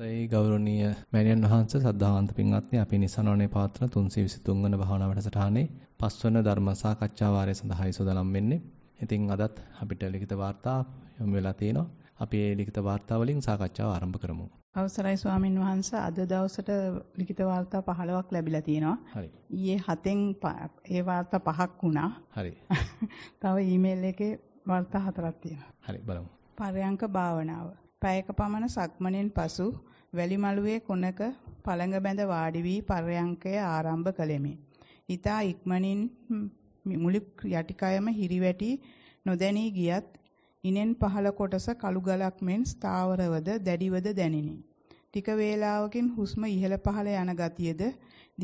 දෛ ගෞරවනීය මෑණියන් වහන්සේ සද්ධාන්ත පින්වත්නි අපි නිසනෝනේ පාත්‍ර 323 වන භාවනා වැඩසටහනේ පස්වන ධර්ම සාකච්ඡා වාරය සඳහායි සූදානම් වෙන්නේ. ඉතින් අදත් අපිට ලිඛිත වාර්තා යොමු වෙලා තිනවා. අපි මේ ලිඛිත වාර්තා වලින් සාකච්ඡාව ආරම්භ කරමු. අවසරයි ස්වාමින් වහන්සේ අද දවසට ලිඛිත වාර්තා 15ක් ලැබිලා තිනවා. හරි. ඊයේ 7න් ඒ වාර්තා 5ක් වුණා. හරි. තව ඊමේල් එකේ වාර්තා 4ක් තියෙනවා. හරි බලමු. පරයන්ක භාවනාව පැයක පමණ සක්මණෙන් පසු වැලිමලුවේ කොනක පළඟ බැඳ වාඩි වී පර්යංකය ආරම්භ කළෙමි. ඊතා ඉක්මනින් මුළු යටිකයම හිරිවැටි නොදැනී ගියත් ඉනෙන් පහළ කොටස කළු ගලක් මෙන් ස්ථාවරවද දැඩිවද දැනිනි. ටික වේලාවකින් හුස්ම ඉහළ පහළ යන ගතියද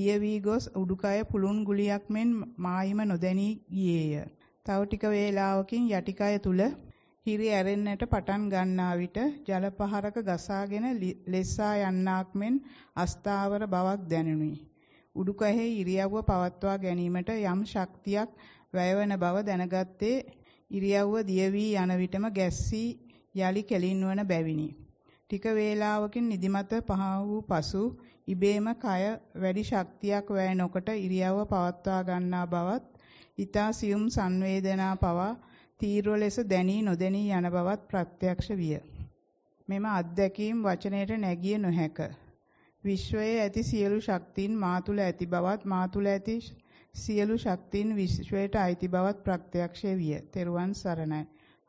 දිය වී ගොස් උඩුකය පුළුන් ගුලියක් මෙන් මායිම නොදැනී ගියේය. තව ටික වේලාවකින් යටිකය තුල හිරි ඇරෙන්නට පටන් ගන්නා විට ජල පහරක ගසාගෙන lessා යන්නාක් මෙන් අස්ථාවර බවක් දැනුනි. උඩුකයෙහි ඉරියව්ව පවත්වා ගැනීමට යම් ශක්තියක් වැයවන බව දැනගත්තේ ඉරියව්ව දිය වී යන විටම ගැස්සී යලි කෙලින්වන බැවිනි. ටික වේලාවකින් නිදිමත පහ වූ පසු ඉබේම කය වැඩි ශක්තියක් වැය නොකොට ඉරියව්ව පවත්වා ගන්නා බවත් ඊතා සියුම් සංවේදනා පවා තීරව ලෙස දැනී නොදැනී යන බවත් ප්‍රත්‍යක්ෂ විය. මෙම අත්දැකීම් වචනයට නැගිය නොහැක. විශ්වයේ ඇති සියලු ශක්තියින් මා තුල ඇති බවත් මා තුල ඇති සියලු ශක්තියින් විශ්වයට අයිති බවත් ප්‍රත්‍යක්ෂ විය. තෙරුවන් සරණයි.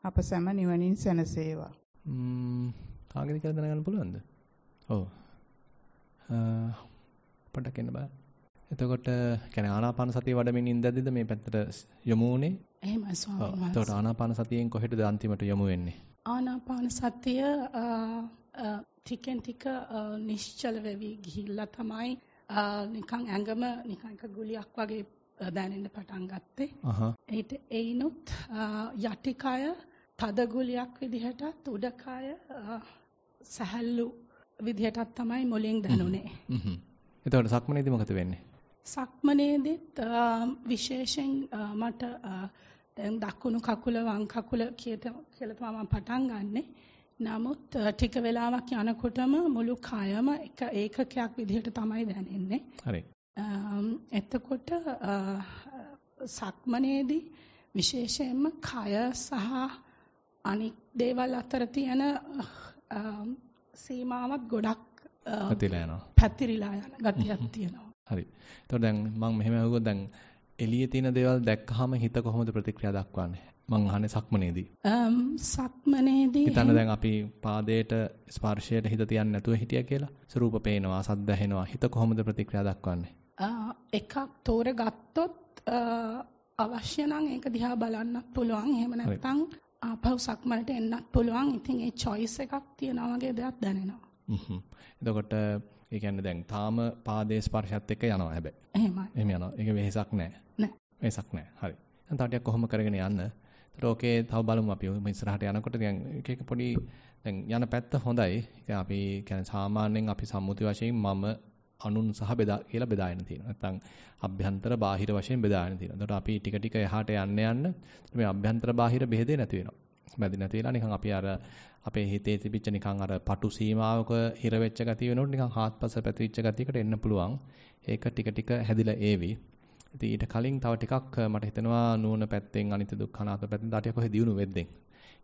අප සැම නිවනින් සැනසේවා. ම්ම් කාගෙද කියලා දැනගන්න පුළුවන්ද? ඔව්. පටකෙන්න බෑ. එතකොට يعني ආනාපාන සතිය වඩමින් ඉඳද්දිද මේ පැත්තට යොමු වුනේ? එහෙමයි ස්වාමීන් වහන්සේ. එතකොට ආනාපාන සතියෙන් කොහෙටද අන්තිමට යමු වෙන්නේ? ආනාපාන සතිය ටිකෙන් ටික නිශ්චල වෙවි ගිහිල්ලා තමයි නිකන් ඇඟම නිකන් එක ගුලියක් වගේ දැනෙන්න පටන් ගත්තේ. ඊට එයිනුත් යටිකය තද ගුලියක් විදිහටත් උඩකය සැහැල්ලු විදිහටත් තමයි මුලින් දැනුනේ. එතකොට සක්මනේදී මොකද වෙන්නේ? සක්මනේදීත් විශේෂයෙන් මට දැන් දකුණු කකුල වම් කකුල කියලා මම පටන් ගන්නෙ. නමුත් ටික වෙලාවක් යනකොටම මුළු කයම එක ඒකකයක් විදිහට තමයි දැනෙන්නේ. හරි. එතකොට සක්මනේදී විශේෂයෙන්ම කය සහ අනික් දේවල් අතර තියෙන සීමාවත් ගොඩක් පැතිරලා යනවා. පැතිරිලා යන ගතියක් තියෙනවා. හරි. එතකොට දැන් මම මෙහෙම අහුවොත් දැන් එළියේ තියෙන දේවල් දැක්කහම හිත කොහොමද ප්‍රතික්‍රියා දක්වන්නේ? මං අහන්නේ සක්මනේදී. අම් um, සක්මනේදී හිතන්න දැන් අපි පාදයට ස්පර්ශයට හිත තියන්නේ නැතුව හිටියා කියලා. ස්වરૂප පේනවා, සද්ද ඇහෙනවා. හිත කොහොමද ප්‍රතික්‍රියා දක්වන්නේ? Uh, එකක් තෝරගත්තොත් uh, අවශ්‍ය නම් ඒක දිහා බලන්නත් පුළුවන්. එහෙම නැත්නම් ආපහු සක්මනට එන්නත් පුළුවන්. ඉතින් ඒ choice එකක් තියනවා වගේ දෙයක් දැනෙනවා. හ්ම්. එතකොට ඒ කියන්නේ දැන් තාම පාදයේ ස්පර්ශයත් එක්ක යනවා හැබැයි. එහෙමයි. එහෙම යනවා. ඒක වෙහසක් නෑ. නෑ. වෙහසක් නෑ. හරි. දැන් තව ටිකක් කොහොම කරගෙන යන්න. ඒතර ඕකේ තව බලමු අපි ඉස්සරහට යනකොට දැන් එක එක පොඩි දැන් යන පැත්ත හොඳයි. ඒ අපි කියන්නේ සාමාන්‍යයෙන් අපි සම්මුති වශයෙන් මම අනුන් සහ බෙදා කියලා බෙදාගෙන තියෙනවා. නැත්නම් අභ්‍යන්තර බාහිර වශයෙන් බෙදාගෙන තියෙනවා. එතකොට අපි ටික ටික එහාට යන්න යන්න මේ අභ්‍යන්තර බාහිර බෙහෙදේ නැති වෙනවා. මැදි නැති වෙලා නිකන් අපි අර අපේ හිතේ තිබිච්ච නිකන් අර පටු සීමාවක හිර වෙච්ච ගතිය වෙනකොට නිකන් හාත්පස පැතිරිච්ච ගතියකට එන්න පුළුවන්. ඒක ටික ටික හැදිලා ඒවි. ඉතින් ඊට කලින් තව ටිකක් මට හිතෙනවා නූන පැත්තෙන් අනිත දුක් අනාත පැත්තෙන් තාටිය කොහේ දියුණු වෙද්දෙන්.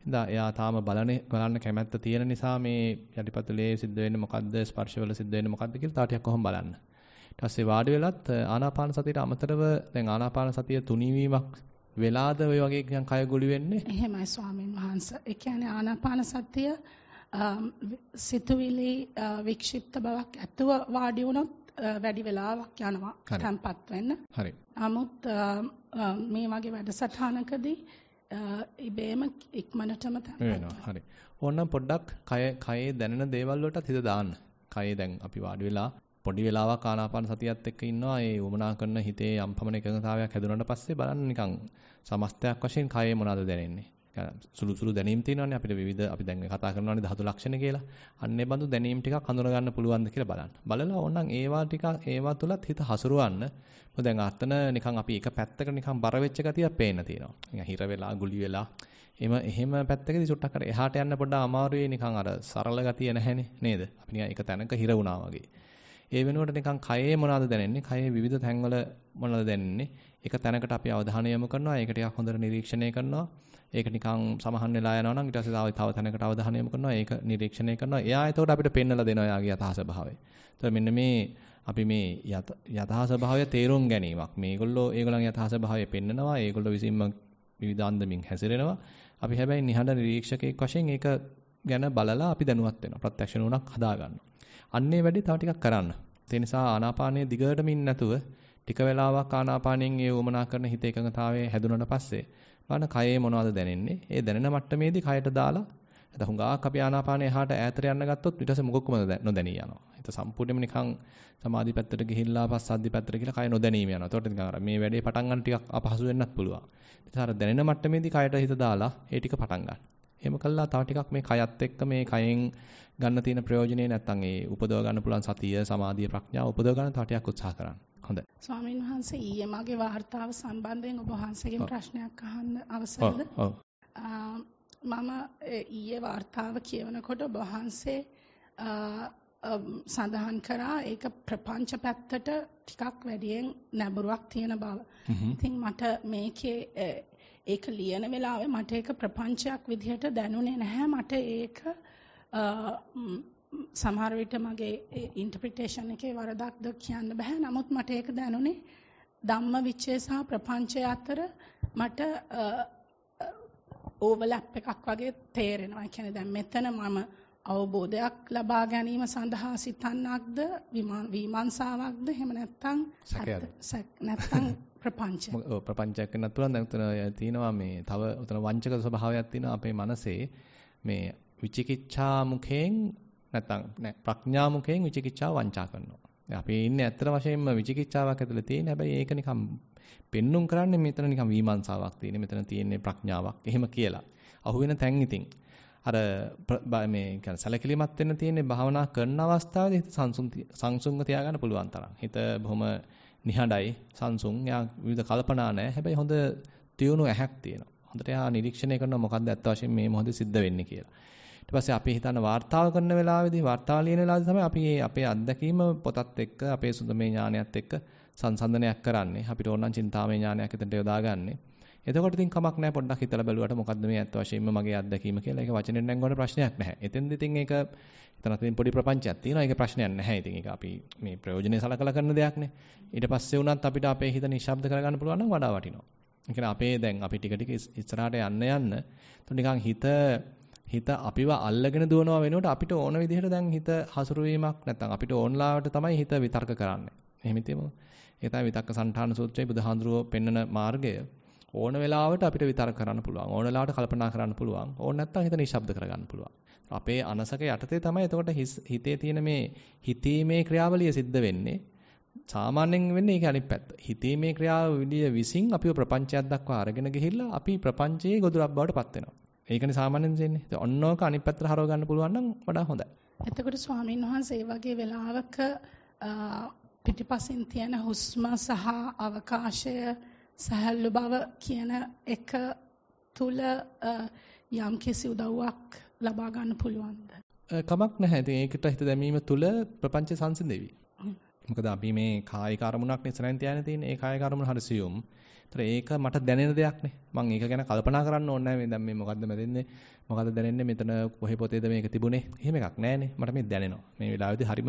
ඉතින් එයා තාම බලන බලන්න කැමැත්ත තියෙන නිසා මේ යටිපතුලේ සිද්ධ වෙන්නේ මොකද්ද ස්පර්ශවල සිද්ධ වෙන්නේ මොකද්ද කියලා තාටියක් කොහොම බලන්න. ඊට පස්සේ වාඩි වෙලත් ආනාපාන සතියට අමතරව දැන් ආනාපාන සතිය තුනී වීමක් වෙලාද ඔය වගේ නිකන් කය ගොළු වෙන්නේ? එහෙමයි ස්වාමින් වහන්සේ. ඒ කියන්නේ ආනාපාන සතිය සිතුවිලි වික්ෂිප්ත බවක් ඇතුව වාඩි වුණොත් වැඩි වෙලාවක් යනවා තැම්පත් වෙන්න. හරි. නමුත් මේ වගේ වැඩසටහනකදී ඉබේම ඉක්මනටම තැම්පත් හරි. ඕනනම් පොඩ්ඩක් කය කයේ දැනෙන දේවල් වලටත් හිත දාන්න. කයේ දැන් අපි වාඩි වෙලා පොඩි වෙලාවක් ආනාපාන සතියත් එක්ක ඉන්නවා ඒ වමනා කරන හිතේ යම් පමණ එකඟතාවයක් හැදුනට පස්සේ බලන්න නිකන් සමස්තයක් වශයෙන් කයේ මොනවද දැනෙන්නේ? සුළු සුළු දැනීම් තියෙනවානේ අපිට විවිධ අපි දැන් කතා කරනවානේ ධාතු ලක්ෂණ කියලා. අන්න ඒ බඳු දැනීම් ටිකක් හඳුන ගන්න පුළුවන්ද කියලා බලන්න. බලලා ඕනනම් ඒවා ටිකක් ඒවා තුලත් හිත හසුරවන්න. මොකද දැන් අතන නිකන් අපි එක පැත්තකට නිකන් බර වෙච්ච ගතියක් පේන්න තියෙනවා. නිකන් හිර වෙලා ගුලි වෙලා එහෙම එහෙම පැත්තකදී සුට්ටක් අර එහාට යන්න පොඩ්ඩක් අමාරුයි නිකන් අර සරල ගතිය නැහැනේ නේද? අපි නිකන් එක තැනක හිර වුණා වගේ. ඒ වෙනුවට නිකන් කයේ මොනවාද දැනෙන්නේ? කයේ විවිධ තැන්වල මොනවාද දැනෙන්නේ? ඒක තැනකට අපි අවධානය යොමු කරනවා. ඒක ටිකක් හොඳට නිරීක්ෂණය කරනවා. ඒක නිකන් සමහන් වෙලා යනවා නම් ඊට පස්සේ ආයෙ තව තැනකට අවධානය යොමු කරනවා. ඒක නිරීක්ෂණය කරනවා. එයා එතකොට අපිට පෙන්වලා දෙනවා යාගේ යථා ස්වභාවය. එතකොට මෙන්න මේ අපි මේ යථා ස්වභාවය තේරුම් ගැනීමක්. මේගොල්ලෝ ඒගොල්ලන් යථා ස්වභාවය පෙන්නනවා. ඒගොල්ලෝ විසින්ම විවිධ අන්දමින් හැසිරෙනවා. අපි හැබැයි නිහඬ නිරීක්ෂකයෙක් වශයෙන් ඒක ගැන බලලා අපි දැනුවත් වෙනවා. ප්‍රත්‍යක්ෂ නුවණක් හදා ගන්නවා. අන්නේ වැඩේ තව ටිකක් කරන්න. ඒ නිසා ආනාපානයේ දිගටම ඉන්න නැතුව ටික වෙලාවක් ආනාපානයෙන් ඒ වමනා කරන හිත එකඟතාවයේ හැදුනට පස්සේ බලන්න කයේ මොනවද දැනෙන්නේ? ඒ දැනෙන මට්ටමේදී කයට දාලා නැත්නම් හුඟාක් අපි ආනාපානය එහාට ඈතට යන්න ගත්තොත් ඊට පස්සේ මොකක්ම නොදැනී යනවා. ඒක සම්පූර්ණයෙන්ම නිකන් සමාධි පැත්තට ගිහිල්ලා පස්සද්ධි පැත්තට කියලා කය නොදැනීම යනවා. ඒකට නිකන් අර මේ වැඩේ පටන් ගන්න ටිකක් අපහසු වෙන්නත් පුළුවන්. ඒ නිසා අර දැනෙන මට්ටමේදී කයට හිත දාලා ඒ ටික පටන් ගන්න. එහෙම කළා තව ටිකක් මේ කයත් එක්ක මේ කයෙන් ගන්න තියෙන ප්‍රයෝජනේ නැත්තම් ඒ උපදව ගන්න පුළුවන් සතිය, සමාධිය, ප්‍රඥාව උපදව ගන්න තාටියක් උත්සාහ කරන්න. හොඳයි. ස්වාමීන් වහන්සේ ඊයේ මගේ වார்த்தාව සම්බන්ධයෙන් ඔබ වහන්සේගෙන් ප්‍රශ්නයක් අහන්න අවසරද? ඔව්. මම ඊයේ වார்த்தාව කියවනකොට ඔබ වහන්සේ සඳහන් කරා ඒක ප්‍රපංච පැත්තට ටිකක් වැඩියෙන් නැඹුරුවක් තියෙන බව. ඉතින් මට මේකේ ඒක ලියන වෙලාවේ මට ඒක ප්‍රපංචයක් විදිහට දැනුනේ නැහැ මට ඒක සමහර විට මගේ ඉන්ටර්ප්‍රිටේෂන් එකේ වරදක්ද කියන්න බෑ නමුත් මට ඒක දැනුනේ ධම්මවිචේ සහ ප්‍රපංචය අතර මට ඕවර්ලැප් එකක් වගේ තේරෙනවා. ඒ කියන්නේ දැන් මෙතන මම අවබෝධයක් ලබා ගැනීම සඳහා සිතන්නක්ද විමර්ශාවක්ද එහෙම නැත්නම් නැත්නම් ප්‍රපංච. ප්‍රපංචයක් වෙන්නත් පුළුවන්. දැන් උතන තියෙනවා මේ තව උතන වංචක ස්වභාවයක් තියෙනවා අපේ මනසේ මේ විචිකිච්ඡා මුඛයෙන් නැත්නම් නෑ ප්‍රඥා මුඛයෙන් විචිකිච්ඡා වංචා කරනවා. අපි ඉන්නේ ඇත්තට වශයෙන්ම විචිකිච්ඡාවක් ඇතුළේ තියෙන හැබැයි ඒක නිකම් පෙන්눔 කරන්නේ මෙතන නිකම් විමර්ශාවක් තියෙන මෙතන තියෙන්නේ ප්‍රඥාවක් එහෙම කියලා. අහු වෙන තැන් ඉතින් අර මේ කියන්නේ සැලකිලිමත් වෙන්න තියෙන්නේ භාවනා කරන අවස්ථාවේදී හිත සංසුන් සංසුන්ව තියාගන්න පුළුවන් තරම්. හිත බොහොම නිහඬයි, සංසුන්. එයා විවිධ කල්පනා නැහැ. හැබැයි හොඳ තියුණු ඇහක් තියෙනවා. හොඳට එයා නිරීක්ෂණය කරන මොකක්ද ඇත්ත වශයෙන් මේ මොහොතේ සිද්ධ වෙන්නේ කියලා. ඊට පස්සේ අපි හිතන වාර්තාව කරන වෙලාවේදී වාර්තාව ලියන වෙලාවේදී තමයි අපි මේ අපේ අත්දැකීම පොතත් එක්ක අපේ සුදමේ ඥානයත් එක්ක සංසන්දනයක් කරන්නේ. අපිට ඕනනම් චින්තාමය ඥානයක් එතනට යොදාගන්නේ. එතකොට ඉතින් කමක් නැහැ පොඩ්ඩක් හිතලා බලුවාට මොකද්ද මේ ඇත්ත වශයෙන්ම මගේ අත්දැකීම කියලා. ඒක වචනෙන් නැංගුවට ප්‍රශ්නයක් නැහැ. එතෙන්ද ඉතින් ඒක එතනත් ඉතින් පොඩි ප්‍රපංචයක් තියෙනවා. ඒක ප්‍රශ්නයක් නැහැ. ඉතින් ඒක අපි මේ ප්‍රයෝජනේ සලකලා කරන දෙයක්නේ. ඊට පස්සේ වුණත් අපිට අපේ හිත නිශ්ශබ්ද කරගන්න පුළුවන් නම් වඩා වටිනවා. ඒ කියන්නේ අපේ දැන් අපි ටික ටික ඉස්සරහට යන්න යන්න එතකොට නිකන් හිත හිත අපිව අල්ලගෙන දුවනවා වෙනුවට අපිට ඕන විදිහට දැන් හිත හසුරුවීමක් නැත්නම් අපිට ඕන්ලාවට තමයි හිත විතර්ක කරන්නේ. එහෙම හිතෙමු. ඒ තමයි විතක්ක සංඨාන සූත්‍රයේ බුදුහාඳුරුව පෙන්වන මාර්ගය. ඕන වෙලාවට අපිට විතර්ක කරන්න පුළුවන්. ඕන වෙලාවට කල්පනා කරන්න පුළුවන්. ඕන නැත්තම් හිත නිශ්ශබ්ද කරගන්න පුළුවන්. අපේ අනසක යටතේ තමයි එතකොට හිතේ තියෙන මේ හිතීමේ ක්‍රියාවලිය සිද්ධ වෙන්නේ. සාමාන්‍යයෙන් වෙන්නේ ඒක අනිත් පැත්ත. හිතීමේ ක්‍රියාවලිය විසින් අපිව ප්‍රපංචයක් දක්වා අරගෙන ගිහිල්ලා අපි ප්‍රපංචයේ ගොදුරක් බවට පත් වෙනවා. ඒකනේ සාමාන්‍යයෙන් වෙන්නේ. ඒ ඔන්නෝක අනිත් පැත්තට හරව ගන්න පුළුවන් නම් වඩා හොඳයි. එතකොට ස්වාමීන් වහන්සේ වගේ වෙලාවක පිටිපසින් තියෙන හුස්ම සහ අවකාශය සහැල්ලු බව කියන එක තුල යම්කිසි උදව්වක් ලබා ගන්න පුළුවන්ද? කමක් නැහැ. ඉතින් ඒකට හිත දැමීම තුල ප්‍රපංච සංසිඳෙවි. මොකද අපි මේ කායික අරමුණක් නිසරෙන් තියාගෙන තියෙන ඒ කායික අරමුණ හරිසියුම්. ඒතර ඒක මට දැනෙන දෙයක්නේ. මම ඒක ගැන කල්පනා කරන්න ඕනේ නැහැ. මේ දැන් මේ මොකද්ද මැදෙන්නේ? මොකද්ද දැනෙන්නේ? මෙතන කොහේ පොතේද මේක තිබුණේ? එහෙම එකක් නැහැනේ. මට මේ දැනෙනවා. මේ වෙලාවේදී හරිම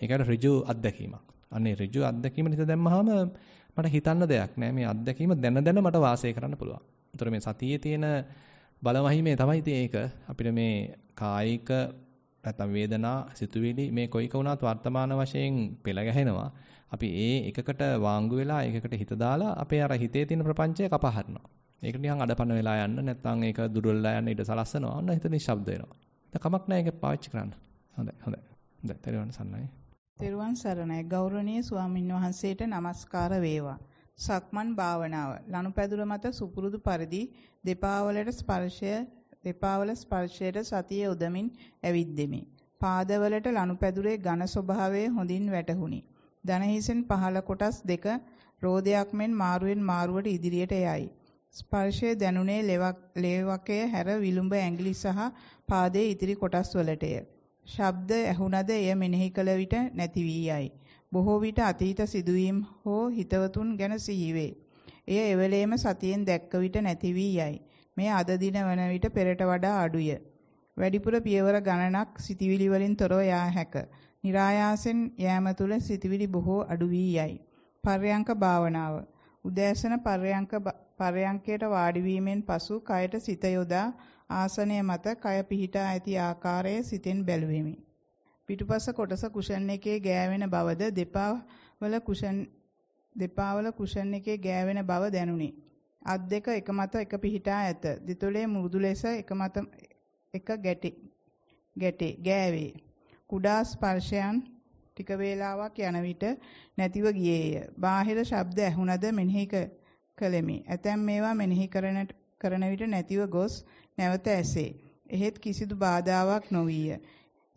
ඒකට ඍජු අත්දැකීමක්. අනේ ඍජු අත්දැකීම හිත දැම්මහම මට හිතන්න දෙයක් නෑ මේ අත්දැකීම දැන දැන මට වාසය කරන්න පුළුවන්. ඒතර මේ සතියේ තියෙන බලවහිමේ තමයි ඉතින් ඒක අපිට මේ කායික නැත්නම් වේදනා සිතුවිලි මේ කොයික වුණත් වර්තමාන වශයෙන් පෙළ ගැහෙනවා. අපි ඒ එකකට වාංගු වෙලා එකකට හිත දාලා අපේ අර හිතේ තියෙන ප්‍රපංචය කපහරිනවා. ඒක නිකන් අඩපණ වෙලා යන්න නැත්නම් ඒක දුර්වලලා යන්න ඉඩ සලස්සනවා. අන්න හිත නිශ්ශබ්ද වෙනවා. දැන් කමක් නැහැ ඒක පාවිච්චි කරන්න. හොඳයි හොඳයි. දැන් තේරුවන් සන්නයි. තෙරුවන් සරණයි ගෞරවනීය ස්වාමින් වහන්සේට নমස්කාර වේවා. සක්මන් භාවනාව. ලනුපැදුර මත සුපුරුදු පරිදි දෙපා වලට ස්පර්ශය දෙපා වල ස්පර්ශයට සතිය යොදමින් ඇවිද්දෙමි. පාදවලට ලනුපැදුරේ ඝන ස්වභාවය හොඳින් වැටහුණි. දන හිසෙන් පහළ කොටස් දෙක රෝදයක් මෙන් මාරුවෙන් මාරුවට ඉදිරියට යයි. ස්පර්ශය දැනුනේ ලේවකයේ හැර විලුඹ ඇඟිලි සහ පාදයේ ඉතිරි කොටස් වලටය. ශබ්ද ඇහුණද එය මෙනෙහි කළ විට නැති වී යයි. බොහෝ විට අතීත සිදුවීම් හෝ හිතවතුන් ගැන සිහිවේ. එය එවලේම සතියෙන් දැක්ක විට නැති වී යයි. මේ අද දින වන විට පෙරට වඩා අඩුය. වැඩිපුර පියවර ගණනක් සිතිවිලි වලින් තොරව යා හැක. નિરાයාසෙන් යෑම තුල සිතිවිලි බොහෝ අඩු වී යයි. පර්යංක භාවනාව. උදෑසන පර්යංක පර්යංකයට වාඩි වීමෙන් පසු කයට සිත යොදා ආසනය මත කය පිහිටා ඇති ආකාරය සිතෙන් බැලුවෙමි. පිටුපස කොටස කුෂන් එකේ ගෑවෙන බවද දෙපා වල කුෂන් දෙපා වල කුෂන් එකේ ගෑවෙන බව දැනුනි. අත් දෙක එක මත එක පිහිටා ඇත. දෙතොලේ මෘදු ලෙස එක මත එක ගැටේ ගැටේ ගෑවේ. කුඩා ස්පර්ශයන් ටික වේලාවක් යන විට නැතිව ගියේය. බාහිර ශබ්ද ඇහුණද මෙනෙහි කළෙමි. ඇතැම් මේවා මෙනෙහි කරන කරන විට නැතිව ගොස් නැවත ඇසේ. එහෙත් කිසිදු බාධාවක් නොවිය.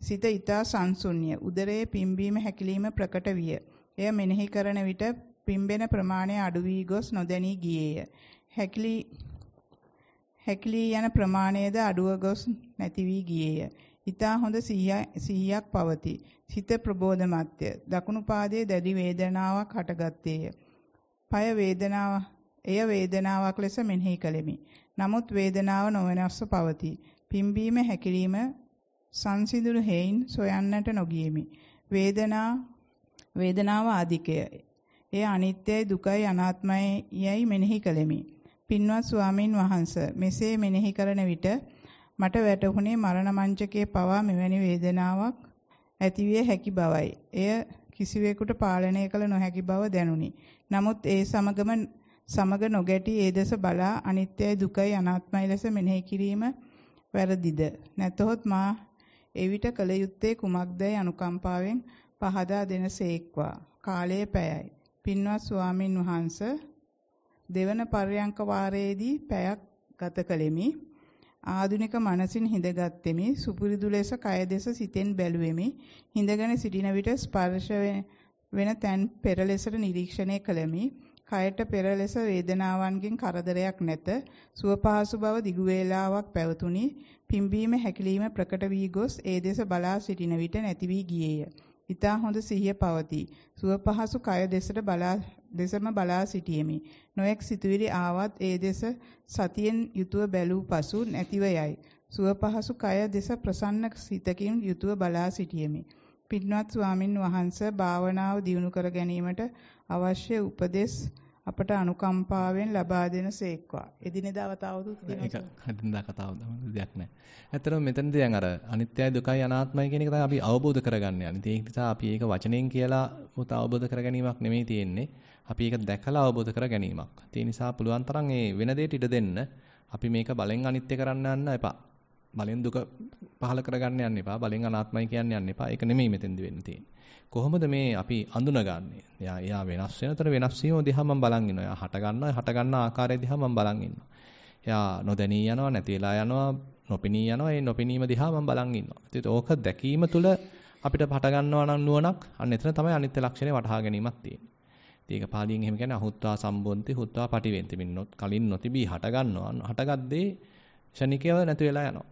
සිත ඊතා සංසුන්්‍ය. උදරයේ පිම්බීම හැකිලිම ප්‍රකට විය. එය මෙනෙහි කරන විට පිම්බෙන ප්‍රමාණය අඩු වී ගොස් නොදැනී ගියේය. හැකිලි හැකිලි යන ප්‍රමාණයද අඩුව ගොස් නැති වී ගියේය. ඊතා හොඳ 100ක් පවති. සිත ප්‍රබෝධමත්ය. දකුණු පාදයේ දැඩි වේදනාවක් හටගත්තේය. পায় වේදනාව එය වේදනාවක් ලෙස මෙනෙහි කළෙමි. නමුත් වේදනාව නොවෙනස්ව පවතී. පිම්බීම හැකිලිම සංසිඳුරු හේයින් සොයන්නට නොගියෙමි. වේදනා වේදනාව ආධිකය. එය අනිත්‍යයි දුකයි අනාත්මයි යයි මෙනෙහි කළෙමි. පින්වත් ස්වාමින් වහන්සේ මෙසේ මෙනෙහි කරන විට මට වැටහුණේ මරණ මංචකයේ පවා මෙවැනි වේදනාවක් ඇතිවිය හැකි බවයි. එය කිසිවෙකුට පාලනය කළ නොහැකි බව දැනුනි. නමුත් ඒ සමගම සමග නොගැටි ඒ දෙස බලා අනිත්‍යයි දුකයි අනාත්මයි ලෙස මෙනෙහි කිරීම වැරදිද? නැතහොත් මා එවිට කල යුත්තේ කුමක්දයි අනුකම්පාවෙන් පහදා දෙනසේක්වා. කාලය පැයයි. පින්වත් ස්වාමින් වහන්සේ දෙවන පර්යංක වාරයේදී පැයක් ගත කළෙමි. ආධුනික මනසින් හිඳගත්ෙමි. සුපුරිදු ලෙස කය දෙස සිතෙන් බැලුවෙමි. හිඳගෙන සිටින විට ස්පර්ශ වෙන තැන් පෙරලෙසට නිරීක්ෂණය කළෙමි. කයට පෙර ලෙස වේදනාවන්ගෙන් කරදරයක් නැත. සුවපහසු බව දිගු වේලාවක් පැවතුණි. පිම්බීම හැකිලිම ප්‍රකට වී ගොස් ඒ දෙස බලා සිටින විට නැති වී ගියේය. ඊතා හොඳ සිහිය පවතී. සුවපහසු කය දෙසට බලා දෙසම බලා සිටියෙමි. නොඑක් සිතුවිලි ආවත් ඒ දෙස සතියෙන් යුතුව බැලූ පසු නැතිව යයි. සුවපහසු කය දෙස ප්‍රසන්න සිතකින් යුතුව බලා සිටියෙමි. පින්වත් ස්වාමින් වහන්සේ භාවනාව දියුණු කර ගැනීමට අවශ්‍ය උපදෙස් අපට අනුකම්පාවෙන් ලබා දෙන සේක්වා. එදිනෙදා වතාවතුත් තියෙනවා. එදිනෙදා කතාව දෙයක් නැහැ. ඇත්තටම මෙතනදී දැන් අර අනිත්‍යයි දුකයි අනාත්මයි කියන එක තමයි අපි අවබෝධ කරගන්න යන්නේ. ඒක නිසා අපි ඒක වචනෙන් කියලා මොකද අවබෝධ කරගැනීමක් නෙමෙයි තියෙන්නේ. අපි ඒක දැකලා අවබෝධ කරගැනීමක්. ඒ නිසා පුළුවන් තරම් මේ වෙන දෙයට ඉඩ දෙන්න අපි මේක බලෙන් අනිත්‍ය කරන්න යන්න එපා. බලෙන් දුක පහල කරගන්න යන්න එපා. බලෙන් අනාත්මයි කියන්න යන්න එපා. ඒක නෙමෙයි මෙතෙන්දී වෙන්නේ තියෙන්නේ. කොහොමද මේ අපි අඳුනගන්නේ? එයා එයා වෙනස් වෙනතර වෙනස් වීම දිහා මම බලන් ඉනවා. එයා හට ගන්නවා, හට ගන්න ආකාරය දිහා මම බලන් ඉනවා. එයා නොදැනී යනවා, නැති වෙලා යනවා, නොපිනී යනවා. ඒ නොපිනීම දිහා මම බලන් ඉනවා. ඒත් ඕක දැකීම තුළ අපිට හට ගන්නවා නම් නුවණක් අන්න එතන තමයි අනිත්‍ය ලක්ෂණය වටහා ගැනීමක් තියෙන්නේ. ඒක පාලියෙන් එහෙම කියන්නේ අහුත්වා සම්බොන්ති, හුත්වා පටිවෙන්ති. මින්නොත් කලින් නොතිබී හට ගන්නවා. හටගද්දී ෂණිකව නැති වෙලා යනවා.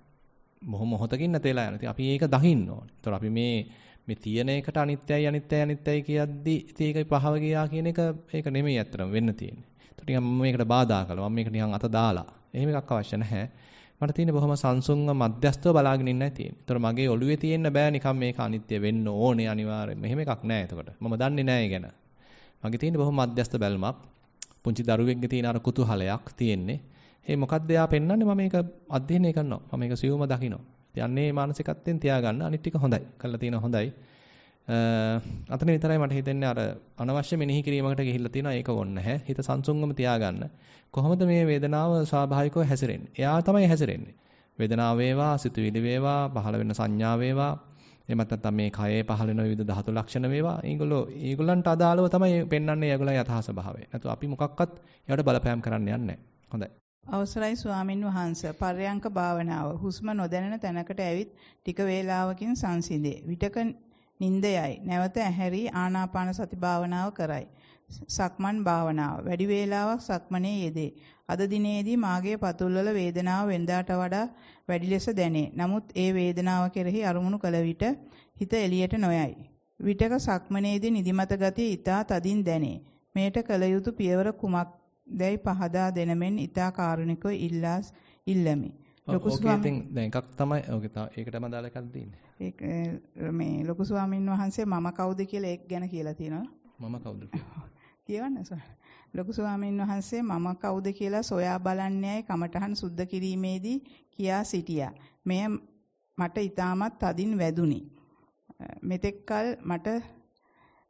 මොහො මොහොතකින් නැති වෙලා යනවා. ඉතින් අපි ඒක දකින්න ඕනේ. ඒතකොට අපි මේ මේ තියෙන එකට අනිත්‍යයි අනිත්‍යයි අනිත්‍යයි කියද්දි ඉතින් ඒක පහව ගියා කියන එක ඒක නෙමෙයි අත්‍තරම වෙන්න තියෙන්නේ. ඒත් ටිකක් මම මේකට බාධා කළා. මම මේක නිකන් අත දාලා. එහෙම එකක් අවශ්‍ය නැහැ. මට තියෙන්නේ බොහොම සංසුන්ව මධ්‍යස්තව බලාගෙන ඉන්නයි තියෙන්නේ. ඒතර මගේ ඔළුවේ තියෙන්න බෑ නිකන් මේක අනිත්‍ය වෙන්න ඕනේ අනිවාර්යයෙන්. මෙහෙම එකක් නැහැ එතකොට. මම දන්නේ නැහැ ගැන. මගේ තියෙන්නේ බොහොම මධ්‍යස්ත බැල්මක්. පුංචි දරුවෙක්ගේ තියෙන අර කුතුහලයක් තියෙන්නේ. ඒ මොකද්ද යා පෙන්වන්නේ මම මේක අධ්‍යයනය කරනවා. මම මේක සියුම දකිනවා. යන්නේ මානසිකත්වයෙන් තියාගන්න අනිත් ටික හොඳයි. කරලා තියෙන හොඳයි. අතන විතරයි මට හිතෙන්නේ අර අනවශ්‍ය මෙනෙහි කිරීමකට ගිහිල්ලා තියෙනවා ඒක ඕනේ නැහැ. හිත සංසුන්වම තියාගන්න. කොහොමද මේ වේදනාව ස්වාභාවිකව හැසිරෙන්නේ? එයා තමයි හැසිරෙන්නේ. වේදනාව වේවා, සිතුවිලි වේවා, පහළ වෙන සංඥා වේවා, එමත් නැත්නම් මේ කයේ පහළ වෙන විවිධ ධාතු ලක්ෂණ වේවා. ඒගොල්ලෝ ඒගොල්ලන්ට අදාළව තමයි පෙන්වන්නේ ඒගොල්ලන්ගේ යථා ස්වභාවය. නැතු අපි මොකක්වත් ඒවට බලපෑම් කරන්න යන්නේ නැහැ. හොඳයි. අවසරයි ස්වාමින් වහන්ස පර්යංක භාවනාව හුස්ම නොදැනෙන තැනකට ඇවිත් ටික වේලාවකින් සංසිඳේ විටක නිින්ද යයි නැවත ඇහැරි ආනාපාන සති භාවනාව කරයි සක්මන් භාවනාව වැඩි වේලාවක් සක්මනේ යෙදේ අද දිනේදී මාගේ පතුල්වල වේදනාව වෙනදාට වඩා වැඩි ලෙස දැනේ නමුත් ඒ වේදනාව කෙරෙහි අරමුණු කළ විට හිත එළියට නොයයි විටක සක්මනේදී නිදිමත ගතිය ඊතා තදින් දැනේ මේට කල යුතු පියවර කුමක්ද දැයි පහදා දෙන මෙන් ඊතා කාරුණිකව ඉල්ලා ඉල්ලමි. ලොකු ස්වාමීන් දැන් එකක් තමයි ඕකේ තව ඒකටම අදාළ එකක් දෙන්නේ. ඒක මේ ලොකු ස්වාමින් වහන්සේ මම කවුද කියලා ඒක ගැන කියලා තියෙනවා. මම කවුද කියලා. කියවන්න ස්වාමීන්. ලොකු ස්වාමීන් වහන්සේ මම කවුද කියලා සොයා බලන්නේයි කමඨහන් සුද්ධ කිරීමේදී කියා සිටියා. මෙය මට ඊටමත් තදින් වැදුනි. මෙතෙක්කල් මට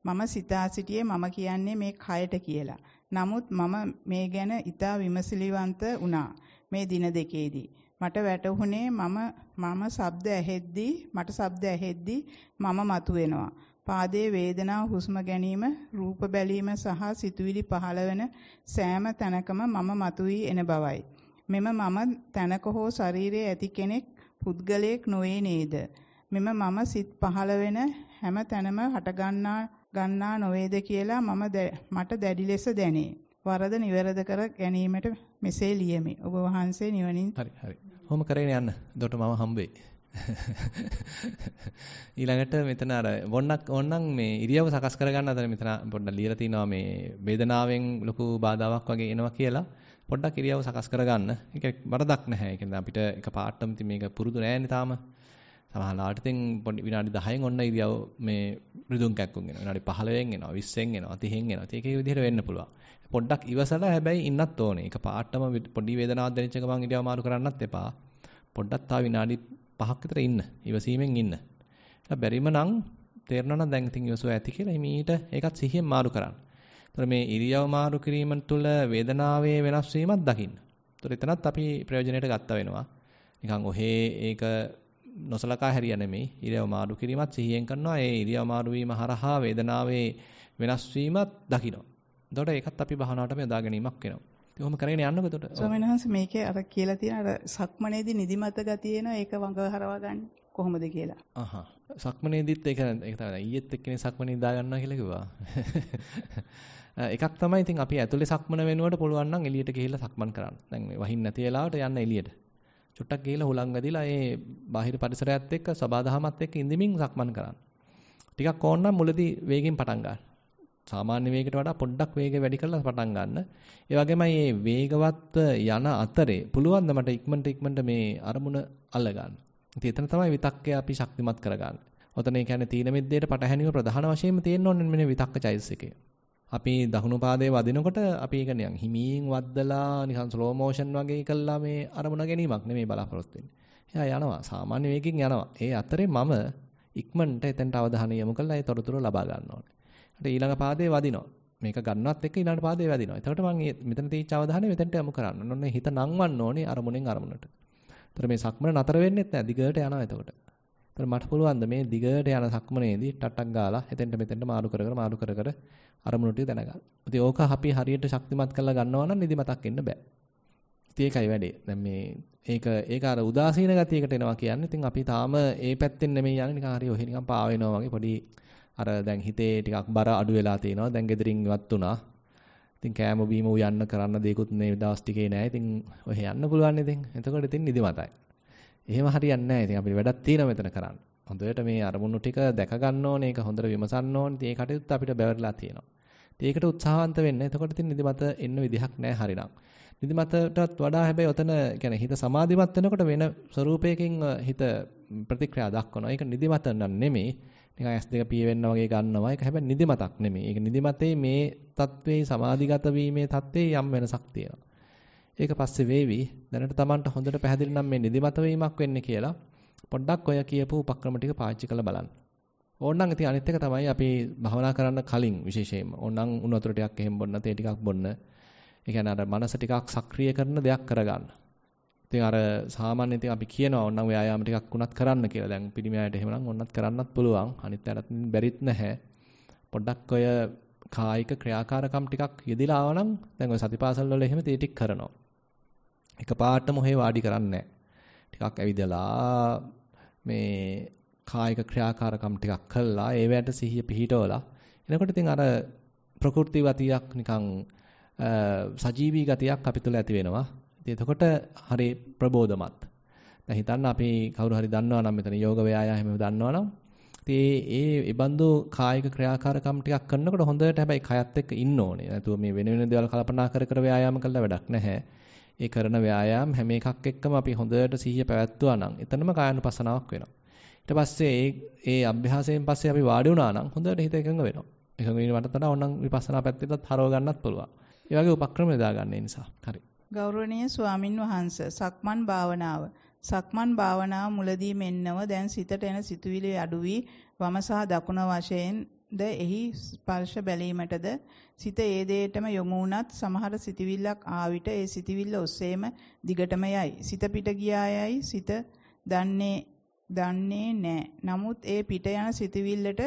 මම සිතා සිටියේ මම කියන්නේ මේ කයට කියලා. නමුත් මම මේ ගැන ඉතා විමසිලිවන්ත වුණා මේ දින දෙකේදී. මට වැටහුණේ මම මම ශබ්ද ඇහෙද්දී මට ශබ්ද ඇහෙද්දී මම මතුවෙනවා. පාදයේ වේදනාව හුස්ම ගැනීම රූප බැලීම සහ සිතුවිලි පහළවන සෑම තැනකම මම මතුවී එන බවයි මෙම මම තැනක හෝ ශරීරයේ ඇති කෙනෙක් පුද්ගලයෙක් නොවේ නේද මෙම මම සිත් පහළවෙන හැම තැනම හටගන්නා ගන්නා නොවේද කියලා මම මට දැඩි ලෙස දැනේ. වරද නිවැරද කර ගැනීමට මෙසේ ලියමි. ඔබ වහන්සේ නිවනින් හරි හරි. කොහොම කරගෙන යන්න. එතකොට මම හම්බෙයි. ඊළඟට මෙතන අර වොන්නක් ඕන්නම් මේ ඉරියව් සකස් කරගන්න අතර මෙතන පොඩ්ඩක් ලියලා තිනවා මේ වේදනාවෙන් ලොකු බාධාවක් වගේ එනවා කියලා පොඩ්ඩක් ඉරියව් සකස් කරගන්න. ඒක වරදක් නැහැ. ඒ කියන්නේ අපිට එක පාටම ඉතින් මේක පුරුදු නෑනේ තාම. සමහරවිට ඉතින් පොඩි විනාඩි 10න් ඔන්න ඉරියව් මේ රිදුම් කැක්කුම් එනවා. විනාඩි 15න් එනවා, 20න් එනවා, 30න් එනවා. ඒකේ විදිහට වෙන්න පුළුවන්. පොඩ්ඩක් ඉවසලා හැබැයි ඉන්නත් ඕනේ. ඒක පාටම පොඩි වේදනාවක් දැනෙච්ච ගමන් ඉරියව් මාරු කරන්නත් එපා. පොඩ්ඩක් තා විනාඩි 5ක් විතර ඉන්න. ඉවසීමෙන් ඉන්න. බැරිම නම් තේරෙනවා නම් දැන් ඉතින් ඉවසුව ඇති කියලා හිමීට ඒකත් සිහියෙන් මාරු කරන්න. ඒතර මේ ඉරියව් මාරු කිරීම තුළ වේදනාවේ වෙනස් වීමක් දකින්න. ඒතර එතනත් අපි ප්‍රයෝජනෙට ගත්තා වෙනවා. නිකන් ඔහේ ඒක නොසලකා හැරිය නෙමෙයි ඉරියව් මාරු කිරීමත් සිහියෙන් කරනවා ඒ ඉරියව් මාරු වීම හරහා වේදනාවේ වෙනස් වීමත් දකිනවා එතකොට ඒකත් අපි භාවනාවට යොදා ගැනීමක් වෙනවා ඉතින් ඔහොම කරගෙන යන්නකො එතකොට ස්වාමීන් වහන්සේ මේකේ අර කියලා තියෙන අර සක්මනේදී නිදිමත ගතිය එන ඒක වඟ හරවා ගන්න කොහොමද කියලා අහහ සක්මනේදීත් ඒක ඒක තමයි ඊයේත් එක්කනේ සක්මනේ දා ගන්නවා කියලා කිව්වා එකක් තමයි ඉතින් අපි ඇතුලේ සක්මන වෙනුවට පුළුවන් නම් එළියට ගිහිල්ලා සක්මන් කරන්න දැන් මේ වහින් නැති වෙලාවට යන්න එළියට චුට්ටක් ගිහලා හුලං වැදිලා ඒ බාහිර පරිසරයත් එක්ක සබාධහමත් එක්ක ඉඳිමින් සක්මන් කරන්න. ටිකක් ඕන නම් මුලදී වේගෙන් පටන් ගන්න. සාමාන්‍ය වේගයට වඩා පොඩ්ඩක් වේගය වැඩි කරලා පටන් ගන්න. ඒ වගේම මේ වේගවත් යන අතරේ පුළුවන් ද මට ඉක්මනට ඉක්මනට මේ අරමුණ අල්ල ගන්න. ඉතින් එතන තමයි විතක්කය අපි ශක්තිමත් කරගන්නේ. ඔතන ඒ කියන්නේ තීන මිද්දේට පටහැනිව ප්‍රධාන වශයෙන්ම තියෙන්න ඕනේ මෙන්න විතක්ක චෛස් එකේ. අපි දකුණු පාදයේ වදිනකොට අපි ඒක නිකන් හිමීන් වද්දලා නිකන් ස්ලෝ මෝෂන් වගේ කළා මේ අරමුණ ගැනීමක් නෙමෙයි බලාපොරොත්තු වෙන්නේ. එයා යනවා සාමාන්‍ය වේගයෙන් යනවා. ඒ අතරේ මම ඉක්මනට එතනට අවධානය යොමු කරලා ඒ තොරතුරු ලබා ගන්න ඕනේ. ඊට ඊළඟ පාදයේ වදිනවා. මේක ගන්නවත් එක්ක ඊළඟ පාදයේ වදිනවා. එතකොට මම මෙතන තීච්ච අවධානය මෙතනට යොමු කරන්න ඕනේ. හිත නංවන්න ඕනේ අරමුණෙන් අරමුණට. ඒතර මේ සක්මන නතර වෙන්නෙත් නැහැ. දිගට යනවා එතකොට. ඒතර මට පුළුවන් මේ දිගට යන සක්මනේදී ටටක් ගාලා එතෙන්ට මෙතෙන්ට මාරු කර කර මාරු කර කර අරමුණු ටික දැනගන්න. ඉතින් ඕක අපි හරියට ශක්තිමත් කරලා ගන්නවා නම් නිදිමතක් එන්න බෑ. ඉතින් ඒකයි වැඩේ. දැන් මේ ඒක ඒක අර උදාසීන ගතියකට එනවා කියන්නේ. ඉතින් අපි තාම ඒ පැත්තෙන් නෙමෙයි යන්නේ නිකන් හරි ඔහෙ නිකන් පාවෙනවා වගේ පොඩි අර දැන් හිතේ ටිකක් බර අඩු වෙලා තියෙනවා. දැන් ගෙදරින් ඉවත් වුණා. ඉතින් කෑම බීම උයන්න කරන්න දෙයක්වත් මේ දවස් ටිකේ නෑ. ඉතින් ඔහෙ යන්න පුළුවන් ඉතින්. එතකොට ඉතින් නිදිමතයි. එහෙම හරියන්නේ නැහැ. ඉතින් අපිට වැඩක් තියෙනවා මෙතන කරන්න. හොඳට මේ අරමුණු ටික දැක ගන්න ඕනේ. ඒක හොඳට විමසන්න ඕනේ. ඉතින් ඒ කටයුත්ත අපිට බැවරලා තියෙනවා. ඉතින් ඒකට උත්සාහවන්ත වෙන්න. එතකොට ඉතින් නිදිමත එන්න විදිහක් නැහැ හරිනම්. නිදිමතටත් වඩා හැබැයි ඔතන කියන්නේ හිත සමාධිමත් වෙනකොට වෙන ස්වરૂපයකින් හිත ප්‍රතික්‍රියා දක්වනවා. ඒක නිදිමත නම් නෙමෙයි. නිකන් ඇස් දෙක පියවෙන්න වගේ ගන්නවා. ඒක හැබැයි නිදිමතක් නෙමෙයි. ඒක නිදිමතේ මේ தત્වේ සමාධිගත වීමේ தત્වේ යම් වෙනසක් තියෙනවා. ඒක පස්සේ වේවි. දැනට Tamanට හොඳට පැහැදිලි නම් මේ නිදිමත වීමක් වෙන්නේ කියලා පොඩ්ඩක් ඔය කියපු උපක්‍රම ටික පාවිච්චි කරලා බලන්න. ඕනනම් ඉතින් අනිත් එක තමයි අපි භවනා කරන්න කලින් විශේෂයෙන්ම ඕනනම් උණු වතුර ටිකක් එහෙම බොන්න තේ ටිකක් බොන්න ඒ කියන්නේ අර මනස ටිකක් සක්‍රිය කරන දෙයක් කරගන්න. ඉතින් අර සාමාන්‍ය ඉතින් අපි කියනවා ඕනනම් ව්‍යායාම ටිකක් උනත් කරන්න කියලා. දැන් පිළිමි අයට එහෙමනම් ඕනත් කරන්නත් පුළුවන්. අනිත් අයටත් බැරිත් නැහැ. පොඩ්ඩක් ඔය කායික ක්‍රියාකාරකම් ටිකක් යෙදලා ආවනම් දැන් ඔය සතිපාසල් වල එහෙම තේ ටික කරනවා. එකපාරටම ඔහේ වාඩි කරන්නේ ටිකක් ඇවිදලා මේ කායික ක්‍රියාකාරකම් ටිකක් කළා ඒවැට සිහිය පිහිටවලා එනකොට ඉතින් අර ප්‍රകൃති ගතියක් නිකන් සජීවී ගතියක් අපි තුළ ඇති වෙනවා. ඉතින් එතකොට හරි ප්‍රබෝධමත්. දැන් හිතන්න අපි කවුරු හරි දන්නවා නම් මෙතන යෝග ව්‍යායාම එහෙම දන්නවා නම් ඉතින් ඒ ඒ බඳු කායික ක්‍රියාකාරකම් ටිකක් කරනකොට හොඳට හැබැයි කයත් එක්ක ඉන්න ඕනේ. නැතුව මේ වෙන වෙන දේවල් කල්පනා කර කර ව්‍යායාම කළා වැඩක් නැහැ. ඒ කරන ව්‍යායාම් හැම එකක් එක්කම අපි හොඳට සිහිය පැවැත්තුවා නම් එතනම කායानुපසනාවක් වෙනවා. ඊට පස්සේ ඒ ඒ අභ්‍යාසයෙන් පස්සේ අපි වාඩි වුණා නම් හොඳට හිත එකඟ වෙනවා. එකඟ වෙන වට තමයි ඕනම් විපස්සනා පැත්තටත් හරව ගන්නත් පුළුවන්. ඒ වගේ උපක්‍රම යොදා ගන්න නිසා. හරි. ගෞරවනීය ස්වාමින් වහන්සේ සක්මන් භාවනාව සක්මන් භාවනාව මුලදී මෙන්නව දැන් සිතට එන සිතුවිලි අඩු වී වම සහ දකුණ වශයෙන් ද එහි ස්පර්ශ බැලීමටද සිත ඒ දෙයටම යොමු වුණත් සමහර සිතවිල්ලක් ආවිට ඒ සිතවිල්ල ඔස්සේම දිගටම යයි. සිත පිට ගියායයි සිත දන්නේ දන්නේ නැහැ. නමුත් ඒ පිට යන සිතවිල්ලට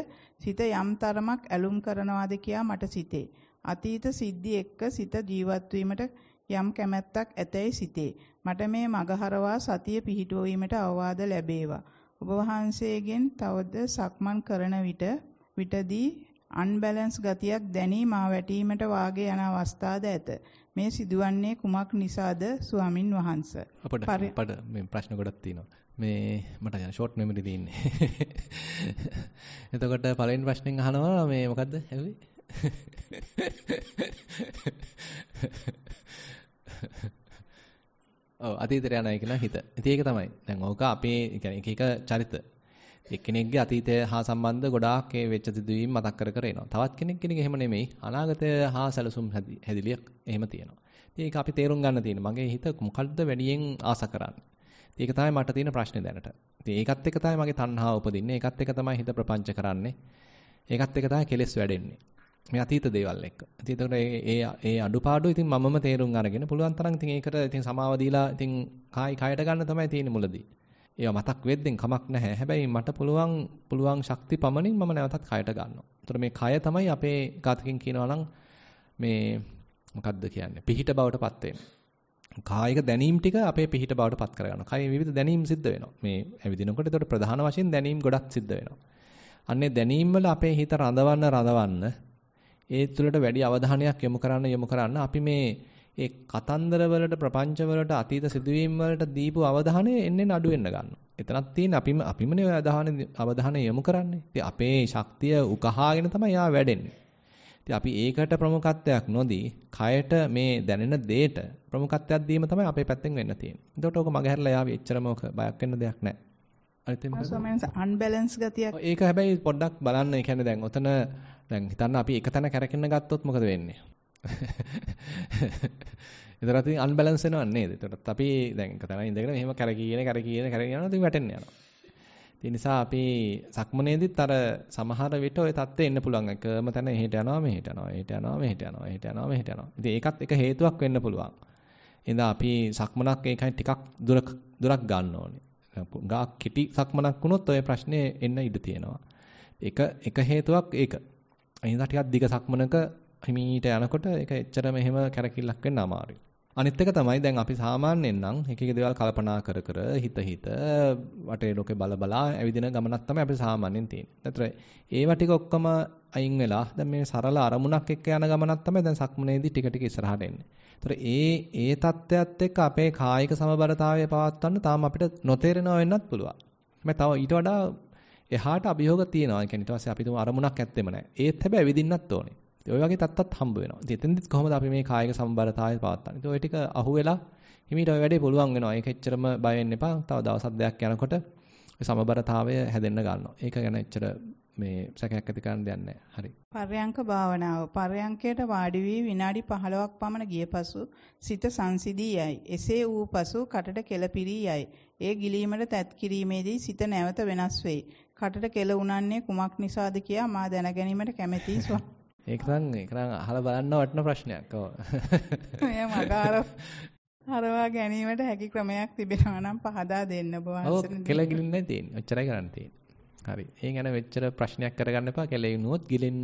සිත යම් තරමක් ඇලුම් කරනවාද කියා මට සිතේ. අතීත සිද්ධි එක්ක සිත ජීවත් යම් කැමැත්තක් ඇතැයි සිතේ. මට මේ මගහරවා සතිය පිහිටුවීමට අවවාද ලැබේවා. ඔබ වහන්සේගෙන් තවද සක්මන් කරන විට විටදී අන්බැලන්ස් ගතියක් දැනී මා වැටීමට වාගේ යන අවස්ථාද ඇත. මේ සිදුවන්නේ කුමක් නිසාද ස්වාමින් වහන්ස? අපට අපට මේ ප්‍රශ්න ගොඩක් තියෙනවා. මේ මට ෂෝට් මෙමරි තියෙන්නේ. එතකොට පළවෙනි ප්‍රශ්نين අහනවා මේ මොකද්ද? හැවේ? ඔව් අතීතයට යනයි කියලා හිත. ඉතින් ඒක තමයි. දැන් ඕක අපේ يعني එක එක චරිත එක්කෙනෙක්ගේ අතීතය හා සම්බන්ධ ගොඩාක් ඒ වෙච්ච සිදුවීම් මතක් කර කර එනවා. තවත් කෙනෙක් කෙනෙක් එහෙම නෙමෙයි. අනාගතය හා සැලසුම් හැදිලියක් එහෙම තියෙනවා. ඉතින් ඒක අපි තේරුම් ගන්න තියෙන. මගේ හිත මොකද්ද වැඩියෙන් ආස කරන්නේ? ඉතින් ඒක තමයි මට තියෙන ප්‍රශ්නේ දැනට. ඉතින් ඒකත් එක්ක තමයි මගේ තණ්හාව උපදින්නේ. ඒකත් එක්ක තමයි හිත ප්‍රපංච කරන්නේ. ඒකත් එක්ක තමයි කෙලෙස් වැඩෙන්නේ. මේ අතීත දේවල් එක්ක. ඉතින් එතකොට ඒ ඒ ඒ අඩුපාඩු ඉතින් මමම තේරුම් අරගෙන පුළුවන් තරම් ඉතින් ඒකට ඉතින් සමාව දීලා ඉතින් කායි කයට ගන්න තමයි තියෙන්නේ මුලදී. ඒවා මතක් වෙද්දෙන් කමක් නැහැ. හැබැයි මට පුළුවන් පුළුවන් ශක්ති පමණින් මම නැවතත් කයට ගන්නවා. ඒතර මේ කය තමයි අපේ ගාතකින් කියනවා නම් මේ මොකද්ද කියන්නේ? පිහිට බවටපත් වෙන්නේ. කායික දැනීම් ටික අපේ පිහිට බවට පත් කරගන්නවා. කයේ විවිධ දැනීම් සිද්ධ වෙනවා. මේ ඇවිදිනකොට ඒතකොට ප්‍රධාන වශයෙන් දැනීම් ගොඩක් සිද්ධ වෙනවා. අන්නේ දැනීම් වල අපේ හිත රඳවන්න රඳවන්න ඒ තුළට වැඩි අවධානයක් යොමු කරන්න යොමු කරන්න අපි මේ ඒ කතන්දර වලට ප්‍රපංච වලට අතීත සිදුවීම් වලට දීපු අවධානය එන්නේ නඩු වෙන්න ගන්නවා. එතනක් තියෙන අපිම අපිමනේ අවධානය අවධානය යොමු කරන්නේ. ඉතින් අපේ ශක්තිය උකහාගෙන තමයි යා වැඩෙන්නේ. ඉතින් අපි ඒකට ප්‍රමුඛත්වයක් නොදී කයට මේ දැනෙන දෙයට ප්‍රමුඛත්වයක් දීම තමයි අපේ පැත්තෙන් වෙන්න තියෙන්නේ. එතකොට ඕක මගහැරලා යාවි එච්චරම ඕක බයක් වෙන්න දෙයක් නැහැ. අනිත් මොකද? සමහරවිට අන්බැලන්ස් ගතියක්. ඒක හැබැයි පොඩ්ඩක් බලන්න. ඒ කියන්නේ දැන් ඔතන දැන් හිතන්න අපි එක තැන කැරකෙන්න ගත්තොත් මොකද වෙන්නේ? එතකොට ඉතින් අන්බැලන්ස් වෙනව නේද? එතකොටත් අපි දැන් එක තැනක ඉඳගෙන මෙහෙම කරකීන කරකීන කරගෙන යනවා ඉතින් වැටෙන්න යනවා. ඒ නිසා අපි සක්මනේදිත් අර සමහර විට ওই தත්ත්වෙ එන්න පුළුවන්. එකම තැන එහෙට යනවා මෙහෙට යනවා. එහෙට යනවා මෙහෙට යනවා. එහෙට යනවා මෙහෙට යනවා. ඉතින් ඒකත් එක හේතුවක් වෙන්න පුළුවන්. එඳා අපි සක්මනක් ඒකයි ටිකක් දුරක් දුරක් ගන්න ඕනේ. ගා කිටි සක්මනක් වුණොත් ওই ප්‍රශ්නේ එන්න ඉඩ තියෙනවා. එක එක හේතුවක් ඒක. එඳා ටිකක් දිග සක්මනක හිමීට යනකොට ඒක එච්චරම එහෙම කැරකිල්ලක් වෙන්න අමාරුයි. අනිත් එක තමයි දැන් අපි සාමාන්‍යයෙන් නම් එක එක දේවල් කල්පනා කර කර හිත හිත වටේ ලෝකේ බල බලා ඇවිදින ගමනක් තමයි අපි සාමාන්‍යයෙන් තියෙන්නේ. නැතර ඒවා ටික ඔක්කොම අයින් වෙලා දැන් මේ සරල අරමුණක් එක්ක යන ගමනක් තමයි දැන් සක්මනේදී ටික ටික ඉස්සරහට එන්නේ. ඒතර ඒ ඒ தත්ත්වයත් එක්ක අපේ කායික සමබරතාවය පවත්වන්න තාම අපිට නොතේරෙනව වෙන්නත් පුළුවන්. මම තව ඊට වඩා එහාට අභියෝග තියෙනවා. ඒ කියන්නේ ඊට පස්සේ අපි තුම අරමුණක් ඇත්තෙම නැහැ. ඒත් හැබැයි ඇවිදින්නත් ඕනේ. ඉතින් ওই වගේ තත්ත්වයක් හම්බ වෙනවා. ඉතින් එතෙන්දිත් කොහොමද අපි මේ කායික සම්බරතාවය පවත්වන්නේ? ඉතින් ওই ටික අහුවෙලා හිමීට ওই වැඩේ පුළුවන් වෙනවා. ඒක එච්චරම බය වෙන්න එපා. තව දවසක් දෙකක් යනකොට ওই සමබරතාවය හැදෙන්න ගන්නවා. ඒක ගැන එච්චර මේ සැකයක් ඇති කරන්න දෙයක් නැහැ. හරි. පර්යංක භාවනාව. පර්යංකයට වාඩි වී විනාඩි 15ක් පමණ ගිය පසු සිත සංසිදී යයි. එසේ වූ පසු කටට කෙල පිරී යයි. ඒ ගිලීමට තැත් කිරීමේදී සිත නැවත වෙනස් වෙයි. කටට කෙල උනන්නේ කුමක් නිසාද කියා මා දැනගැනීමට කැමැතියි. ඒක නම් ඒක නම් අහලා බලන්න වටින ප්‍රශ්නයක්. ඔව්. එයා මට අර හරවා ගැනීමට හැකි ක්‍රමයක් තිබෙනවා නම් පහදා දෙන්න ඔබ වහන්සේට. ඔව් කෙල ගිලින්නේ තියෙන්නේ. ඔච්චරයි කරන්න තියෙන්නේ. හරි. ඒ ගැන මෙච්චර ප්‍රශ්නයක් කරගන්න එපා. කෙල ගිනුවොත් ගිලෙන්න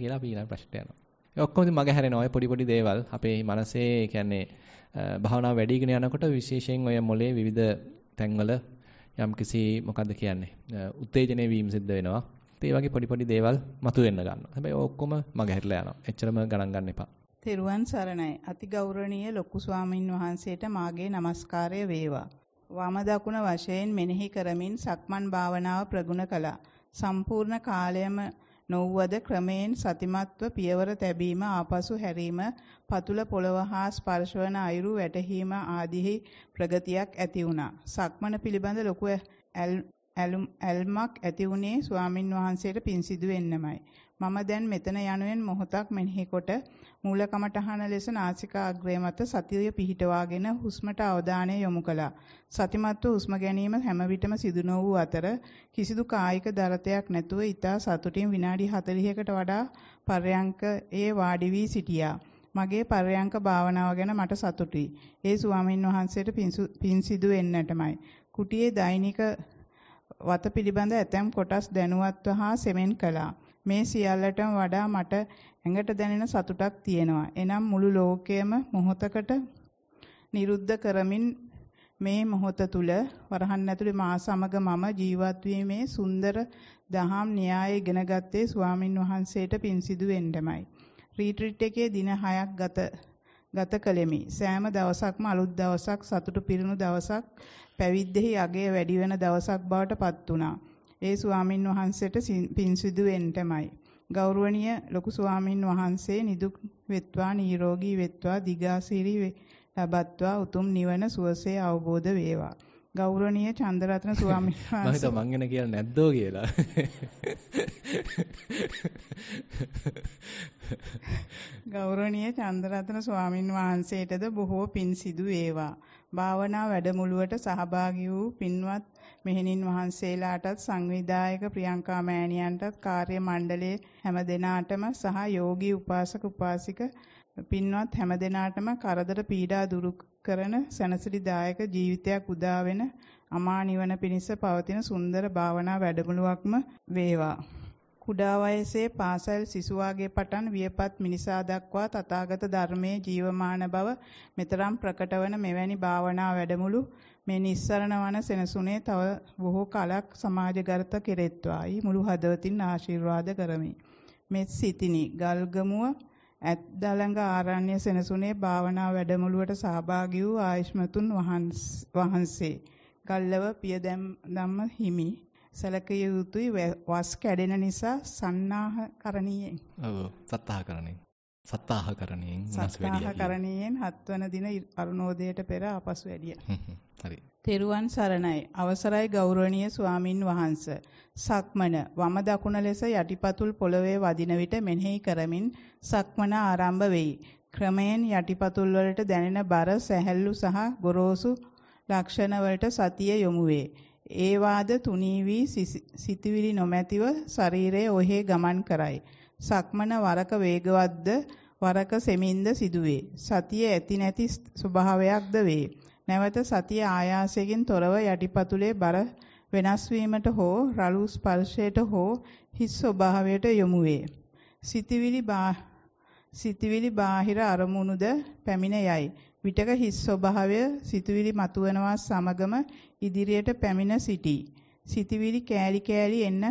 කියලා අපි ඊළඟ ප්‍රශ්නට යනවා. ඒ ඔක්කොම ඉතින් මගේ හැරෙනවා. ඔය පොඩි පොඩි දේවල් අපේ මනසේ කියන්නේ භාවනාව වැඩිගෙන යනකොට විශේෂයෙන් ඔය මොලේ විවිධ තැන්වල යම්කිසි මොකද්ද කියන්නේ උත්තේජනය වීම සිද්ධ වෙනවා. ඒ වගේ පොඩි පොඩි දේවල් මතුවෙන්න ගන්නවා. හැබැයි ඔක්කොම මගහැරලා යනවා. එච්චරම ගණන් ගන්න එපා. තෙරුවන් සරණයි. අතිගෞරවනීය ලොකු ස්වාමින් වහන්සේට මාගේ নমස්කාරය වේවා. වම දකුණ වශයෙන් මෙනෙහි කරමින් සක්මන් භාවනාව ප්‍රගුණ කළා. සම්පූර්ණ කාලයම නොවුවද ක්‍රමයෙන් සතිමත්ව පියවර තැබීම ආපසු හැරීම පතුල පොළව හා ස්පර්ශවන අයුරු වැටහීම ආදිහි ප්‍රගතියක් ඇති වුණා. සක්මන පිළිබඳ ලොකු ඇල්මක් ඇති වුණේ ස්වාමින් වහන්සේට පින් සිදු වෙන්නමයි. මම දැන් මෙතන යනුවෙන් මොහොතක් මෙනෙහි කොට මූල කමඨහන ලෙස නාසිකාග්‍රය මත සතිය පිහිටවාගෙන හුස්මට අවධානය යොමු කළා. සතිමත්ව හුස්ම ගැනීම හැම විටම සිදු නොවූ අතර කිසිදු කායික දරතයක් නැතුව ඊතා සතුටින් විනාඩි 40කට වඩා පර්යංකයේ වාඩි වී සිටියා. මගේ පර්යංක භාවනාව ගැන මට සතුටුයි. ඒ ස්වාමින් වහන්සේට පින් සිදු වෙන්නටමයි. කුටියේ දෛනික වත පිළිබඳ ඇතැම් කොටස් දැනුවත්ව හා සෙමෙන් කළා. මේ සියල්ලටම වඩා මට ඇඟට දැනෙන සතුටක් තියෙනවා. එනම් මුළු ලෝකයම මොහොතකට නිරුද්ධ කරමින් මේ මොහොත තුල වරහන් ඇතුලේ මා සමග මම ජීවත් වීමේ සුන්දර දහම් න්‍යාය ඉගෙන ගත්තේ ස්වාමින් වහන්සේට පින් සිදු වෙන්නමයි. රීට්‍රීට් එකේ දින 6ක් ගත ගත කළෙමි. සෑම දවසක්ම අලුත් දවසක් සතුට පිරුණු දවසක් පැවිද්දෙහි අගය වැඩි වෙන දවසක් බවට පත් වුණා. ඒ ස්වාමින් වහන්සේට පින් සිදු වෙන්නමයි. ගෞරවනීය ලොකු ස්වාමින් වහන්සේ නිදුක් වෙත්වා නිරෝගී වෙත්වා දිගාසිරි ලබත්වා උතුම් නිවන සුවසේ අවබෝධ වේවා. ගෞරවනීය චන්දරත්න ස්වාමීන් වහන්සේ මම හිතුවා මං ගැන කියලා නැද්දෝ කියලා. ගෞරවනීය චන්දරත්න ස්වාමින් වහන්සේටද බොහෝ පින් සිදු වේවා. භාවනා වැඩමුළුවට සහභාගී වූ පින්වත් මෙහෙණින් වහන්සේලාටත් සංවිධායක ප්‍රියංකා මෑණියන්ටත් කාර්ය මණ්ඩලයේ හැම දෙනාටම සහ යෝගී උපාසක උපාසික පින්වත් හැම දෙනාටම කරදර පීඩා දුරු කරන සැනසිලිදායක ජීවිතයක් උදා වෙන අමා නිවන පිණිස පවතින සුන්දර භාවනා වැඩමුළුවක්ම වේවා. කුඩා වයසේ පාසල් සිසුවාගේ පටන් වියපත් මිනිසා දක්වා තථාගත ධර්මයේ ජීවමාන බව මෙතරම් ප්‍රකටවන මෙවැනි භාවනා වැඩමුළු මේ නිස්සරණ වන සෙනසුනේ තව බොහෝ කලක් සමාජගත කෙරෙත්වායි මුළු හදවතින් ආශිර්වාද කරමි. මෙත් සිතිනි ගල්ගමුව ඇත්දලඟ ආරණ්‍ය සෙනසුනේ භාවනා වැඩමුළුවට සහභාගී වූ ආයුෂ්මතුන් වහන්සේ ගල්ලව පියදම්ම හිමි සලකිය යුතුයි වස් කැඩෙන නිසා සන්නාහකරණීයෙන් ඔව් සත්තාහකරණයෙන් සත්තාහකරණයෙන් වෙනස් වැඩි සත්තාහකරණයෙන් හත්වන දින අරුණෝදයට පෙර ආපසු වැඩිය හරි තෙරුවන් සරණයි අවසරයි ගෞරවනීය ස්වාමින් වහන්සේ සක්මන වම දකුණ ලෙස යටිපතුල් පොළවේ වදින විට මෙනෙහි කරමින් සක්මන ආරම්භ වෙයි. ක්‍රමයෙන් යටිපතුල් වලට දැනෙන බර සැහැල්ලු සහ ගොරෝසු ලක්ෂණ වලට සතිය යොමු වේ. ඒ වාද තුනී වී සිතවිලි නොමැතිව ශරීරයේ ඔහේ ගමන් කරයි. සක්මන වරක වේගවත්ද වරක සෙමින්ද සිදුවේ. සතිය ඇති නැති ස්වභාවයක්ද වේ. නැවත සතිය ආයාසයෙන් තොරව යටිපතුලේ බර වෙනස් වීමට හෝ රළු ස්පර්ශයට හෝ හිස් ස්වභාවයට යොමු වේ. සිතවිලි සිතවිලි බාහිර අරමුණුද පැමිණ යයි. විටක හිස් ස්වභාවය සිතවිලි මතුවනවා සමගම ඉදිරියට පැමිණ සිටී. සිතවිලි කෑලි කෑලි එන්න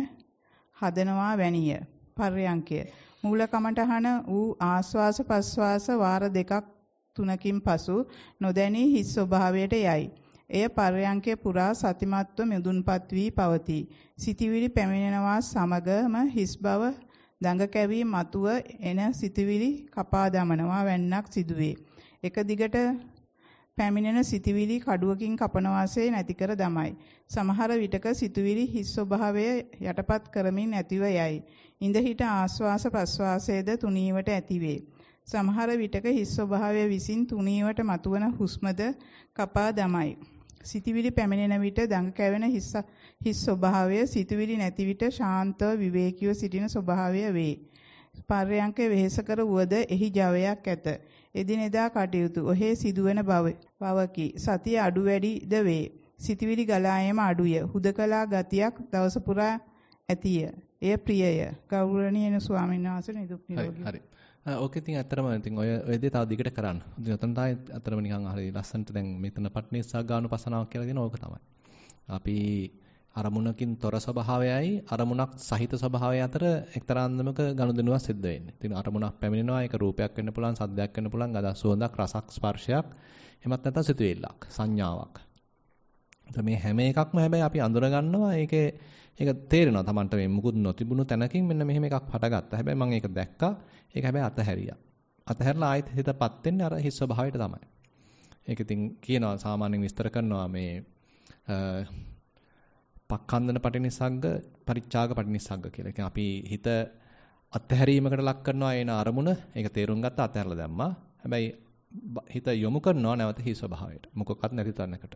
හදනවා වැනිය. පර්යංකය. මූල කමඨහන ඌ ආස්වාස ප්‍රස්වාස වාර දෙකක් තුනකින් පසු නොදැනී හිස් ස්වභාවයට යයි. එය පර්යංකේ පුරා සතිමත්ව මෙදුන්පත් වී පවතී. සිතවිලි පැමිණෙනවා සමගම හිස් බව දඟ කැවී මතුව එන සිතවිලි කපා දමනවා වැන්නක් සිදුවේ. එක දිගට පැමිණෙන සිතවිලි කඩුවකින් කපන වාසේ නැති කර දමයි. සමහර විටක සිතවිලි හිස් ස්වභාවය යටපත් කරමින් ඇතිව යයි. ඉඳහිට ආස්වාස ප්‍රස්වාසයේද තුනීවට ඇතිවේ. සමහර විටක හිස් ස්වභාවය විසින් තුනීවට මතුවන හුස්මද කපා දමයි. සිතවිලි පැමිණෙන විට දඟ කැවෙන හිස් ස්වභාවය සිතවිලි නැති විට ශාන්තව විවේකීව සිටින ස්වභාවය වේ. පර්යංක වෙහෙසකර වුවද එහි ජවයක් ඇත. එදිනෙදා කටයුතු ඔහේ සිදුවන බව පවකි. සතිය අඩු වැඩිද වේ. සිතවිලි ගලා යෑම අඩුය. හුදකලා ගතියක් දවස පුරා ඇතිය. එය ප්‍රියය. ගෞරවනීය ස්වාමීන් වහන්සේ නිදුක් නිරෝගී ඕක ඉතින් ඇත්තටම ඉතින් ඔය ඔය දේ තව දිගට කරන්න. ඉතින් ඔතන තමයි ඇත්තටම නිකන් හරි ලස්සනට දැන් මෙතන පට්නිසා ගානුපසනාවක් කියලා කියන ඕක තමයි. අපි අරමුණකින් තොර ස්වභාවයයි අරමුණක් සහිත ස්වභාවය අතර එක්තරා අන්දමක ගනුදෙනුවක් සිද්ධ වෙන්නේ. ඉතින් අරමුණක් පැමිණෙනවා ඒක රූපයක් වෙන්න පුළුවන්, සද්දයක් වෙන්න පුළුවන්, ගඳ සුවඳක්, රසක්, ස්පර්ශයක්, එමත් නැත්නම් සිතුවිල්ලක්, සංඥාවක්. මේ හැම එකක්ම හැබැයි අපි අඳුරගන්නවා ඒකේ ඒක තේරෙනවා Tamanට මේ මුකුත් නොතිබුණු තැනකින් මෙන්න මෙහෙම එකක් හටගත්තා. හැබැයි මම ඒක දැක්කා. ඒක හැබැයි අතහැරියා. අතහැරලා ආයෙත් හිතපත් වෙන්නේ අර හිස් ස්වභාවයට තමයි. ඒක ඉතින් කියනවා සාමාන්‍යයෙන් විස්තර කරනවා මේ පක්ඛන්දන පටිනිසග්ග පරිත්‍යාග පටිනිසග්ග කියලා. ඒ අපි හිත අත්හැරීමකට ලක් කරනවා එන අරමුණ ඒක තේරුම් ගත්ත අත්හැරලා දැම්මා. හැබැයි හිත යොමු කරනවා නැවත හි ස්වභාවයට. මොකක්වත් නැති තැනකට.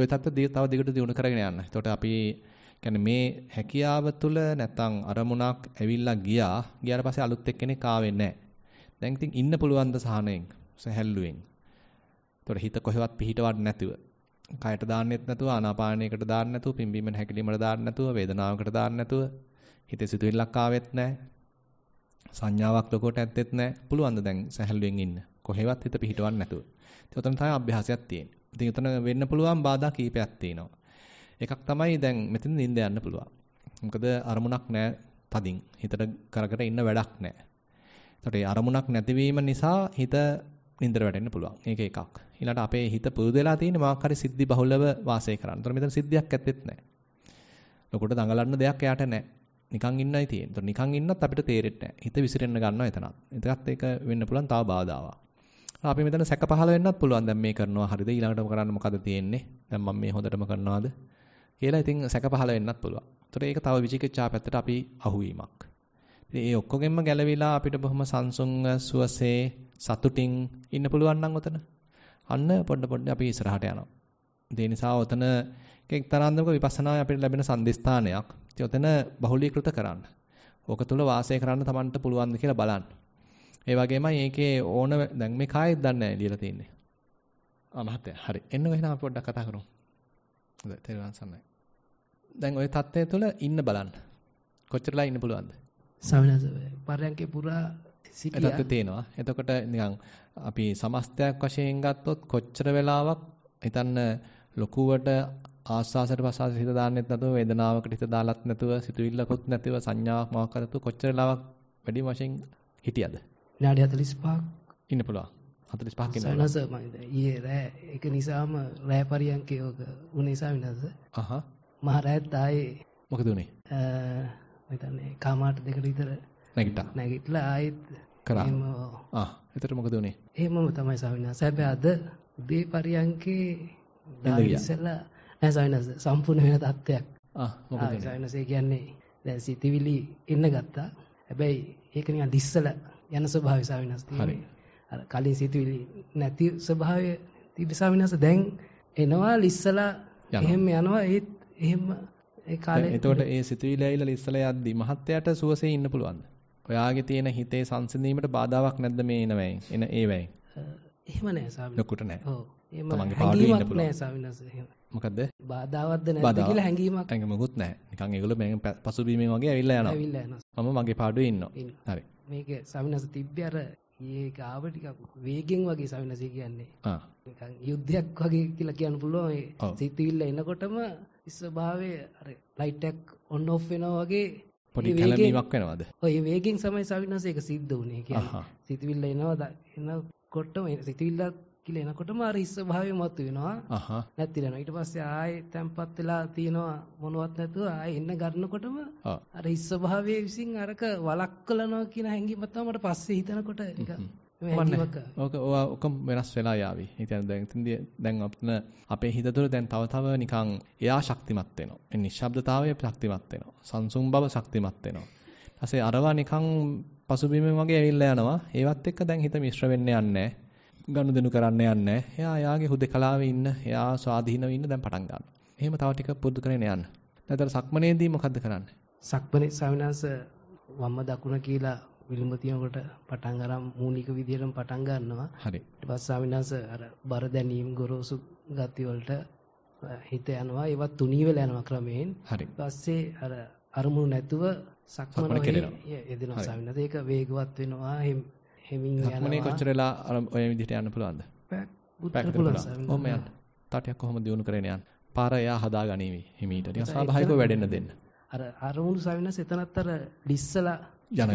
ඒතකොට තව දිගට දියුණු කරගෙන යන්න. එතකොට අපි කියන්නේ මේ හැකියාව තුළ නැතනම් අරමුණක් ඇවිල්ලා ගියා. ගියාට පස්සේ අලුත් එක්කෙනෙක් ආවේ නැහැ. දැන් ඉතින් ඉන්න පුළුවන් ද සහනෙන්, සැහැල්ලුවෙන්. ඒතොර හිත කොහෙවත් පිහිටවන්නේ නැතුව කයට දාන්නෙත් නැතුව ආනාපානයකට දාන්න නැතුව පිම්බීමෙන් හැකිලීමට දාන්න නැතුව වේදනාවකට දාන්න නැතුව හිතේ සිතුවිල්ලක් ආවෙත් නැහැ සංඥාවක් ලොකෝට ඇත්තෙත් නැහැ පුළුවන් ද දැන් සැහැල්ලුවෙන් ඉන්න කොහෙවත් හිත පිහිටවන්නේ නැතුව ඉතින් උතන තමයි අභ්‍යාසයක් තියෙන්නේ ඉතින් උතන වෙන්න පුළුවන් බාධා කීපයක් තියෙනවා එකක් තමයි දැන් මෙතන නිින්ද යන්න පුළුවන්. මොකද අරමුණක් නැහැ තදින්. හිතට කරකට ඉන්න වැඩක් නැහැ. ඒතකොට අරමුණක් නැතිවීම නිසා හිත නින්දර වැටෙන්න පුළුවන්. ඒක එකක්. ඊළඟට අපේ හිත පුරුදු වෙලා තියෙන මාක් හරි සිද්ධි බහුලව වාසය කරන්න. ඒතකොට මෙතන සිද්ධියක් ඇත්තෙත් නැහැ. ලොකුට දඟලන්න දෙයක් එයාට නැහැ. නිකන් ඉන්නයි තියෙන්නේ. ඒතකොට නිකන් ඉන්නත් අපිට තේරෙන්නේ නැහැ. හිත විසිරෙන්න ගන්නවා එතනත්. ඒකත් ඒක වෙන්න පුළුවන් තව බාධාවක්. අපි මෙතන සැක පහල වෙන්නත් පුළුවන්. දැන් මේ කරනවා හරිද? ඊළඟට කරන්න මොකද තියෙන්නේ? දැන් මම මේ හොඳටම කරනවාද? කියලා ඉතින් සැක පහළ වෙන්නත් පුළුවන්. ඒතකොට ඒක තව විචිකිච්ඡා පැත්තට අපි අහුවීමක්. ඉතින් ඒ ඔක්කොගෙම ගැලවිලා අපිට බොහොම සංසුන්ව සුවසේ සතුටින් ඉන්න පුළුවන් නම් ඔතන. අන්න පොඩ පොඩ අපි ඉස්සරහට යනවා. ඒ නිසා ඔතන එක්තරාන්දමක විපස්සනාය අපිට ලැබෙන සම්දිස්ථානයක්. ඉතින් ඔතන බහුලීකృత කරන්න. ඕක තුල වාසය කරන්න Tamanට පුළුවන් ද කියලා බලන්න. ඒ වගේමයි ඒකේ ඕන දැන් මේ කායෙත් දන්නේ නැහැ ලියලා තියෙන්නේ. ආ මහත්තයා හරි. එන්න එහෙනම් අපි පොඩ්ඩක් කතා කරමු. හොඳයි තේරුවන් සන්නයි. දැන් ওই தත්ත්වය තුළ ඉන්න බලන්න. කොච්චරලා ඉන්න පුළුවන්ද? සමිනස පරයන්කේ පුරා සිටියා. ඒකත් තේනවා. එතකොට නිකන් අපි සමස්තයක් වශයෙන් ගත්තොත් කොච්චර වෙලාවක් හිතන්න ලොකුවට ආස්වාසයට පසාස හිත දාන්නෙත් නැතුව වේදනාවකට හිත දාලත් නැතුව සිතුවිල්ලකුත් නැතිව සංඥාවක් මොකක් කරතු කොච්චර වෙලාවක් වැඩි වශයෙන් හිටියද? විනාඩි 45ක් ඉන්න පුළුවන්. 45ක් ඉන්නවා. සනස මම ඊයේ රෑ ඒක නිසාම රෑ පරියන්කේ ඔක උනේ නිසා විනාස. අහහ. මහ රෑත් ආයේ මොකද උනේ? අ මම හිතන්නේ කාමාට දෙකට විතර නැගිට්ටා. නැගිටලා ආයෙත් කරා. ආ එතකොට මොකද උනේ? එහෙමම තමයි සාවිනාස. හැබැයි අද උදේ පරියන්කේ ඉස්සලා නෑ සාවිනාස සම්පූර්ණ වෙන තත්ත්වයක්. ආ මොකද උනේ? සාවිනාස කියන්නේ දැන් සිතවිලි එන්න ගත්තා. හැබැයි ඒක නිකන් දිස්සලා යන ස්වභාවය සාවිනාස තියෙනවා. හරි. අර කලින් සිතුවිලි නැති ස්වභාවය තිබිසා විනාස දැන් එනවා ලිස්සලා එහෙම යනවා ඒත් එහෙම ඒ කාලේ එතකොට ඒ සිතුවිලි ඇවිල්ලා ලිස්සලා යද්දි මහත්යට සුවසේ ඉන්න පුළුවන්ද? ඔයාගේ තියෙන හිතේ සංසිඳීමට බාධාවක් නැද්ද මේ එනවැයි? එන ඒ වැයි? එහෙම නෑ සාවිනාස. ලොකුට නෑ. ඔව්. එහෙම හැංගීමක් නෑ සාවිනාස. එහෙම. මොකද බාධාවත්ද නැද්ද කියලා හැඟීමක් හැඟීමකුත් නැහැ. නිකන් ඒගොල්ලෝ මෙන් පසුබිමේ වගේ ඇවිල්ලා යනවා. ඇවිල්ලා යනවා. මම මගේ පාඩුවේ ඉන්නවා. හරි. මේක සමිනස තිබ්බේ අර ඒක ආව ටිකක් වේගෙන් වගේ සවිනසී කියන්නේ. ආ. නිකන් යුද්ධයක් වගේ කියලා කියන්න පුළුවන්. ඒ සිතවිල්ල එනකොටම ස්වභාවයේ අර ලයිට් එකක් ඔන් ඔෆ් වෙනවා වගේ පොඩි කැළඹීමක් වෙනවද? ඔය ඒ වේගෙන් තමයි සවිනස ඒක සිද්ධ වුනේ කියන්නේ. සිතවිල්ල එනවා එනකොටම සිතවිල්ලත් කියලා එනකොටම අර හිස් ස්වභාවය මතුවෙනවා. අහහ. නැතිලනවා. ඊට පස්සේ ආයේ තැම්පත් වෙලා තියෙනවා මොනවත් නැතුව ආයේ එන්න ගන්නකොටම අර හිස් ස්වභාවයේ විසින් අරක වළක්වලනවා කියන හැඟීම තමයි මට පස්සේ හිතනකොට ඒක ඕක ඕක වෙනස් වෙලා යාවි. ඒ කියන්නේ දැන් ඉතින්දී දැන් අපිට අපේ හිත තුළ දැන් තව තව නිකන් එයා ශක්තිමත් වෙනවා. මේ නිශ්ශබ්දතාවය ශක්තිමත් වෙනවා. සංසුම් බව ශක්තිමත් වෙනවා. ඊපස්සේ අරවා නිකන් පසුබිමෙන් වගේ ඇවිල්ලා යනවා. ඒවත් එක්ක දැන් හිත මිශ්‍ර වෙන්න යන්නේ නැහැ. ගනුදෙනු කරන්න යන්නේ එයා එයාගේ හුදෙකලාවේ ඉන්න, එයා ස්වාධීනව ඉන්න දැන් පටන් ගන්නවා. එහෙම තව ටික පුරුදු කරගෙන යන්න. නැතර සක්මනේදී මොකද්ද කරන්නේ? සක්මනේ ස්වාමිනාස වම්ම දකුණ කියලා විලුඹ තියනකොට පටන් අරන් මූනික විදියටම පටන් ගන්නවා. හරි. ඊට පස්සේ ස්වාමිනාස අර බර දැනීම් ගොරෝසු ගති වලට හිත යනවා. ඒවත් තුනී වෙලා යනවා ක්‍රමයෙන්. හරි. ඊපස්සේ අර අරමුණු නැතුව සක්මන වෙනවා. එදිනවා ස්වාමිනාස. ඒක වේගවත් වෙනවා. එහෙම හෙමින් යනවා. සක්මනේ කොච්චර වෙලා ඔය විදිහට යන්න පුළුවන්ද? පැයක් පුළුවන්. ඔහොම යන්න. තාටියක් කොහොම දියුණු කරගෙන යන්න. පාර එයා හදා ගනිවි හිමීට. ටික ස්වාභාවිකව වැඩෙන්න දෙන්න. අර අරමුණු සාවිනස් එතනත් අර ලිස්සලා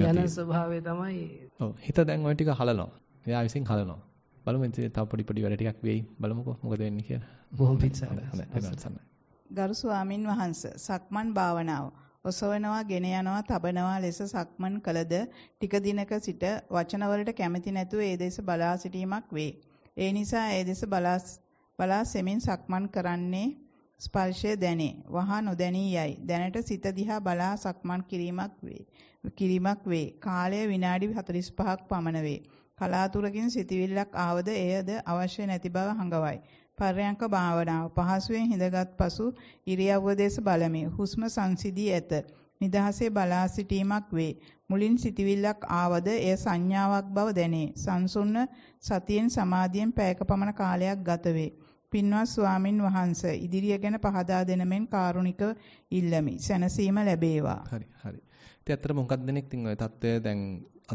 යන ස්වභාවය තමයි. ඔව් හිත දැන් ওই ටික හලනවා. එයා විසින් හලනවා. බලමු ඉතින් තව පොඩි පොඩි වැඩ ටිකක් වෙයි. බලමුකෝ මොකද වෙන්නේ කියලා. බොහොම පිටසක්. ගරු ස්වාමින් වහන්සේ සක්මන් භාවනාව ඔසවනවා ගෙන යනවා තබනවා ලෙස සක්මන් කළද ටික දිනක සිට වචනවලට කැමැති නැතුව ඒ දෙස බලා සිටීමක් වේ. ඒ නිසා ඒ දෙස බලා බලා සෙමින් සක්මන් කරන්නේ ස්පර්ශය දැනේ. වහා නොදැනී යයි. දැනට සිත දිහා බලා සක්මන් කිරීමක් වේ. කිරීමක් වේ. කාලය විනාඩි 45ක් පමණ වේ. කලාතුරකින් සිතවිල්ලක් ආවද එයද අවශ්‍ය නැති බව හඟවයි. පර්යංක භාවනාව පහසුවෙන් හිඳගත් පසු ඉරියව්ව දෙස බලමි. හුස්ම සංසිඳී ඇත. නිදහසේ බලා සිටීමක් වේ. මුලින් සිටවිල්ලක් ආවද එය සංඥාවක් බව දැනේ. සංසුන්න සතියෙන් සමාධියෙන් පැයක පමණ කාලයක් ගත වේ. පින්වත් ස්වාමින් වහන්සේ ඉදිරිය ගැන පහදා දෙන මෙන් කාරුණික ඉල්ලමි. සැනසීම ලැබේවා. හරි හරි. ඉතින් ඇත්තටම මොකක්ද දෙනෙක් ඉතින් ওই தত্ত্বය දැන්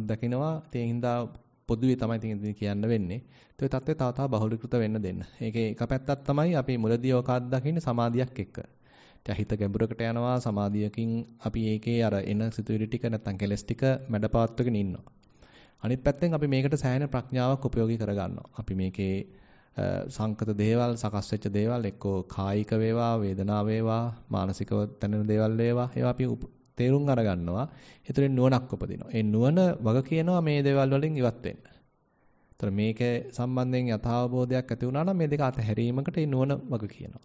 අත්දකිනවා. ඒ හින්දා පොදුවේ තමයි ඉතින් කියන්න වෙන්නේ. ඒත් ඔය தත්ත්වය තව තව බහුලීකృత වෙන්න දෙන්න. ඒකේ එක පැත්තක් තමයි අපි මුලදී ඔකාත් දකින්නේ සමාධියක් එක්ක. ඉතින් හිත ගැඹුරකට යනවා සමාධියකින් අපි ඒකේ අර එන සිතුවිලි ටික නැත්තම් කෙලස් ටික මැඩපාත්වගෙන ඉන්නවා. අනිත් පැත්තෙන් අපි මේකට සෑහෙන ප්‍රඥාවක් උපයෝගී කරගන්නවා. අපි මේකේ සංකත දේවල් සකස් වෙච්ච දේවල් එක්කෝ කායික වේවා වේදනා වේවා මානසිකව දැනෙන දේවල් වේවා ඒවා අපි තේරුම් අරගන්නවා. ඒතරෙන් නුවණක් උපදිනවා. ඒ නුවණ වග කියනවා මේ දේවල් වලින් ඉවත් වෙන්න. ඒතර මේක සම්බන්ධයෙන් යථාබෝධයක් ඇති වුණා නම් මේ දෙක අතහැරීමකට ඒ නුවණ වග කියනවා.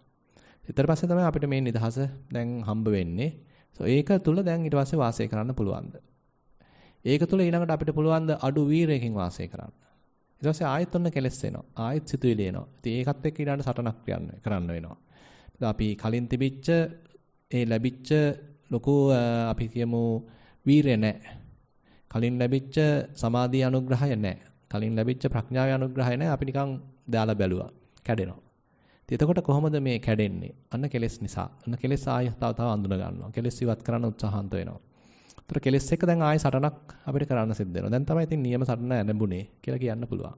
ඊට පස්සේ තමයි අපිට මේ නිදහස දැන් හම්බ වෙන්නේ. සෝ ඒක තුල දැන් ඊට පස්සේ වාසය කරන්න පුළුවන්ද? ඒක තුල ඊළඟට අපිට පුළුවන් අඩු වීරයකින් වාසය කරන්න. ඊට පස්සේ ආයෙත් ඔන්න කෙලස් එනවා. ආයෙත් සිතුවිලි එනවා. ඉතින් ඒකත් එක්ක ඊළඟට සටනක් කරන්න වෙනවා. අපි කලින් තිබිච්ච ඒ ලැබිච්ච ලොකෝ අපි කියමු වීරය නැහැ. කලින් ලැබිච්ච සමාධි අනුග්‍රහය නැහැ. කලින් ලැබිච්ච ප්‍රඥාවේ අනුග්‍රහය නැහැ. අපි නිකන් දාලා බැලුවා. කැඩෙනවා. ඉතින් එතකොට කොහොමද මේ කැඩෙන්නේ? අන්න කෙලෙස් නිසා. අන්න කෙලෙස් ආයෙ තව තව අඳුන ගන්නවා. කෙලෙස් ඉවත් කරන්න උත්සාහන්ත වෙනවා. ඒතර කෙලෙස් එක දැන් ආයෙ සටනක් අපිට කරන්න සිද්ධ වෙනවා. දැන් තමයි ඉතින් නියම සටන ඇරඹුනේ කියලා කියන්න පුළුවන්.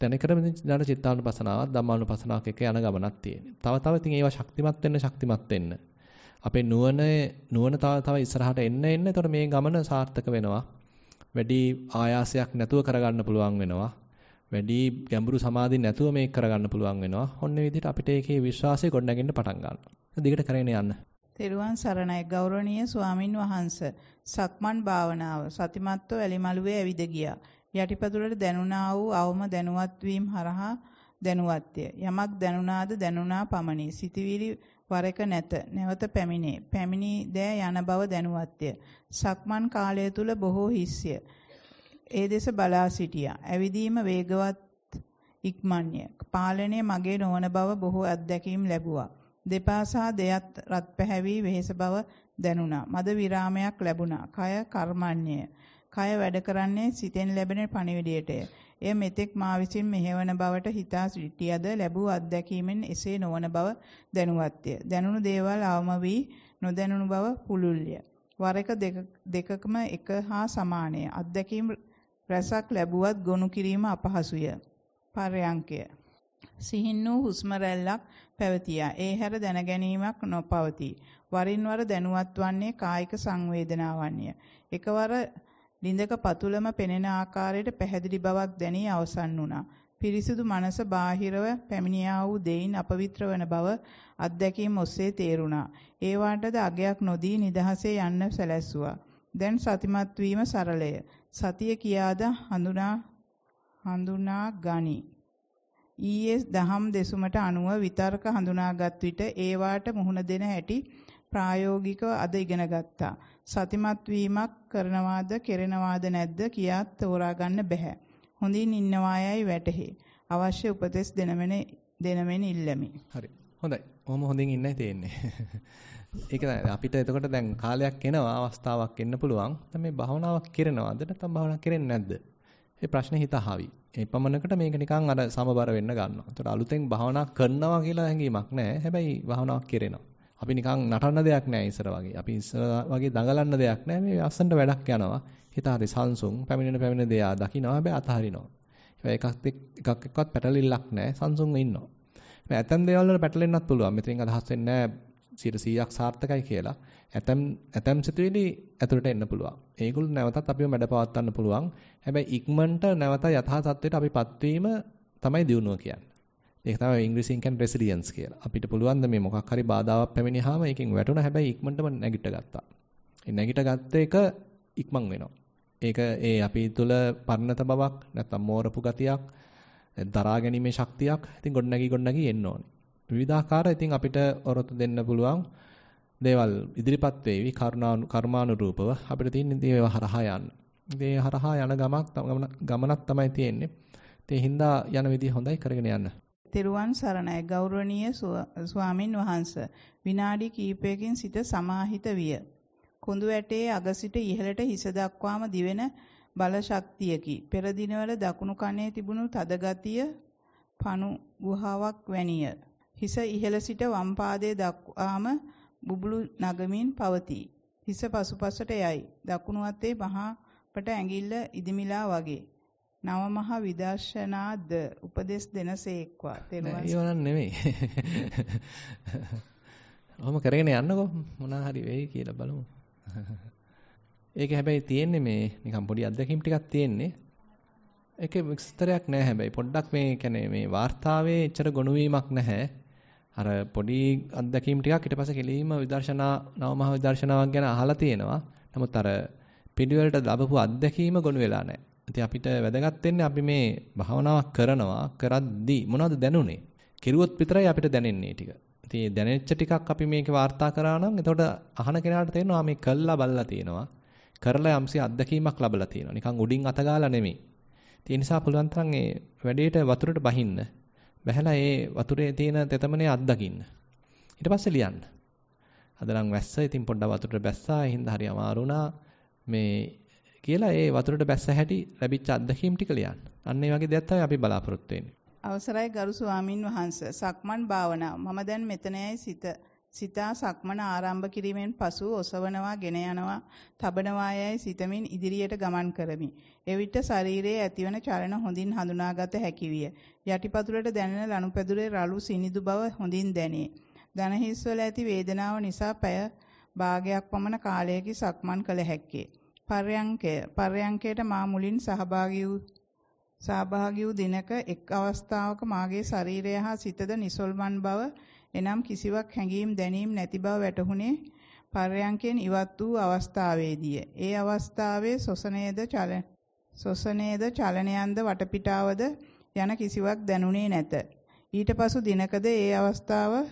තැනකටම දැන් චිත්තානුපසනාවත් ධම්මානුපසනාවක් එක යන ගමනක් තියෙනවා. තව තව ඉතින් ඒවා ශක්තිමත් වෙන්න ශක්තිමත් වෙන්න. අපේ නුවණ නුවණ තව තව ඉස්සරහට එන්න එන්න එතකොට මේ ගමන සාර්ථක වෙනවා. වැඩි ආයාසයක් නැතුව කරගන්න පුළුවන් වෙනවා. වැඩි ගැඹුරු සමාධි නැතුව මේක කරගන්න පුළුවන් වෙනවා. ඔන්න විදිහට අපිට ඒකේ විශ්වාසය ගොඩනගෙන්න පටන් ගන්නවා. දිගට කරගෙන යන්න. තෙරුවන් සරණයි ගෞරවනීය ස්වාමින් වහන්සේ. සක්මන් භාවනාව සතිමත්ව ඇලිමලුවේ ඇවිද ගියා. යටිපතුලට දැනුණා වූ අවම දැනුවත් වීම හරහා දැනුවත්ය. යමක් දැනුණාද දැනුණා පමණි. සිතවිලි වරක නැත. නැවත පැමිණේ. පැමිණි දෑ යන බව දැනුවත්ය. සක්මන් කාලය තුල බොහෝ හිස්ය. ඒ දෙස බලා සිටියා. ඇවිදීම වේගවත් ඉක්මන්ය. පාලනය මගේ නොවන බව බොහෝ අත්දැකීම් ලැබුවා. දෙපා සහ දෙයත් රත්පැහැවි වෙහෙස බව දැනුණා. මද විරාමයක් ලැබුණා. කය කර්මන්නේ. කය වැඩ කරන්නේ සිතෙන් ලැබෙන පණිවිඩයටය. එය මෙතෙක් මා විසින් මෙහෙවන බවට හිතා සිටියද ලැබූ අත්දැකීමෙන් එසේ නොවන බව දැනුවත්ය. දැනුණු දේවල් අවම වී නොදැනුණු බව පුළුල්ය. වර එක දෙකකම එක හා සමානය. අත්දැකීම් රසක් ලැබුවත් ගොනු කිරීම අපහසුය. පරයන්කය. සිහින් වූ හුස්ම රැල්ලක් පැවතියා. ඒ හැර දැන ගැනීමක් නොපවතී. වරින් වර දැනුවත් වන්නේ කායික සංවේදනාවන්ය. එකවර ලිඳක පතුලම පෙනෙන ආකාරයට පැහැදිලි බවක් දැනී අවසන් වුණා. පිරිසිදු මනස බාහිරව පැමිණියා වූ දෙයින් අපවිත්‍ර වන බව අත්දැකීම් ඔස්සේ තේරුණා. ඒ වාටද අගයක් නොදී නිදහසේ යන්න සැලැස්සුවා. දැන් සතිමත් වීම සරලය. සතිය කියාද හඳුනා හඳුනා ගනි. ඊයේ දහම් දෙසුමට අනුව විතර්ක හඳුනාගත් විට ඒවාට මුහුණ දෙන හැටි ප්‍රායෝගිකව අද ඉගෙන ගත්තා. සතිමත් වීමක් කරනවාද කෙරෙනවාද නැද්ද කියා තෝරා ගන්න බෑ. හොඳින් ඉන්නවායයි වැටහි. අවශ්‍ය උපදෙස් දෙනමෙන දෙනමෙන ඉල්ලමි. හරි. හොඳයි. ඔහොම හොඳින් ඉන්නයි තියෙන්නේ. ඒක අපිට එතකොට දැන් කාලයක් එනවා අවස්ථාවක් එන්න පුළුවන්. දැන් මේ භාවනාවක් කරනවාද නැත්නම් භාවනාවක් කරන්නේ නැද්ද? මේ ප්‍රශ්නේ හිත හාවි. ඒ පමණකට මේක නිකන් අර සමබර වෙන්න ගන්නවා. එතකොට අලුතෙන් භාවනා කරනවා කියලා හැඟීමක් නැහැ. හැබැයි භාවනාවක් කරනවා. අපි නිකන් නටන්න දෙයක් නෑ ඉස්සර වගේ. අපි ඉස්සර වගේ දඟලන්න දෙයක් නෑ. මේ අස්සන්ට වැඩක් යනවා. හිත හරි සංසුන් පැමිණෙන පැමිණෙන දේ ආ දකින්නවා. හැබැයි අතහරිනවා. ඒ එකක් එකක් එක්කවත් පැටලිල්ලක් නෑ. සංසුන්ව ඉන්නවා. මේ ඇතම් දේවල් වල පැටලෙන්නත් පුළුවන්. මෙතනින් අදහස් වෙන්නේ නෑ 100ක් සාර්ථකයි කියලා. ඇතම් ඇතම් සිතුවිලි ඇතුළට එන්න පුළුවන්. ඒගොල්ලෝ නැවතත් අපිව මැඩපවත්වන්න පුළුවන්. හැබැයි ඉක්මනට නැවත යථා තත්ත්වයට අපිපත් වීම තමයි දියුණුව කියන්නේ. ඒක තමයි ඉංග්‍රීසියෙන් කියන්නේ රෙසිලියන්ස් කියලා. අපිට පුළුවන් මේ මොකක් හරි බාධාවක් පැමිණියාම ඒකෙන් වැටුණා හැබැයි ඉක්මනටම නැගිට ගත්තා. ඒ නැගිට ගත්ත එක ඉක්මන් වෙනවා. ඒක ඒ අපි තුල පරණත බවක් නැත්තම් මෝරපු ගතියක් දරා ගැනීමේ ශක්තියක් ඉතින් ගොඩනැගී ගොඩනැගී එන්න ඕනේ. විවිධාකාර ඉතින් අපිට ඔරොත්තු දෙන්න පුළුවන් දේවල් ඉදිරිපත් වේවි කරුණානු කර්මානුරූපව අපිට තියෙන දේව හරහා යන්න. මේ හරහා යන ගමක් ගමනක් තමයි තියෙන්නේ. ඒ හින්දා යන විදිය හොඳයි කරගෙන යන්න. තෙරුවන් සරණයි ගෞරවනීය ස්වාමින් වහන්ස විනාඩි කිහිපයකින් සිට සමාහිත විය කුඳු ඇටේ අග සිට ඉහළට හිස දක්වාම දිවෙන බල ශක්තියකි පෙර දිනවල දකුණු කණේ තිබුණු තද ගතිය පණු ගුහාවක් වැනිය හිස ඉහළ සිට වම් පාදයේ දක්වාම බුබුලු නගමින් පවතී හිස පසුපසට යයි දකුණු අතේ මහා පට ඇඟිල්ල ඉදිමිලා වගේ නවමහා විදර්ශනාද උපදෙස් දෙනසේක්වා තේරුණා ඒවනම් නෙමෙයි ඔහොම කරගෙන යන්නකෝ මොනා හරි වෙයි කියලා බලමු ඒක හැබැයි තියෙන්නේ මේ නිකන් පොඩි අත්දැකීම් ටිකක් තියෙන්නේ ඒකේ විස්තරයක් නැහැ හැබැයි පොඩ්ඩක් මේ කියන්නේ මේ වார்த்தාවේ එච්චර ගොනුවීමක් නැහැ අර පොඩි අත්දැකීම් ටිකක් ඊට පස්සේ කෙලීම විදර්ශනා නවමහා විදර්ශනාවක් ගැන අහලා තියෙනවා නමුත් අර පිළිවෙලට ලැබපු අත්දැකීම ගොනු වෙලා නැහැ ඉතින් අපිට වැදගත් වෙන්නේ අපි මේ භාවනාවක් කරනවා කරද්දී මොනවද දැනුනේ? කෙරුවොත් විතරයි අපිට දැනෙන්නේ ටික. ඉතින් දැනෙච්ච ටිකක් අපි මේකේ වාර්තා කරා නම් එතකොට අහන කෙනාට තේරෙනවා මේ කළා බලලා තියෙනවා. කරලා යම්සි අත්දැකීමක් ලැබලා තියෙනවා. නිකන් උඩින් අතගාලා නෙමෙයි. ඉතින් ඒ නිසා පුළුවන් තරම් ඒ වැඩේට වතුරට බහින්න. බහැලා ඒ වතුරේ තියෙන තෙතමනේ අත්දකින්න. ඊට පස්සේ ලියන්න. අද නම් වැස්ස. ඉතින් පොඩ්ඩක් වතුරට බැස්සා. ඒ හින්දා හරි අමාරු වුණා. මේ කියලා ඒ වතුරට බැස්ස හැටි ලැබිච්ච අත්දැකීම් ටික ලියන්න. අන්න ඒ වගේ දෙයක් තමයි අපි බලාපොරොත්තු වෙන්නේ. අවසරයි ගරු ස්වාමින් වහන්සේ. සක්මන් භාවනාව. මම දැන් මෙතනයි සිත. සිතා සක්මන ආරම්භ කිරීමෙන් පසු ඔසවනවා, ගෙන යනවා, තබනවා යයි සිතමින් ඉදිරියට ගමන් කරමි. එවිට ශරීරයේ ඇතිවන චලන හොඳින් හඳුනාගත හැකි විය. යටිපතුලට දැනෙන ලනුපැදුරේ රළු සිනිදු බව හොඳින් දැනේ. දණහිස්වල ඇති වේදනාව නිසා පැය භාගයක් පමණ කාලයකින් සක්මන් කළ හැක්කේ. පර්යංකය පර්යංකයට මා මුලින් සහභාගී වූ සහභාගී වූ දිනක එක් අවස්ථාවක මාගේ ශරීරය හා සිතද නිසල්මන් බව එනම් කිසිවක් හැඟීම් දැනීම් නැති බව වැටහුනේ පර්යංකයෙන් ඉවත් වූ අවස්ථාවේදීය. ඒ අවස්ථාවේ සොසනේද චල සොසනේද චලනයන්ද වටපිටාවද යන කිසිවක් දැනුනේ නැත. ඊට පසු දිනකද ඒ අවස්ථාව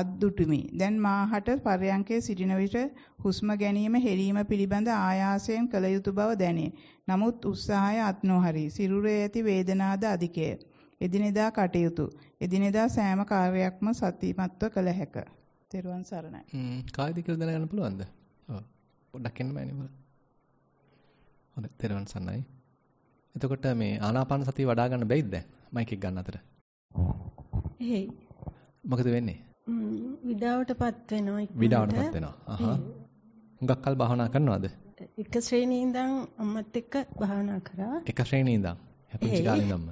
අද්දුටුමි. දැන් මාහට පර්යංකේ සිටින විට හුස්ම ගැනීම හෙලීම පිළිබඳ ආයාසයෙන් කළ යුතු බව දැනේ. නමුත් උත්සාහය අත් නොහරි. සිරුරේ ඇති වේදනාද අධිකය. එදිනෙදා කටයුතු. එදිනෙදා සෑම කාර්යයක්ම සතිමත්ව කළ හැක. තෙරුවන් සරණයි. හ්ම් කායිද කියලා දැනගන්න පුළුවන්ද? ඔව්. පොඩ්ඩක් එන්න බෑනේ බල. හොඳයි තෙරුවන් සරණයි. එතකොට මේ ආනාපාන සතිය වඩා ගන්න බැයිද දැන්? මයික් එක ගන්න අතර. එහෙයි. මොකද වෙන්නේ? විඩාවටපත් වෙනවා ඉක්මනට. විඩාවටපත් වෙනවා. අහහ. හුඟක් කල් භාවනා කරනවද? එක ශ්‍රේණිය ඉඳන් අම්මත් එක්ක භාවනා කරා. එක ශ්‍රේණිය ඉඳන්. හැපිච්ච කාලේ ඉඳන්ම.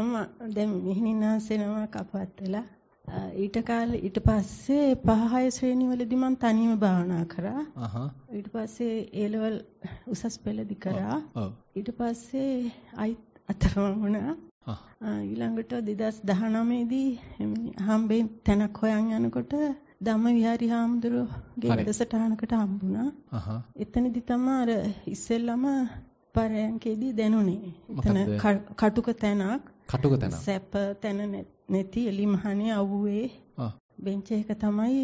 අම්මා දැන් මිහිණින්නාසෙනවා කපත් වෙලා ඊට කාලේ ඊට පස්සේ 5 ශ්‍රේණි වලදී මම තනියම භාවනා කරා. අහහ. ඊට පස්සේ A level උසස් පෙළදී කරා. ඊට පස්සේ අයිත් අතරම වුණා. ඊළඟට 2019 දී හම්බෙන් තැනක් හොයන් යනකොට ධම්ම විහාරි හාමුදුරුවෝගේ වැඩසටහනකට හම්බුණා. එතනදි තමයි අර ඉස්සෙල්ලම පරයන්කේදී දැනුනේ. එතන කටුක තැනක්. කටුක තැනක්. සැප තැන නැති එලිමහනේ අවුවේ. බෙන්ච් එක තමයි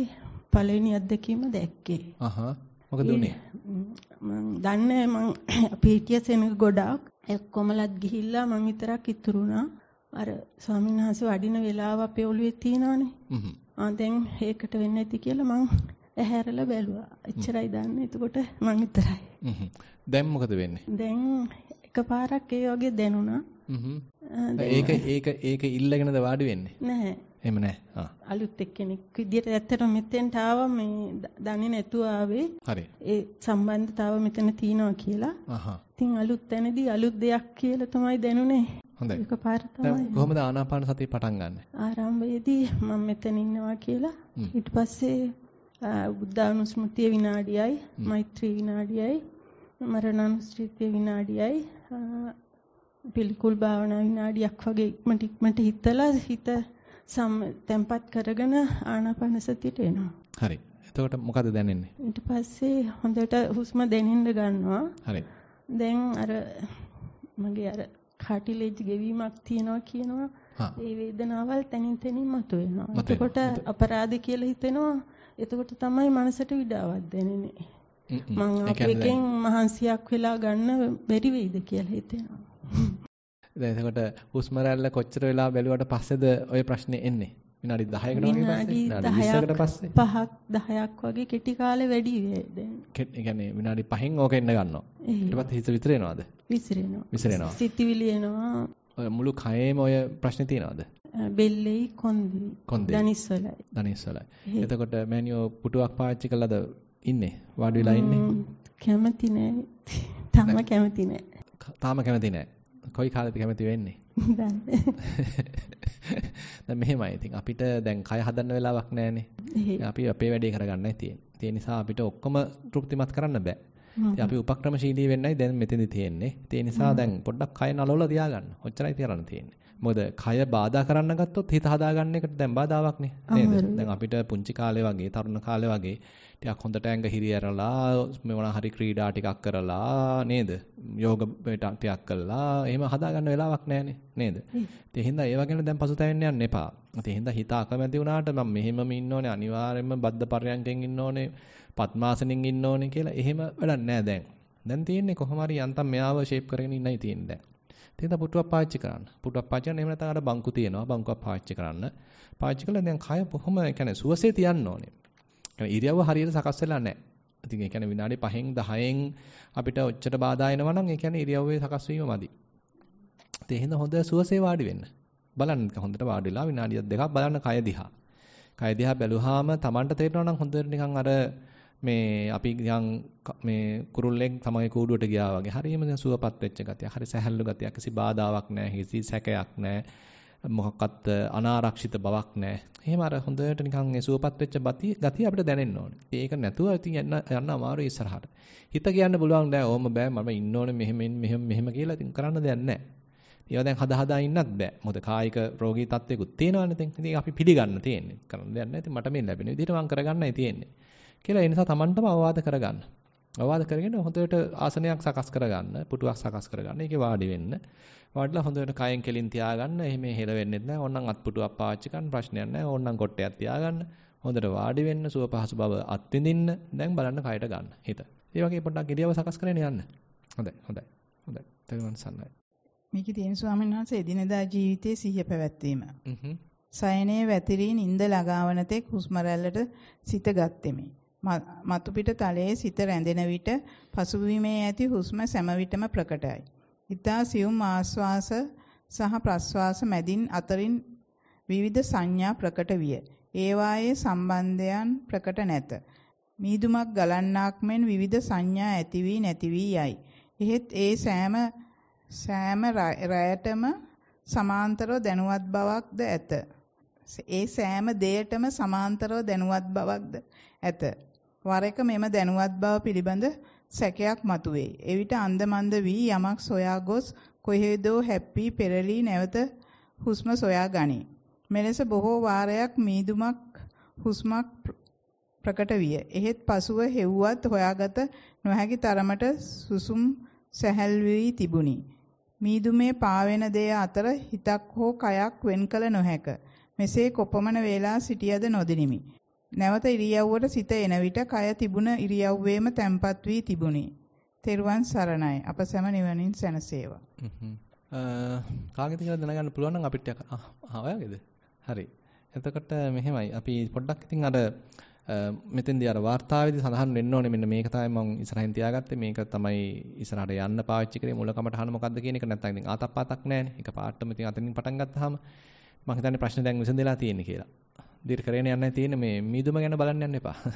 පළවෙනි අත්දැකීම දැක්කේ. මොකද උනේ? මම දන්නේ මම අපි හිටිය සෙනඟ ගොඩක් කොමලත් ගිහිල්ලා මං විතරක් ඉතුරු වුණා. අර ස්වාමීන් වහන්සේ වඩින වෙලාව අපේ ඔළුවේ තියෙනවානේ. හ්ම්. ආ දැන් ඒකට වෙන්න ඇති කියලා මං ඇහැරලා බැලුවා. එච්චරයි දන්නේ. එතකොට මං විතරයි. හ්ම්. දැන් මොකද වෙන්නේ? දැන් එකපාරක් ඒ වගේ දැනුණා. හ්ම්. ඒක ඒක ඒක ඉල්ලගෙනද වාඩි වෙන්නේ? නැහැ. එහෙම නැහැ. අලුත් එක්කෙනෙක් විදියට ඇත්තටම මෙතෙන්ට ආවා මේ දන්නේ නැතුව ආවේ. හරි. ඒ සම්බන්ධතාව මෙතන තියෙනවා කියලා. අහහ. ඉතින් අලුත් තැනදී අලුත් දෙයක් කියලා තමයි දැනුනේ. හොඳයි. එකපාර තමයි. කොහොමද ආනාපාන සතිය පටන් ගන්න? ආරම්භයේදී මම මෙතන ඉන්නවා කියලා. ඊට පස්සේ බුද්ධානුස්මෘතිය විනාඩියයි, මෛත්‍රී විනාඩියයි, මරණානුස්මෘතිය විනාඩියයි පිළිකුල් භාවනා විනාඩියක් වගේ ඉක්මට ඉක්මට හිතලා හිත සම් තැම්පත් කරගෙන ආනාපාන සතියට එනවා. හරි. එතකොට මොකද දැනෙන්නේ? ඊට පස්සේ හොඳට හුස්ම දෙනින්න ගන්නවා. හරි. දැන් අර මගේ අර කාටිලෙජ් ගෙවීමක් තියෙනවා කියනවා. ඒ වේදනාවල් තනින් තනින් මතුවෙනවා. එතකොට අපරාධ කියලා හිතෙනවා. එතකොට තමයි මනසට විඩාවක් දැනෙන්නේ. මම අපේකින් මහන්සියක් වෙලා ගන්න බැරි වෙයිද කියලා හිතෙනවා. දැන් එතකොට හුස්ම රැල්ල කොච්චර වෙලා බැලුවට පස්සේද ওই ප්‍රශ්නේ එන්නේ? විනාඩි 10කට වගේ පස්සේ? විනාඩි 20කට පස්සේ? 5ක් 10ක් වගේ කෙටි කාලෙ වැඩි දැන්. ඒ කියන්නේ විනාඩි 5න් ඕක එන්න ගන්නවා. ඊට පස්සේ හිත විතරේනවද? විසිරෙනවා. විසිරෙනවා. සිතිවිලි එනවා. ඔය මුළු කයෙම ඔය ප්‍රශ්නේ තියනවද? බෙල්ලෙයි කොන්දේ. කොන්දේ. දනිස්වලයි. දනිස්වලයි. එතකොට මෑනියෝ පුටුවක් පාවිච්චි කළාද ඉන්නේ? වාඩි වෙලා ඉන්නේ? කැමති නෑ. තාම කැමති නෑ. තාම කැමති නෑ. කොයි කාලෙද කැමති වෙන්නේ? දන්නේ. දැන් මෙහෙමයි. ඉතින් අපිට දැන් කය හදන්න වෙලාවක් නැහනේ. අපි අපේ වැඩේ කරගන්නයි තියෙන්නේ. ඒ නිසා අපිට ඔක්කොම තෘප්තිමත් කරන්න බෑ. ඉතින් අපි උපක්‍රමශීලී වෙන්නයි දැන් මෙතෙන්දි තියෙන්නේ. ඒ නිසා දැන් පොඩ්ඩක් කය නලවලා තියාගන්න. ඔච්චරයි තියරන්න තියෙන්නේ. මොකද කය බාධා කරන්න ගත්තොත් හිත හදාගන්න එකට දැන් බාධාවක් නේ නේද? දැන් අපිට පුංචි කාලේ වගේ තරුණ කාලේ වගේ ටිකක් හොඳට ඇඟ හිරියරලා මෙවන හරි ක්‍රීඩා ටිකක් කරලා නේද? යෝග ටිකක් කළා එහෙම හදාගන්න වෙලාවක් නැහනේ නේද? ඉතින් එහෙනම් ඒ වගේන දැන් පසුතැවෙන්න යන්න එපා. ඉතින් එහෙනම් හිත අකමැති වුණාට මම මෙහෙමම ඉන්න ඕනේ අනිවාර්යයෙන්ම බද්ද පරයන්කෙන් ඉන්න ඕනේ පත්මාසනෙන් ඉන්න ඕනේ කියලා එහෙම වැඩක් නැහැ දැන්. දැන් තියෙන්නේ කොහොම හරි යන්තම් මෙයාව ෂේප් කරගෙන ඉන්නයි තියෙන්නේ දැන්. තේද පුටුවක් පාවිච්චි කරන්න. පුටුවක් පාවිච්චි කරන්න එහෙම නැත්නම් අර බංකු තියෙනවා. බංකුවක් පාවිච්චි කරන්න. පාවිච්චි කළා දැන් කය කොහොම يعني සුවසේ තියන්න ඕනේ. يعني ඉරියව්ව හරියට සකස් වෙලා නැහැ. ඉතින් ඒ කියන්නේ විනාඩි 5න් 10න් අපිට ඔච්චර බාධා එනවා නම් ඒ කියන්නේ ඉරියව්වේ සකස් වීම මදි. ඉතින් එහෙනම් හොඳ සුවසේ වාඩි වෙන්න. බලන්න හොඳට වාඩි වෙලා විනාඩියක් දෙකක් බලන්න කය දිහා. කය දිහා බැලුවාම Tamanට තේරෙනවා නම් හොඳට නිකන් අර මේ අපි නිකන් මේ කුරුල්ලෙක් තමගේ කූඩුවට ගියා වගේ හරියම දැන් සුවපත් වෙච්ච ගතිය. හරි සැහැල්ලු ගතියක්. කිසි බාධාවක් නැහැ. කිසි සැකයක් නැහැ. මොකක්වත් අනාරක්ෂිත බවක් නැහැ. එහෙම අර හොඳට නිකන් ඒ සුවපත් වෙච්ච බති ගතිය අපිට දැනෙන්න ඕනේ. ඒක නැතුව ඉතින් යන්න යන්න අමාරුයි ඉස්සරහට. හිත කියන්න පුළුවන් නෑ ඕම බෑ මම ඉන්න ඕනේ මෙහෙම මෙහෙම මෙහෙම කියලා ඉතින් කරන්න දෙයක් නෑ. ඒවා දැන් හදා හදා ඉන්නත් බෑ. මොකද කායික රෝගී තත්ත්වෙකුත් තියෙනවනේ ඉතින්. ඉතින් අපි පිළිගන්න තියෙන්නේ. කරන්න දෙයක් නෑ. ඉතින් මට මේ ලැබෙන විදිහට මම කරගන්නයි තියෙන්නේ. කියලා ඒ නිසා Tamanටම අවවාද කරගන්න. අවවාද කරගෙන හොඳට ආසනයක් සකස් කරගන්න, පුටුවක් සකස් කරගන්න. ඒකේ වාඩි වෙන්න. වාඩිලා හොඳට කයෙන් කෙලින් තියාගන්න. එහෙම හෙල වෙන්නෙත් නැහැ. ඕනනම් අත්පුටුවක් පාවිච්චි කරන්න ප්‍රශ්නයක් නැහැ. ඕනනම් කොට්ටයක් තියාගන්න. හොඳට වාඩි වෙන්න, සුව පහසු බව අත්විඳින්න. දැන් බලන්න කයට ගන්න. හිත. ඒ වගේ පොඩ්ඩක් ඉරියව සකස් කරගෙන යන්න. හොඳයි. හොඳයි. හොඳයි. තේරුවන් සන්නයි. මේකේ තියෙන ස්වාමීන් වහන්සේ එදිනෙදා ජීවිතයේ සිහිය පැවැත්වීම. හ්ම්. සයනේ වැතිරී නිින්ද ලගාවන තෙක් හුස්ම රැල්ලට සිත ගත්ෙමි. මතුපිට තලයේ සිත රැඳෙන විට පසුබිමේ ඇති හුස්ම සෑම විටම ප්‍රකටයි. ඊතා සියුම් ආස්වාස සහ ප්‍රස්වාස මැදින් අතරින් විවිධ සංඥා ප්‍රකට විය. ඒවායේ සම්බන්ධයන් ප්‍රකට නැත. මීදුමක් ගලන්නාක් මෙන් විවිධ සංඥා ඇති වී නැති වී යයි. එහෙත් ඒ සෑම සෑම රැයටම සමාන්තරව දැනුවත් බවක්ද ඇත. ඒ සෑම දෙයටම සමාන්තරව දැනුවත් බවක්ද ඇත. වර එක මෙම දැනුවත් බව පිළිබඳ සැකයක් මතුවේ. එවිට අන්දමන්ද වී යමක් සොයා ගොස් කොහෙදෝ හැප්පී පෙරලී නැවත හුස්ම සොයා ගනී. මෙලෙස බොහෝ වාරයක් මීදුමක් හුස්මක් ප්‍රකට විය. එහෙත් පසුව හෙව්වත් හොයාගත නොහැකි තරමට සුසුම් සැහැල් වී තිබුණි. මීදුමේ පාවෙන දේ අතර හිතක් හෝ කයක් වෙන් කළ නොහැක. මෙසේ කොපමණ වේලා සිටියද නොදිනිමි. නැවත ඉරියව්වට සිත එන විට කය තිබුණ ඉරියව්වේම තැම්පත් වී තිබුණි. තෙරුවන් සරණයි. අප සැම නිවනින් සැනසේවා. කාගෙද කියලා දැනගන්න පුළුවන් නම් අපිට ආවයගේද? හරි. එතකොට මෙහෙමයි. අපි පොඩ්ඩක් ඉතින් අර මෙතෙන්දී අර වார்த்தාවේදී සඳහන් වෙන්න ඕනේ මෙන්න මේක තමයි මම ඉස්සරහින් තියාගත්තේ මේක තමයි ඉස්සරහට යන්න පාවිච්චි කරේ මූලකමට අහන මොකද්ද කියන එක නැත්නම් ඉතින් ආතප්පාතක් නැහැ නේ. එක පාටම ඉතින් අතනින් පටන් ගත්තාම මම හිතන්නේ ප්‍රශ්න දැන් විසඳලා තියෙන්නේ කියලා. දිර් කරගෙන යන්නයි තියෙන්නේ මේ මීදුම ගැන බලන්න යන්න එපා.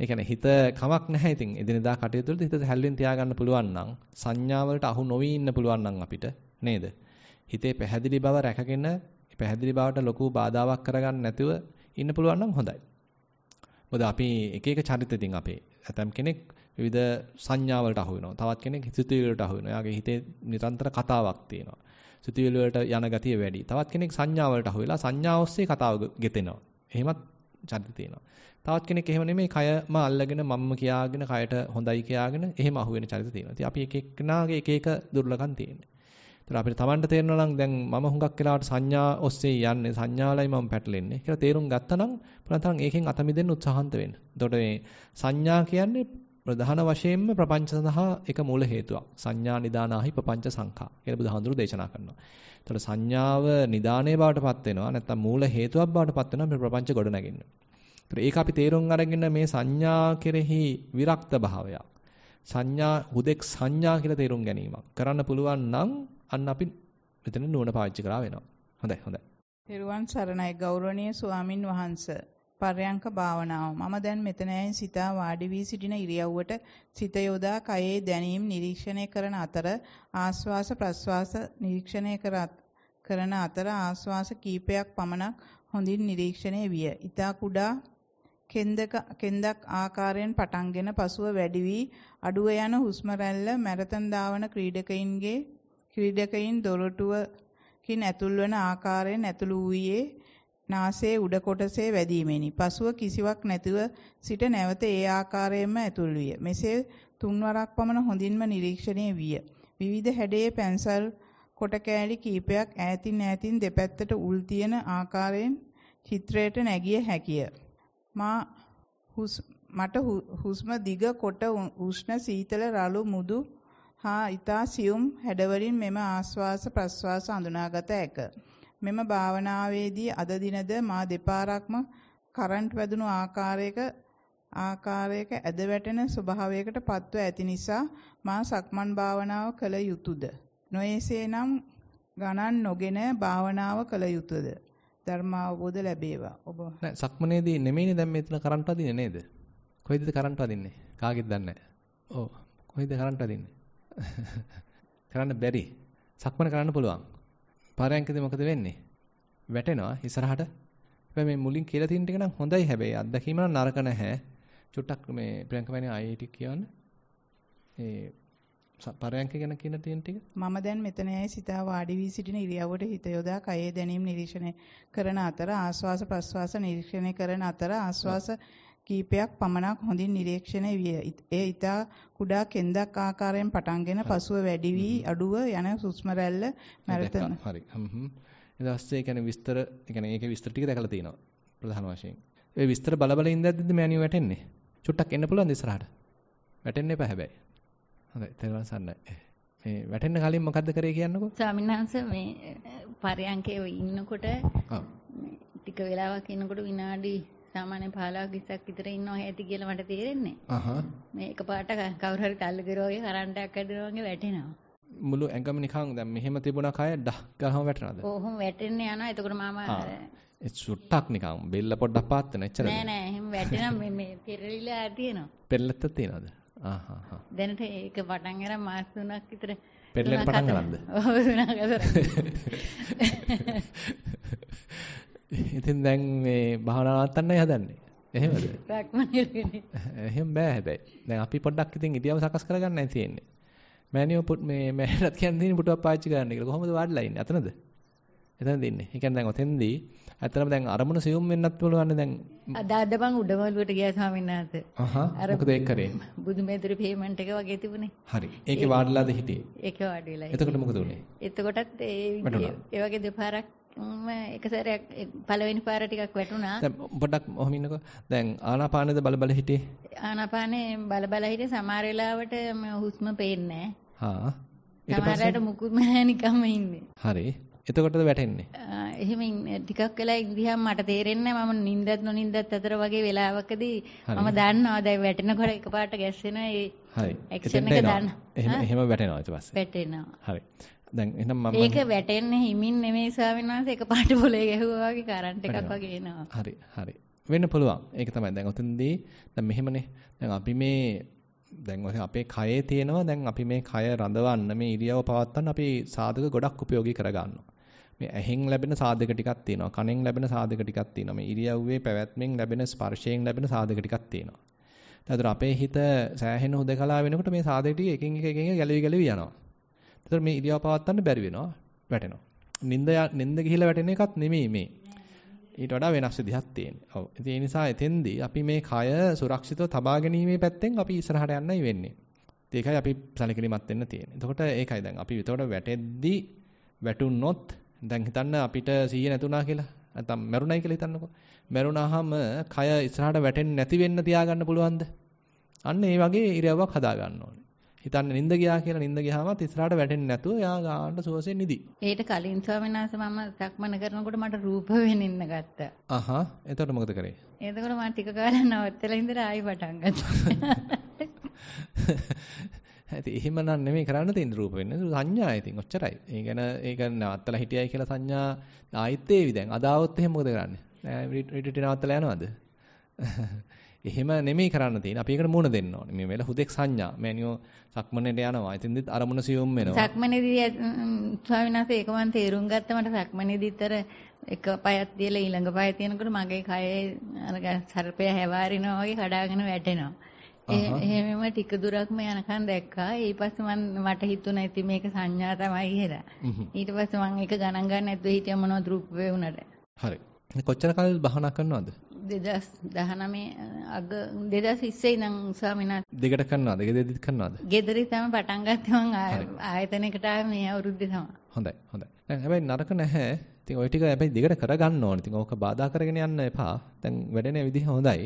ඒ කියන්නේ හිත කමක් නැහැ ඉතින් එදිනදා කටයුතු වලදී හිත හැල්ලෙන් තියාගන්න පුළුවන් නම් සංඥා වලට අහු නොවී ඉන්න පුළුවන් නම් අපිට නේද? හිතේ පැහැදිලි බව රැකගෙන පැහැදිලි බවට ලොකු බාධාවක් කරගන්න නැතුව ඉන්න පුළුවන් නම් හොඳයි. මොකද අපි එක එක චරිත ඉතින් අපේ ඇතම් කෙනෙක් විවිධ සංඥා වලට අහු වෙනවා. තවත් කෙනෙක් හිතුවිලි වලට අහු වෙනවා. එයාගේ හිතේ නිරන්තර කතාවක් තියෙනවා. සිතුවිලි වලට යන ගතිය වැඩි. තවත් කෙනෙක් සංඥා වලට අහු වෙලා සංඥා ඔස්සේ කතාව ගෙතෙනවා. එහෙමත් චරිත තියෙනවා. තවත් කෙනෙක් එහෙම නෙමෙයි කයම අල්ලගෙන මම්ම කියාගෙන කයට හොඳයි කියාගෙන එහෙම අහු වෙන චරිත තියෙනවා. ඉතින් අපි එක එකනාගේ එක එක දුර්ලභම් තියෙනවා. ඒතර අපිට Tamanට තේරෙනවා නම් දැන් මම හුඟක් වෙලාවට සංඥා ඔස්සේ යන්නේ සංඥාලයි මම පැටලෙන්නේ කියලා තේරුම් ගත්තා නම් පුළුවන් තරම් ඒකෙන් අත මිදෙන්න උත්සාහන්ත වෙන්න. එතකොට මේ සංඥා කියන්නේ ප්‍රධාන වශයෙන්ම ප්‍රපංච සඳහා එක මූල හේතුවක්. සංඥා නිදානාහි ප්‍රපංච සංඛා කියලා බුදුහාඳුරු දේශනා කරනවා. එතකොට සංඥාව නිදානේ බවටපත් වෙනවා. නැත්තම් මූල හේතුවක් බවටපත් වෙනවා මේ ප්‍රපංච ගොඩ නැගින්න. ඒක අපි තේරුම් අරගෙන මේ සංඥා කෙරෙහි විරක්ත භාවයක්. සංඥා හුදෙක් සංඥා කියලා තේරුම් ගැනීමක්. කරන්න පුළුවන් නම් අන්න අපි මෙතන නුවණ පාවිච්චි කරලා වෙනවා. හොඳයි හොඳයි. පෙරුවන් සරණයි ගෞරවනීය ස්වාමින් වහන්සේ පර්යංක භාවනාව. මම දැන් මෙතන ඇයි සිතා වාඩි වී සිටින ඉරියව්වට සිත යොදා කයේ දැනීම් නිරීක්ෂණය කරන අතර ආස්වාස ප්‍රස්වාස නිරීක්ෂණය කරන අතර ආස්වාස කීපයක් පමණක් හොඳින් නිරීක්ෂණය විය. ඊතා කුඩා කෙන්දක කෙන්දක් ආකාරයෙන් පටන්ගෙන පසුව වැඩි වී අඩුව යන හුස්ම රැල්ල මැරතන් දාවන ක්‍රීඩකයින්ගේ ක්‍රීඩකයින් දොරටුවකින් ඇතුල් වන ආකාරයෙන් ඇතුළු වූයේ නාසයේ උඩ කොටසේ වැදීමෙනි. පසුව කිසිවක් නැතිව සිට නැවත ඒ ආකාරයෙන්ම ඇතුල් විය. මෙසේ තුන්වරක් පමණ හොඳින්ම නිරීක්ෂණය විය. විවිධ හැඩයේ පැන්සල් කොට කෑලි කීපයක් ඈතින් ඈතින් දෙපැත්තට උල් තියෙන ආකාරයෙන් චිත්‍රයට නැගිය හැකිය. මා මට හුස්ම දිග කොට උෂ්ණ සීතල රළු මුදු හා ඊතා සියුම් හැඩවලින් මෙම ආස්වාස ප්‍රස්වාස අඳුනාගත හැකිය. මෙම භාවනාවේදී අද දිනද මා දෙපාරක්ම කරන්ට් වැදුණු ආකාරයක ආකාරයක ඇද වැටෙන ස්වභාවයකට පත්ව ඇති නිසා මා සක්මන් භාවනාව කළ යුතුයද නොයසේනම් ගණන් නොගෙන භාවනාව කළ යුතුයද ධර්මාවබෝධ ලැබේවා ඔබ නෑ සක්මනේදී නෙමෙයිනේ දැන් මෙතන කරන්ට් අදින්නේ නේද කොහෙද කරන්ට් අදින්නේ කාගෙද දන්නේ ඔව් කොහෙද කරන්ට් අදින්නේ කරන්න බැරි සක්මන කරන්න පුළුවන් පරයන්කදී මොකද වෙන්නේ? වැටෙනවා ඉස්සරහට. හැබැයි මේ මුලින් කියලා තින්න එක නම් හොඳයි හැබැයි අත්දැකීම නම් නරක නැහැ. චුට්ටක් මේ ප්‍රියංක මෑණි ආයෙට කියන්න. ඒ පරයන්ක ගැන කියන තියෙන ටික. මම දැන් මෙතන ඇයි සිතා වාඩි වී සිටින ඉරියව්වට හිත යොදා කයේ දැනීම් නිරීක්ෂණය කරන අතර ආස්වාස ප්‍රස්වාස නිරීක්ෂණය කරන අතර ආස්වාස කීපයක් පමණක් හොඳින් නිරීක්ෂණය විය. එය ඊතා කුඩා කෙන්දක් ආකාරයෙන් පටන්ගෙන පසුව වැඩි වී අඩුව යන සුස්ම රැල්ල මැරතන. හරි. හ්ම්. ඊට පස්සේ කියන්නේ විස්තර, කියන්නේ ඒකේ විස්තර ටික දැකලා තියෙනවා ප්‍රධාන වශයෙන්. ඒ විස්තර බල බල ඉඳද්දිද මෑණියෝ වැටෙන්නේ? චුට්ටක් එන්න පුළුවන් ඉස්සරහට. වැටෙන්න එපා හැබැයි. හොඳයි, තේරුම් ගන්නයි. මේ වැටෙන්න කලින් මොකද්ද කරේ කියන්නකෝ? ස්වාමීන් වහන්සේ මේ පරයන්කේ ඉන්නකොට ටික වෙලාවක් ඉන්නකොට විනාඩි සාමාන්‍ය 15 20ක් විතර ඉන්නවා ඇති කියලා මට තේරෙන්නේ. අහහ. මේ එකපාරට කවුරු හරි තල්ලු කරෝගේ කරන්ටයක් ඇදෙනවා වගේ වැටෙනවා. මුළු ඇඟම නිකන් දැන් මෙහෙම තිබුණා කය ඩහ ගහම වැටෙනවද? ඔහොම වැටෙන්න යනවා. එතකොට මම ඒ සුට්ටක් නිකන් බෙල්ල පොඩ්ඩක් පාත් වෙන එච්චරද? නෑ නෑ එහෙම වැටෙනවා මේ මේ පෙරලිලා තියෙනවා. පෙරලත්ත තියෙනවද? ආහ් ආහ්. දැනට ඒක පටන් අර මාස 3ක් විතර පෙරලෙන්න පටන් ගන්නද? ඔව් 3ක් විතර. ඉතින් දැන් මේ භාවනා නවත්තන්නයි හදන්නේ. එහෙමද? රක්මනේ. එහෙම බෑ හැබැයි. දැන් අපි පොඩ්ඩක් ඉතින් ඉදියම සකස් කරගන්නයි තියෙන්නේ. මෑනියෝ පුත් මේ මෑනත් කියන්නේ තියෙන පුටුවක් පාවිච්චි කරන්න කියලා. කොහොමද වාඩිලා ඉන්නේ? අතනද? එතනද ඉන්නේ. ඒ කියන්නේ දැන් ඔතෙන්දී ඇත්තටම දැන් අරමුණ සියුම් වෙන්නත් පුළුවන් දැන්. අද අද මං උඩවලුවට ගියා ස්වාමීන් වහන්සේ. අහහ. මොකද ඒක කරේ? බුදුමෙදුරු පේමන්ට් එක වගේ තිබුණේ. හරි. ඒකේ වාඩිලාද හිටියේ? ඒකේ වාඩිලා. එතකොට මොකද උනේ? එතකොටත් ඒ විදිහේ ඒ වගේ දෙපාරක් මම එක සැරයක් පළවෙනි පාර ටිකක් වැටුණා. දැන් පොඩ්ඩක් ඔහොම ඉන්නකෝ. දැන් ආනාපානෙද බල බල හිටියේ? ආනාපානේ බල බල හිටියේ සමහර වෙලාවට හුස්ම පේන්නේ නැහැ. හා. සමහරට මුකුත්ම නිකම්ම ඉන්නේ. හරි. එතකොටද වැටෙන්නේ? එහෙම ටිකක් වෙලා ඉඳිහම මට තේරෙන්නේ මම නිින්දත් නොනින්දත් අතර වගේ වෙලාවකදී මම දන්නවා දැන් වැටෙනකොට එකපාරට ගැස්සෙනවා ඒ හරි. එක්ෂන් එක දන්නවා. එහෙම එහෙම වැටෙනවා ඊට පස්සේ. වැටෙනවා. හරි. දැන් එහෙනම් මම ඒක වැටෙන්නේ හිමින් නෙමෙයි ස්වාමීන් වහන්සේ එකපාරට පොලේ ගැහුවා වගේ කරන්ට් එකක් වගේ එනවා. හරි හරි. වෙන්න පුළුවන්. ඒක තමයි. දැන් ඔතනදී දැන් මෙහෙමනේ. දැන් අපි මේ දැන් ඔය අපේ කයේ තියෙනවා දැන් අපි මේ කය රඳවන්න මේ ඉරියව පවත්වන්න අපි සාධක ගොඩක් උපයෝගී කරගන්නවා. මේ ඇහෙන් ලැබෙන සාධක ටිකක් තියෙනවා. කනෙන් ලැබෙන සාධක ටිකක් තියෙනවා. මේ ඉරියව්වේ පැවැත්මෙන් ලැබෙන ස්පර්ශයෙන් ලැබෙන සාධක ටිකක් තියෙනවා. එතකොට අපේ හිත සෑහෙන හුදකලා වෙනකොට මේ සාධක ටික එකින් එක එකින් ගැලවි ගැලවි යනවා. ඒතර මේ ඉරියව පවත්වන්න බැරි වෙනවා වැටෙනවා. නිින්ද නිින්ද ගිහිලා වැටෙන එකක් නෙමෙයි මේ. ඊට වඩා වෙනස් විදිහක් තියෙනවා. ඔව්. ඉතින් ඒ නිසා එතෙන්දී අපි මේ කය සුරක්ෂිතව තබා ගැනීමේ පැත්තෙන් අපි ඉස්සරහට යන්නයි වෙන්නේ. ඒකයි අපි සැලකිලිමත් වෙන්න තියෙන්නේ. එතකොට ඒකයි දැන් අපි එතකොට වැටෙද්දී වැටුනොත් දැන් හිතන්න අපිට සීය නැතුණා කියලා නැත්නම් මැරුණයි කියලා හිතන්නකෝ. මැරුණාම කය ඉස්සරහට වැටෙන්නේ නැති වෙන්න තියාගන්න පුළුවන්ද? අන්න ඒ වගේ ඉරියව්වක් හදා ගන්න ඕනේ. හිතන්නේ නිින්ද ගියා කියලා නිින්ද ගියාමත් ඉස්සරහට වැටෙන්නේ නැතුව එයා ගාන්න සුවසේ නිදි. ඒකට කලින් ස්වාමීන් වහන්සේ මම සක්මන කරනකොට මට රූප වෙනින්න ගත්තා. අහහ එතකොට මොකද කරේ? එතකොට මම ටික කාලයක් නවත්තලා ඉඳලා ආයෙ පටන් ගත්තා. ඇති එහෙමනම් නෙමෙයි කරන්න තියෙන රූප වෙන්නේ සංඥා ඉතින් ඔච්චරයි. ඒ ගැන ඒ ගැන නවත්තලා හිටියයි කියලා සංඥා ආයෙත් ඒවි දැන්. අදාවොත් එහෙම මොකද කරන්නේ? නෑ රිට්‍රීට් නවත්තලා යනවද? එහෙම නෙමෙයි කරන්න තියෙන්නේ. අපි ඒකට මුණ දෙන්න ඕනේ. මේ වෙල හුදෙක් සංඥා. මෑනියෝ සක්මනේට යනවා. එතෙන්දිත් අරමුණ සියුම් වෙනවා. සක්මනේදී ස්වාමීන් වහන්සේ ඒක මම තේරුම් ගත්තා මට සක්මනේදීතර එක පයත් දියලා ඊළඟ පය තියෙනකොට මගේ කයේ අර සර්පය හැවාරිනවා වගේ කඩාගෙන වැටෙනවා. එහෙමම ටික දුරක්ම යනකම් දැක්කා. ඊපස්සේ මම මට හිතුණා ඉතින් මේක සංඥා තමයි කියලා. ඊට පස්සේ මම ඒක ගණන් ගන්න නැතුව හිටියා මොනවා දුරුප්ප වේ උනට. හරි. කොච්චර කල් බහනා කරනවද? 2019 අග 2020 ඉඳන් ස්වාමිනා දෙකට කරනවද? ගෙදෙදිත් කරනවද? ගෙදරි තමයි පටන් ගත්තේ මම ආයතනයකට ආවේ මේ අවුරුද්දේ තමයි. හොඳයි හොඳයි. දැන් හැබැයි නරක නැහැ. ඉතින් ඔය ටික හැබැයි දෙකට කරගන්න ඕනේ. ඉතින් ඕක බාධා කරගෙන යන්න එපා. දැන් වැඩෙන විදිහ හොඳයි.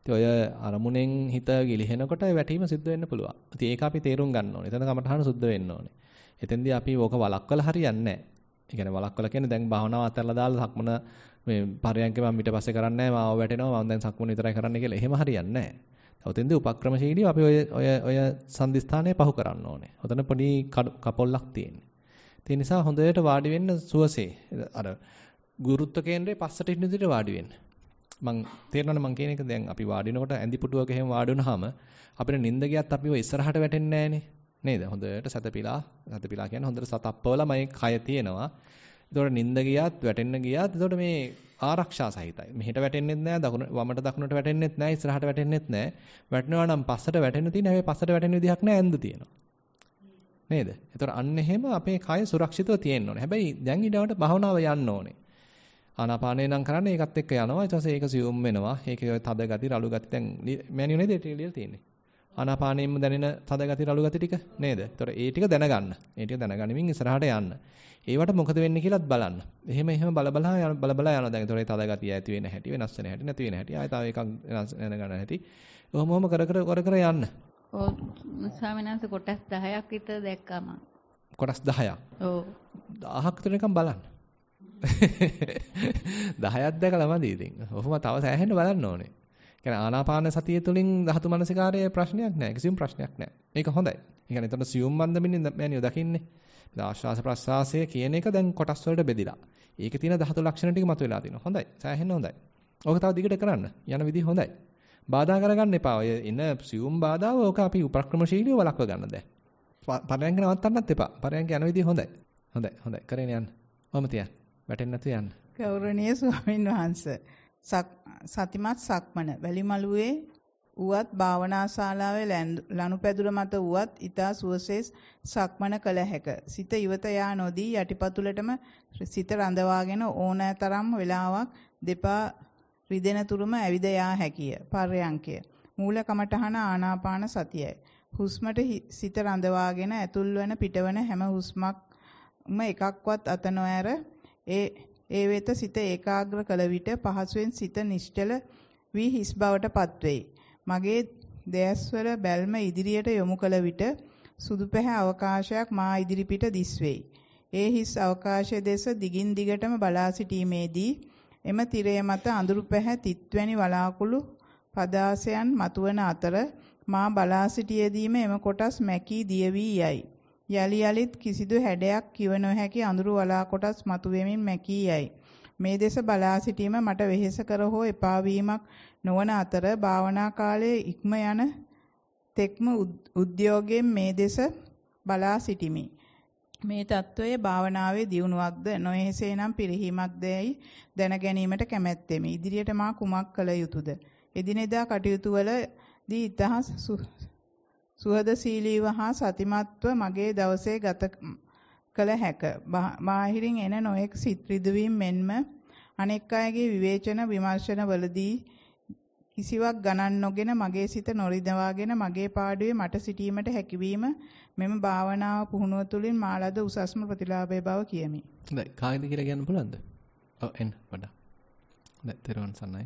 ඉතින් ඔය අරමුණෙන් හිත ගිලිහෙනකොට වැටීම සිද්ධ වෙන්න පුළුවන්. ඉතින් ඒක අපි තේරුම් ගන්න ඕනේ. එතන කමටහන සුද්ධ වෙන්න ඕනේ. එතෙන්දී අපි ඕක වලක්වලා හරියන්නේ නැහැ. ඒ කියන්නේ වලක්වලා කියන්නේ දැන් භාවනාව අතහැරලා දාලා සක්මන මේ පරයන්ක මම ඊට පස්සේ කරන්නේ නැහැ මාව වැටෙනවා මම දැන් සක්මන විතරයි කරන්න කියලා එහෙම හරියන්නේ නැහැ. ඔතෙන්දී උපක්‍රමශීලීව අපි ඔය ඔය ඔය සම්දිස්ථානය පහු කරන්න ඕනේ. ඔතන පොඩි කපොල්ලක් තියෙන්නේ. ඒ නිසා හොඳට වාඩි වෙන්න සුවසේ අර ගුරුත්ව කේන්ද්‍රයේ පස්සට ඉන්න විදිහට වාඩි වෙන්න. මං තේරෙනවනේ මං කියන එක දැන් අපි වාඩි වෙනකොට ඇඳි පුටුවක එහෙම වාඩි වුණාම අපිට නිින්ද ගියත් අපි ඔය ඉස්සරහට වැටෙන්නේ නැහනේ. නේද? හොඳට සතපීලා සතපීලා කියන්නේ හොඳට සතප්පවලා මගේ කය තියෙනවා. එතකොට නිින්ද ගියත් වැටෙන්න ගියත් එතකොට මේ ආරක්ෂා සහිතයි. මෙහෙට වැටෙන්නෙත් නෑ, දකුණ වමට දකුණට වැටෙන්නෙත් නෑ, ඉස්සරහට වැටෙන්නෙත් නෑ. වැටෙනවා නම් පස්සට වැටෙන්න තියෙන හැබැයි පස්සට වැටෙන විදිහක් නෑ ඇඳ තියෙනවා. නේද? එතකොට අන්න එහෙම අපේ කය සුරක්ෂිතව තියෙන්න ඕනේ. හැබැයි දැන් ඊඩවට භවනාව යන්න ඕනේ. ආනාපානේ නම් කරන්නේ ඒකත් එක්ක යනවා. ඊට පස්සේ ඒක සියුම් වෙනවා. ඒකේ තද ගති, රළු ගති දැන් මෙනියුනේ දෙටිලියල් තියෙන්නේ. ආනාපානයෙන්ම දැනෙන තද ගති, රළු ගති ටික නේද? එතකොට ඒ ටික දැනගන්න. ඒ ටික දැනගනිමින් ඉස්සරහට යන්න. ඒවට මොකද වෙන්නේ කියලාත් බලන්න. එහෙම එහෙම බලබලා යන බලබලා යනවා. දැන් ඒතොරේ තද ගතිය ඇති වෙන හැටි, වෙනස් වෙන හැටි, නැති වෙන හැටි, ආයෙ තව එකක් වෙනස් වෙන ගන්න හැටි. ඔහොම ඔහොම කර කර කර කර යන්න. ඔව් ස්වාමීන් වහන්සේ කොටස් 10ක් විතර දැක්කම. කොටස් 10ක්. ඔව්. 10ක් විතර නිකන් බලන්න. 10ක් දැකලා මදි ඉතින්. ඔහොම තව සෑහෙන්න බලන්න ඕනේ. කියන්නේ ආනාපාන සතිය තුළින් ධාතු මනසිකාරයේ ප්‍රශ්නයක් නැහැ. කිසිම ප්‍රශ්නයක් නැහැ. මේක හොඳයි. ඒ කියන්නේ එතන සියුම් මන්දමින් මෑනියෝ දකින්නේ. ආශ්වාස ප්‍රශ්වාසය කියන එක දැන් කොටස් වලට බෙදිලා. ඒකේ තියෙන ධාතු ලක්ෂණ ටික මතුවලා තිනවා. හොඳයි. සෑහෙන්න හොඳයි. ඕක තව දිගට කරන්න. යන විදිහ හොඳයි. බාධා කරගන්න එපා. ඔය එන සියුම් බාධාව ඕක අපි උපක්‍රමශීලීව වළක්ව ගන්න දැන්. පරයන්ක නවත්තන්නත් එපා. පරයන්ක යන විදිහ හොඳයි. හොඳයි. හොඳයි. කරගෙන යන්න. මම තියන්න. වැටෙන්න නැතුව යන්න. ගෞරවනීය ස්වාමින් වහන්සේ සතිමත් සක්මන වැලිමලුවේ වුවත් භාවනා ශාලාවේ ලනුපැදුර මත වුවත් ඊතා සුවසේ සක්මන කළ හැක. සිත ඉවත යා නොදී යටිපතුලටම සිත රඳවාගෙන ඕනෑතරම් වේලාවක් දෙපා රිදෙන තුරුම ඇවිද යා හැකිය. පර්යංකය. මූල කමඨහන ආනාපාන සතියයි. හුස්මට සිත රඳවාගෙන ඇතුල්වන පිටවන හැම හුස්මක්ම එකක්වත් අත නොඇර ඒ ඒ වෙත සිත ඒකාග්‍ර කළ විට පහසුවෙන් සිත නිශ්චල වී හිස් බවට පත්වෙයි. මගේ දෑස්වල බැල්ම ඉදිරියට යොමු කළ විට සුදු පැහැ අවකාශයක් මා ඉදිරිපිට දිස්වෙයි. ඒ හිස් අවකාශය දෙස දිගින් දිගටම බලා සිටීමේදී එම තිරය මත අඳුරු පැහැ තිත්වැනි වලාකුළු පදාසයන් මතුවන අතර මා බලා සිටියේදීම එම කොටස් මැකී දිය වී යයි. යලි යලිත් කිසිදු හැඩයක් කිව නොහැකි අඳුරු වලා කොටස් මතුවෙමින් මැකී යයි. මේ දෙස බලා සිටීම මට වෙහෙස කර හෝ එපා වීමක් නොවන අතර භාවනා කාලයේ ඉක්ම යන තෙක්ම උද්‍යෝගයෙන් මේ දෙස බලා සිටිමි. මේ தত্ত্বයේ භාවනාවේ දියුණුවක්ද නොඑසේනම් පිරිහීමක්දයි දැන ගැනීමට කැමැත්තෙමි. ඉදිරියට මා කුමක් කළ යුතුද? එදිනෙදා කටයුතු වලදී ඉතහා සුහදශීලීව හා සතිමත්ව මගේ දවසේ ගත කළ හැක. බාහිරින් එන නොඑක් සිත් රිදුවීම් මෙන්ම අනෙක් අයගේ විවේචන විමර්ශන වලදී කිසිවක් ගණන් නොගෙන මගේ සිත නොරිදවාගෙන මගේ පාඩුවේ මට සිටීමට හැකියවීම මෙම භාවනාව පුහුණුව තුළින් මාළද උසස්ම ප්‍රතිලාභය බව කියමි. හොඳයි. කාගෙද කියලා කියන්න පුළුවන්ද? ඔව් එන්න වඩා. හොඳයි. දරුවන් සන්නයි.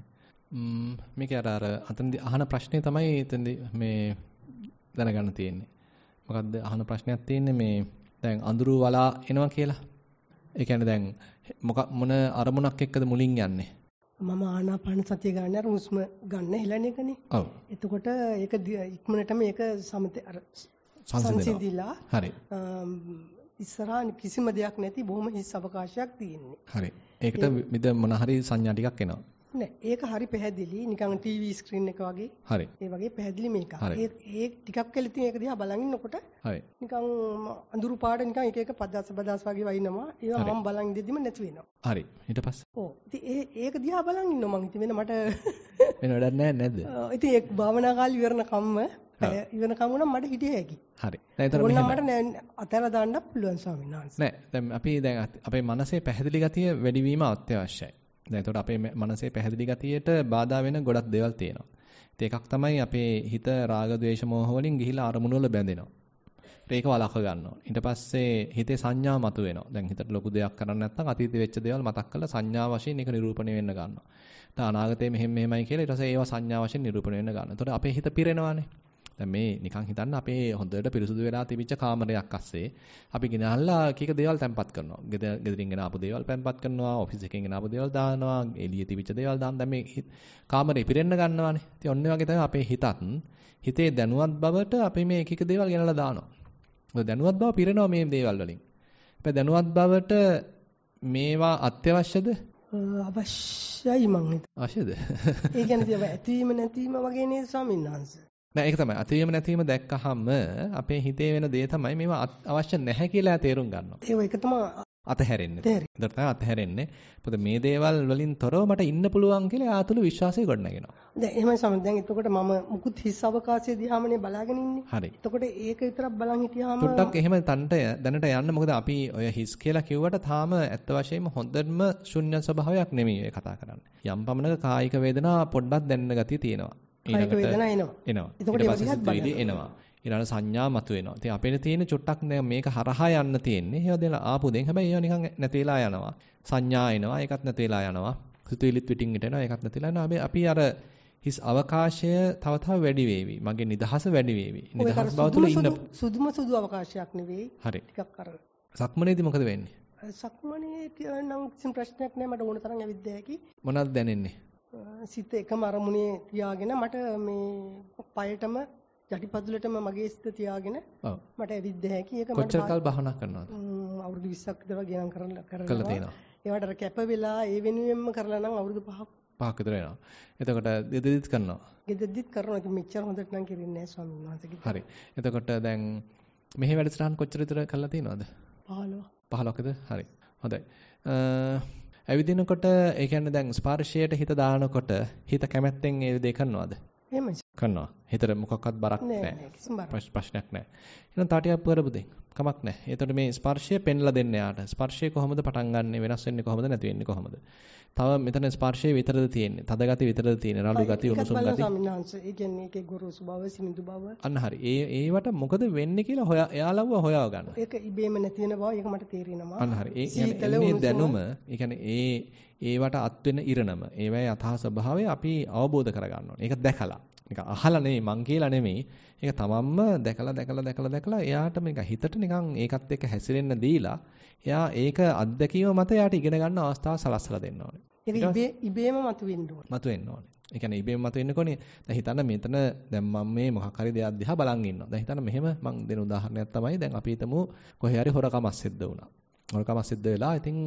ම්ම් මේක අර අර අතනදී අහන ප්‍රශ්නේ තමයි එතනදී මේ දැනගන්න තියෙන්නේ. මොකද්ද අහන ප්‍රශ්නයක් තියෙන්නේ මේ දැන් අඳුරු වලා එනවා කියලා. ඒ කියන්නේ දැන් මොන අරමුණක් එක්කද මුලින් යන්නේ? මම ආනාපාන සතිය ගන්න අර හුස්ම ගන්න හෙලන එකනේ. ඔව්. එතකොට ඒක ඉක්මනටම ඒක සමතේ අර සංසිඳිලා. හරි. ඉස්සරහා කිසිම දෙයක් නැති බොහොම හිස් අවකාශයක් තියෙන්නේ. හරි. ඒකට මිද මොන හරි සංඥා ටිකක් එනවා. නෑ ඒක හරි පැහැදිලි නිකන් ටීවී ස්ක්‍රීන් එක වගේ. හරි. ඒ වගේ පැහැදිලි මේක. ඒ ඒ ටිකක් කියලා තියෙන එක දිහා බලන් ඉන්නකොට නිකන් අඳුරු පාට නිකන් එක එක පදස් බදස් වගේ වයින්නවා. ඒවා මම බලන් ඉඳිද්දිම නැති වෙනවා. හරි. ඊට පස්සේ. ඔව්. ඉතින් ඒ ඒක දිහා බලන් ඉන්නවා මං ඉතින් වෙන මට වෙන වැඩක් නෑ නේද? ඉතින් ඒක භාවනා කාලේ ඉවරන කම්ම ඉවන කමුණ මට හිටිය හැකි. හරි. දැන් ඒතර මෙහෙම. මට අතහැරලා දාන්න පුළුවන් ස්වාමීන් වහන්සේ. නෑ. දැන් අපි දැන් අපේ මනසේ පැහැදිලි ගතිය වැඩි වීම අත්‍යවශ්‍යයි. දැන් එතකොට අපේ මනසේ පැහැදිලි ගතියට බාධා වෙන ගොඩක් දේවල් තියෙනවා. ඉතින් එකක් තමයි අපේ හිත රාග ద్వේෂ මෝහ වලින් ගිහිලා අරමුණු වල බැඳෙනවා. ඒක වළක්ව ගන්නවා. ඊට පස්සේ හිතේ සංඥා මතුවෙනවා. දැන් හිතට ලොකු දෙයක් කරන්න නැත්නම් අතීතේ වෙච්ච දේවල් මතක් කරලා සංඥා වශයෙන් ඒක නිරූපණය වෙන්න ගන්නවා. ඊට අනාගතේ මෙහෙම මෙහෙමයි කියලා ඊට පස්සේ ඒවා සංඥා වශයෙන් නිරූපණය වෙන්න ගන්නවා. එතකොට අපේ හිත පිරෙනවානේ. දැන් මේ නිකන් හිතන්න අපේ හොඳට පිරිසුදු වෙලා තිබිච්ච කාමරයක් අස්සේ අපි ගෙනල්ලා එක එක දේවල් තැම්පත් කරනවා. ගෙදරින් ගෙන ආපු දේවල් තැම්පත් කරනවා, ඔෆිස් එකෙන් ගෙන ආපු දේවල් දානවා, එළියේ තිබිච්ච දේවල් දාන දැන් මේ කාමරේ පිරෙන්න ගන්නවානේ. ඉතින් ඔන්න ඔය වගේ තමයි අපේ හිතත් හිතේ දැනුවත් බවට අපි මේ එක එක දේවල් ගෙනල්ලා දානවා. මොකද දැනුවත් බව පිරෙනවා මේ දේවල් වලින්. හැබැයි දැනුවත් බවට මේවා අත්‍යවශ්‍යද? අවශ්‍යයි මං හිතන්නේ. අවශ්‍යද? ඒ කියන්නේ ඇතිවීම නැතිවීම වගේ නේද ස්වාමීන් වහන්සේ? දැන් ඒක තමයි අතිවීම නැතිවීම දැක්කහම අපේ හිතේ වෙන දේ තමයි මේවා අවශ්‍ය නැහැ කියලා තේරුම් ගන්නවා. ඒක ඒක තමයි අතහැරෙන්නේ. ඒතර තමයි අතහැරෙන්නේ. මොකද මේ දේවල් වලින් තොරව මට ඉන්න පුළුවන් කියලා ආතුළු විශ්වාසය ගොඩනගෙනවා. දැන් එහෙමයි සමහන් දැන් එතකොට මම මුකුත් හිස් අවකාශයේ දිහාමනේ බලාගෙන ඉන්නේ. හරි. එතකොට ඒක විතරක් බලන් හිටියාම පොඩ්ඩක් එහෙම තන්ට දැනට යන්න මොකද අපි ඔය හිස් කියලා කිව්වට තාම ඇත්ත වශයෙන්ම හොඳටම ශුන්‍ය ස්වභාවයක් නෙමෙයි කතා කරන්නේ. යම් පමණක කායික වේදනා පොඩ්ඩක් දැනෙන ගතිය තියෙනවා. ඊළඟට වේදනා එනවා. එනවා. ඊට පස්සේ සිතුවිලි එනවා. ඊළඟ සංඥා මතුවෙනවා. ඉතින් අපිට තියෙන චොට්ටක් දැන් මේක හරහා යන්න තියෙන්නේ. ඒවා දෙලා ආපු දෙන් හැබැයි ඒවා නිකන් නැතිලා යනවා. සංඥා එනවා. ඒකත් නැතිලා යනවා. සිතුවිලිත් විටින් එනවා. ඒකත් නැතිලා යනවා. හැබැයි අපි අර හිස් අවකාශය තව තව වැඩි වේවි. මගේ නිදහස වැඩි වේවි. නිදහස් බව තුල ඉන්න සුදුම සුදු අවකාශයක් නෙවෙයි. හරි. ටිකක් අර සක්මනේදී මොකද වෙන්නේ? සක්මනේ නම් කිසිම ප්‍රශ්නයක් නැහැ. මට ඕන තරම් ඇවිත් දැකි. මොනවද දැනෙන්නේ? සිත එකම අරමුණේ තියාගෙන මට මේ পায়ටම යටිපතුලටම මගේ සිත තියාගෙන මට ඇවිද්ද හැකි ඒක මට කොච්චර කාල භාවනා කරනවද අවුරුදු 20ක් විතර වගේ නම් කරලා කරලා තියෙනවා ඒවට අර කැප වෙලා ඒ වෙනුවෙන්ම කරලා නම් අවුරුදු 5ක් 5ක් විතර වෙනවා එතකොට දෙදෙදිත් කරනවා දෙදෙදිත් කරනවා ඒක මෙච්චර හොඳට නම් කෙරෙන්නේ නැහැ ස්වාමීන් වහන්සේගේ හරි එතකොට දැන් මෙහි වැඩසටහන් කොච්චර විතර කරලා තියෙනවද 15 15කද හරි හොඳයි ඇවිදිනකොට ඒ කියන්නේ දැන් ස්පර්ශයට හිත දානකොට හිත කැමැත්තෙන් ඒ දේ කරනවද? එහෙමයි. කරනවා. හිතට මොකක්වත් බරක් නැහැ. ප්‍රශ්නයක් නැහැ. එහෙනම් තාටියක් කරපු දෙයක්. කමක් නැහැ. එතකොට මේ ස්පර්ශය පෙන්ලා දෙන්න යාට. ස්පර්ශය කොහොමද පටන් ගන්නෙ? වෙනස් වෙන්නේ කොහොමද? නැති වෙන්නේ කොහොමද? තව මෙතන ස්පර්ශය විතරද තියෙන්නේ? තද ගති විතරද තියෙන්නේ? රළු ගති, උණුසුම් ගති. සමිනාංශ. ඒ කියන්නේ ඒකේ ගුරුස් බව, සිනිඳු බව. අන්න හරි. ඒ ඒවට මොකද වෙන්නේ කියලා හොයා එයාලව හොයාව ගන්න. ඒක ඉබේම නැති වෙන බව ඒක මට තේරෙනවා. අන්න හරි. ඒ කියන්නේ මේ දැනුම, ඒ කියන්නේ ඒ ඒවට අත් වෙන ඉරණම, ඒවැයි අතහ ස්වභාවය අපි අවබෝධ කර ගන්න ඕනේ. ඒක දැකලා. නිකන් අහලා නෙමෙයි මං කියලා නෙමෙයි. ඒක තමන්ම දැකලා දැකලා දැකලා දැකලා එයාට මේක හිතට නිකන් ඒකත් එක්ක හැසිරෙන්න දීලා එයා ඒක අත්දැකීම මත එයාට ඉගෙන ගන්න අවස්ථාව සලස්සලා දෙන්න ඕනේ. ඒක ඉබේම මතුවෙන්න ඕනේ. මතුවෙන්න ඕනේ. ඒ කියන්නේ ඉබේම මතුවෙන්නකොනේ දැන් හිතන්න මෙතන දැන් මම මේ මොකක් හරි දෙයක් දිහා බලන් ඉන්නවා. දැන් හිතන්න මෙහෙම මං දෙන උදාහරණයක් තමයි දැන් අපි හිතමු කොහේ හරි හොරකමක් සිද්ධ වුණා. හොරකමක් සිද්ධ වෙලා ඉතින්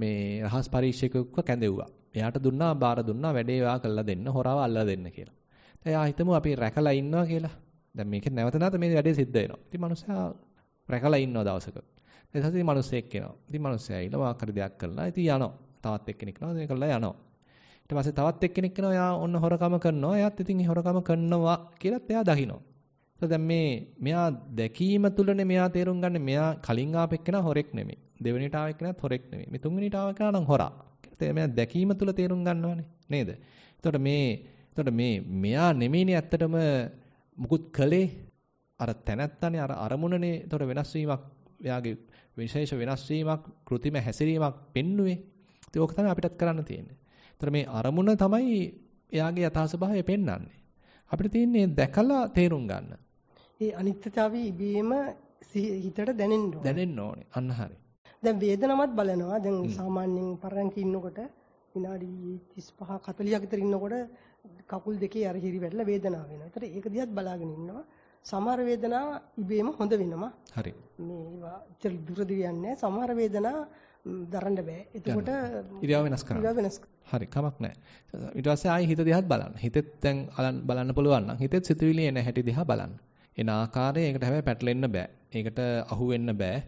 මේ රහස් පරීක්ෂකයෙක්ව කැඳෙව්වා. එයාට දුන්නා බාර දුන්නා වැඩේ වා කළා දෙන්න හොරාව අල්ලලා දෙන්න කියලා. එයා හිතමු අපි රැකලා ඉන්නවා කියලා. දැන් මේක නැවත නැවත මේ වැඩේ සිද්ධ වෙනවා. ඉතින් මනුස්සයා රැකලා ඉන්නවා දවසක. ඊට පස්සේ මනුස්සයෙක් එනවා. ඉතින් මනුස්සයා ඇවිල්ලා වාක් කර දෙයක් කරලා ඉතින් යනවා. තවත් එක්කෙනෙක් එනවා. ඒක කරලා යනවා. ඊට පස්සේ තවත් එක්කෙනෙක් එනවා. එයා ඔන්න හොරකම කරනවා. එයාත් ඉතින් හොරකම කරනවා කියලාත් එයා දකිනවා. ඊට දැන් මේ මෙයා දැකීම තුලනේ මෙයා තේරුම් ගන්න මෙයා කලින් ආපෙක්කන හොරෙක් නෙමෙයි. දෙවෙනිට ආව එක්කනත් හොරෙක් නෙමෙයි. මේ තුන්වෙනිට ආව එක්කන නම් හොරා. ඒත් මෙයා දැකීම තුල තේරුම් ගන්නවනේ. නේද? එතකොට මේ එතකොට මේ මෙයා නෙමෙයිනේ ඇත්තටම මුකුත් කළේ අර තැනැත්තානේ අර අරමුණනේ එතකොට වෙනස් වීමක් එයාගේ විශේෂ වෙනස් වීමක් કૃතිම හැසිරීමක් පෙන්නුවේ. ඉතින් ඕක තමයි අපිටත් කරන්න තියෙන්නේ. එතකොට මේ අරමුණ තමයි එයාගේ යථා ස්වභාවය පෙන්වන්නේ. අපිට තියෙන්නේ දැකලා තේරුම් ගන්න. ඒ අනිත්‍යතාවය ඉබේම හිතට දැනෙන්න ඕනේ. දැනෙන්න ඕනේ. අන්න හරියි. දැන් වේදනාවත් බලනවා. දැන් සාමාන්‍යයෙන් පරයන්ක ඉන්නකොට විනාඩි 35 40 කට ඉන්නකොට කකුල් දෙකේ අර හිරි වැටලා වේදනාව වෙනවා. ඒතර ඒක දිහාත් බලාගෙන ඉන්නවා. සමහර වේදනා ඉබේම හොඳ වෙනවා. හරි. මේවා ඉතර දුර දිවියන්නේ සමහර වේදනා දරන්න බෑ. එතකොට ඉරියව් වෙනස් කරන්න. ඉරියව් වෙනස් හරි, කමක් නැහැ. ඊට පස්සේ ආයේ හිත දිහාත් බලන්න. හිතෙත් දැන් බලන්න පුළුවන් නම් හිතෙත් සිතුවිලි එන හැටි දිහා බලන්න. එන ආකාරය ඒකට හැබැයි පැටලෙන්න බෑ. ඒකට අහු වෙන්න බෑ.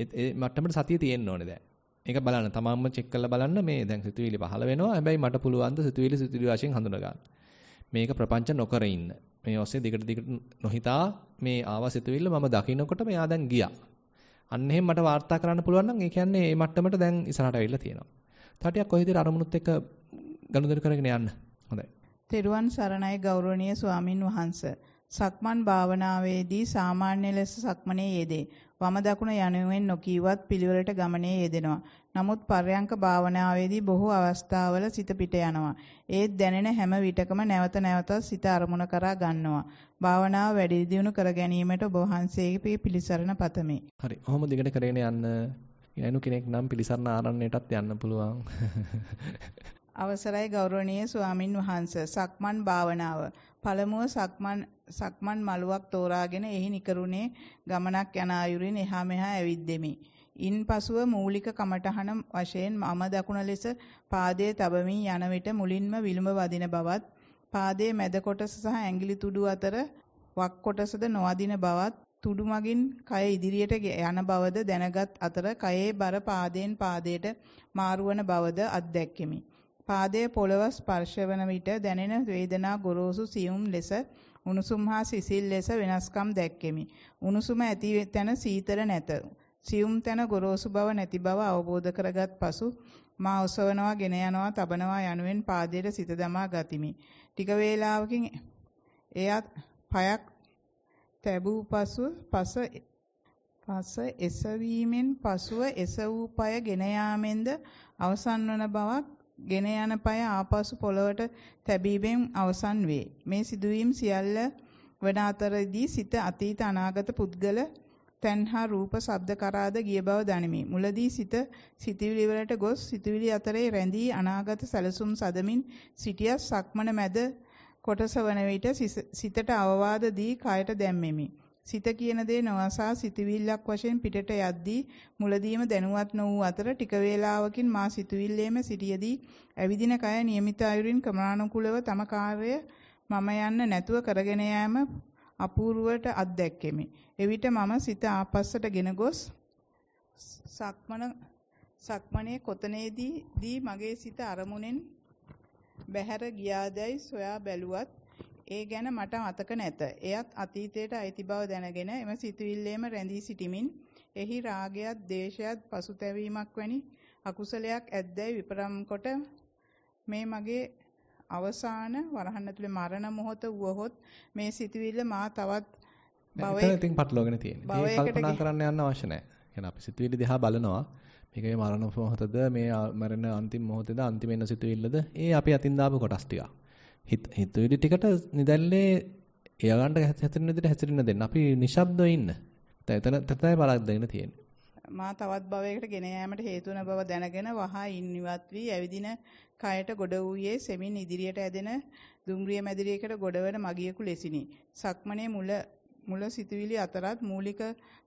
ඒ මට්ටමට සතිය තියෙන්න ඕනේ දැන්. මේක බලන්න තමන්ම චෙක් කරලා බලන්න මේ දැන් සිතුවිලි පහළ වෙනවා. හැබැයි මට පුළුවන් ද සිතුවිලි සිතුවිලි වශයෙන් හඳුනා ගන්න. මේක ප්‍රපංච නොකර ඉන්න. මේ ඔස්සේ දිගට දිගට නොහිතා මේ ආව සිතුවිල්ල මම දකින්නකොට මෙයා දැන් ගියා. අන්න එහෙම මට වාර්තා කරන්න පුළුවන් නම් ඒ කියන්නේ මේ මට්ටමට දැන් ඉස්සරහට වෙලා තියෙනවා. තාටියක් කොහේ විදිහට අරමුණුත් එක්ක ගනුදෙනු කරගෙන යන්න. හොඳයි. තෙරුවන් සරණයි ගෞරවනීය ස්වාමින් වහන්සේ. සක්මන් භාවනාවේදී සාමාන්‍ය ලෙස සක්මනේ යෙදේ. වම දකුණ යනුවෙන් නොකීවත් පිළිවෙලට ගමනේ යෙදෙනවා. නමුත් පර්යංක භාවනාවේදී බොහෝ අවස්ථාවල සිත පිට යනවා. ඒත් දැනෙන හැම විටකම නැවත නැවතත් සිත අරමුණ කරා ගන්නවා. භාවනාව වැඩි දියුණු කර ගැනීමට ඔබ වහන්සේගේ පිළිසරණ පතමි. හරි. ඔහොම දිගට කරගෙන යන්න. යනු කෙනෙක් නම් පිළිසරණ ආරණ්‍යයටත් යන්න පුළුවන්. අවසරයි ගෞරවනීය ස්වාමින් වහන්සේ. සක්මන් භාවනාව පළමුව සක්මන් සක්මන් මළුවක් තෝරාගෙන එහි නිකරුණේ ගමනක් යන ආයුරින් එහා මෙහා ඇවිද්දෙමි. ඉන්පසුව මූලික කමඨහන වශයෙන් මම දකුණ ලෙස පාදයේ තබමින් යන විට මුලින්ම විලුඹ වදින බවත් පාදයේ මැද කොටස සහ ඇඟිලි තුඩු අතර වක් කොටසද නොවදින බවත් තුඩු මගින් කය ඉදිරියට යන බවද දැනගත් අතර කයේ බර පාදයෙන් පාදයට මාරුවන බවද අත්දැක්කෙමි. පාදය පොළව ස්පර්ශ වන විට දැනෙන වේදනා ගොරෝසු සියුම් ලෙස උණුසුම් හා සිසිල් ලෙස වෙනස්කම් දැක්කෙමි. උණුසුම ඇති තැන සීතල නැත. සියුම් තැන ගොරෝසු බව නැති බව අවබෝධ කරගත් පසු මා ඔසවනවා ගෙන යනවා තබනවා යනුවෙන් පාදයට සිත දමා ගතිමි. ටික වේලාවකින් එයත් පයක් තැබූ පසු පස පස එසවීමෙන් පසුව එස වූ පය ගෙන යාමෙන්ද අවසන් වන බවක් ගෙන යන පය ආපසු පොළවට තැබීමෙන් අවසන් වේ. මේ සිදුවීම් සියල්ල වන අතරදී සිත අතීත අනාගත පුද්ගල තන්හා රූප ශබ්ද කරාද ගිය බව දනිමි. මුලදී සිත සිතුවිලි වලට ගොස් සිතුවිලි අතරේ රැඳී අනාගත සැලසුම් සදමින් සිටියස් සක්මන මැද කොටස වන විට සිතට අවවාද දී කයට දැම්මෙමි. සිත කියන දේ නොඅසා සිතවිල්ලක් වශයෙන් පිටට යද්දී මුලදීම දැනුවත් නොවූ අතර ටික වේලාවකින් මා සිතවිල්ලේම සිටියේදී ඇවිදින කය નિયમિત අයුරින් ක්‍රමානුකූලව තම කාර්යය මම යන්න නැතුව කරගෙන යෑම අපූර්වට අත්දැක්කෙමි. එවිට මම සිත ආපස්සට ගෙන ගොස් සක්මන සක්මනේ කොතනේදී දී මගේ සිත අරමුණෙන් බැහැර ගියාදයි සොයා බැලුවත් ඒ ගැන මට මතක නැත. එයත් අතීතයට අයිති බව දැනගෙන එම සිතුවිල්ලේම රැඳී සිටිමින් එහි රාගයත්, දේශයත්, පසුතැවීමක් වැනි අකුසලයක් ඇද්දැයි විපරම් කොට මේ මගේ අවසාන වරහන් ඇතුලේ මරණ මොහොත වුවහොත් මේ සිතුවිල්ල මා තවත් භවයේ ඉතින් පටලවාගෙන තියෙන්නේ. ඒක කල්පනා කරන්න යන්න අවශ්‍ය නැහැ. කියන්නේ අපි සිතුවිලි දිහා බලනවා. මේක මේ මරණ මොහොතද මේ මරණ අන්තිම මොහොතද අන්තිම එන සිතුවිල්ලද ඒ අපි අතින් දාපු කොටස් ටිකක්. හිතුවිලි ටිකට නිදැල්ලේ එයාලන්ට හැතෙන විදිහට හැසිරෙන්න දෙන්න. අපි නිශ්ශබ්දව ඉන්න. එතන තතයි බලක් දෙන්න තියෙන්නේ. මා තවත් භවයකට ගෙන යාමට හේතු වන බව දැනගෙන වහා ඉන්වත් වී ඇවිදින කයට ගොඩ වූයේ සෙමින් ඉදිරියට ඇදෙන දුම්රිය මැදිරියකට ගොඩවන මගියෙකු ලෙසිනි. සක්මනේ මුල මුල සිතුවිලි අතරත් මූලික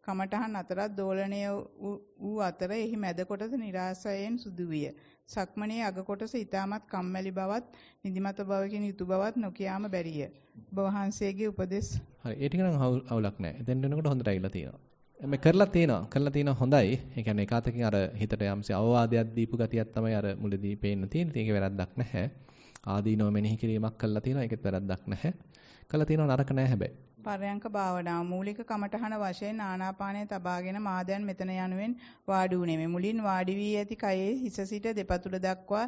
කමඨහන් අතරත් දෝලණය වූ අතර එහි මැද කොටස નિરાසයෙන් සුදු විය. සක්මණේ අග කොටස ඊටමත් කම්මැලි බවත්, නිදිමත බවකින් යුතු බවත් නොකියාම බැරිය. ඔබ වහන්සේගේ උපදෙස් හරි ඒ ටික නම් අවුලක් නැහැ. දැන් වෙනකොට හොඳට ඇවිල්ලා තියෙනවා. මේ කරලා තියෙනවා. කරලා තියෙනවා හොඳයි. ඒ කියන්නේ එකාතකින් අර හිතට යම්සි අවවාදයක් දීපු ගතියක් තමයි අර මුලදී පේන්න තියෙන්නේ. ඒකේ වැරද්දක් නැහැ. ආදීනව මෙනෙහි කිරීමක් කරලා තියෙනවා. ඒකෙත් වැරද්දක් නැහැ. කරලා තියෙනවා නරක නැහැ හැබැයි. පරයන්ක භාවනාව මූලික කමඨහන වශයෙන් ආනාපානය තබාගෙන මා දැන් මෙතන යනුවෙන් වාඩි උනේමි. මුලින් වාඩි වී ඇති කයේ හිස සිට දෙපතුල දක්වා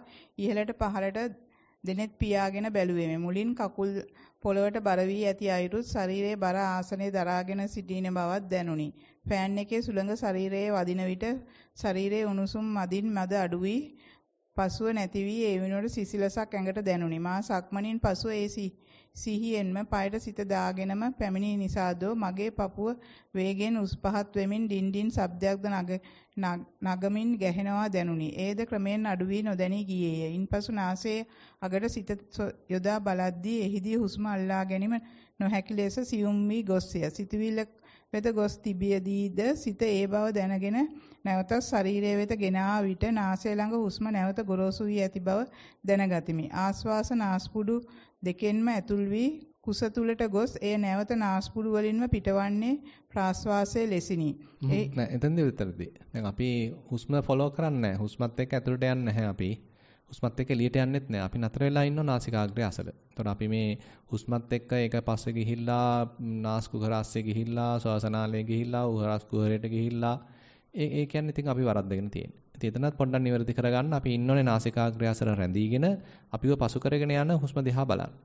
ඉහළට පහළට දෙනෙත් පියාගෙන බැලුවෙමි. මුලින් කකුල් පොළවට බර වී ඇති අයුරුත් ශරීරයේ බර ආසනයේ දරාගෙන සිටින බවක් දැනුනි. ෆෑන් එකේ සුළඟ ශරීරයේ වදින විට ශරීරයේ උණුසුම් මදින් මද අඩු වී පසුව නැති වී ඒ වෙනුවට සිසිලසක් ඇඟට දැනුනි. මා සක්මණින් පසුව ඒ සිහියෙන්ම পায়ට සිත දාගෙනම පැමිණි නිසාදෝ මගේ පපුව වේගෙන් උස් පහත් වෙමින් ඩින්ඩින් ශබ්දයක්ද නගමින් ගැහෙනවා දැනුනි. ඒද ක්‍රමයෙන් අඩු වී නොදැනී ගියේය. ඉන්පසු නාසයේ අගට සිත යොදා බලද්දී එහිදී හුස්ම අල්ලා ගැනීම නොහැකි ලෙස සියුම් වී ගොස්ය. සිතවිල්ල වෙත ගොස් තිබියදීද සිත ඒ බව දැනගෙන නැවත ශරීරයේ වෙත ගෙනා විට නාසය ළඟ හුස්ම නැවත ගොරෝසු වී ඇති බව දැනගතිමි. ආශ්වාස නාස්පුඩු දෙකෙන්ම ඇතුල් වී කුස තුලට ගොස් එය නැවත නාස්පුඩු වලින්ම පිටවන්නේ ප්‍රාශ්වාසයේ ලෙසිනි. නෑ එතෙන්ද විතරදී. දැන් අපි හුස්ම ෆලෝ කරන්නේ නැහැ. හුස්මත් එක්ක ඇතුලට යන්නේ නැහැ අපි. හුස්මත් එක්ක එළියට යන්නෙත් නැහැ. අපි නතර වෙලා ඉන්නවා නාසිකාග්‍රය අසල. එතකොට අපි මේ හුස්මත් එක්ක ඒක පස්සේ ගිහිල්ලා නාස්කුහරස්සේ ගිහිල්ලා ශ්වාසනාලයේ ගිහිල්ලා උහරස් කුහරයට ගිහිල්ලා ඒ ඒ කියන්නේ ඉතින් අපි වරද්දගෙන තියෙන්නේ. ඉතින් එතනත් පොඩ්ඩක් නිවැරදි කරගන්න අපි ඉන්නෝනේ නාසිකාග්‍රයාසර රැඳීගෙන අපිව පසු කරගෙන යන හුස්ම දිහා බලන්න.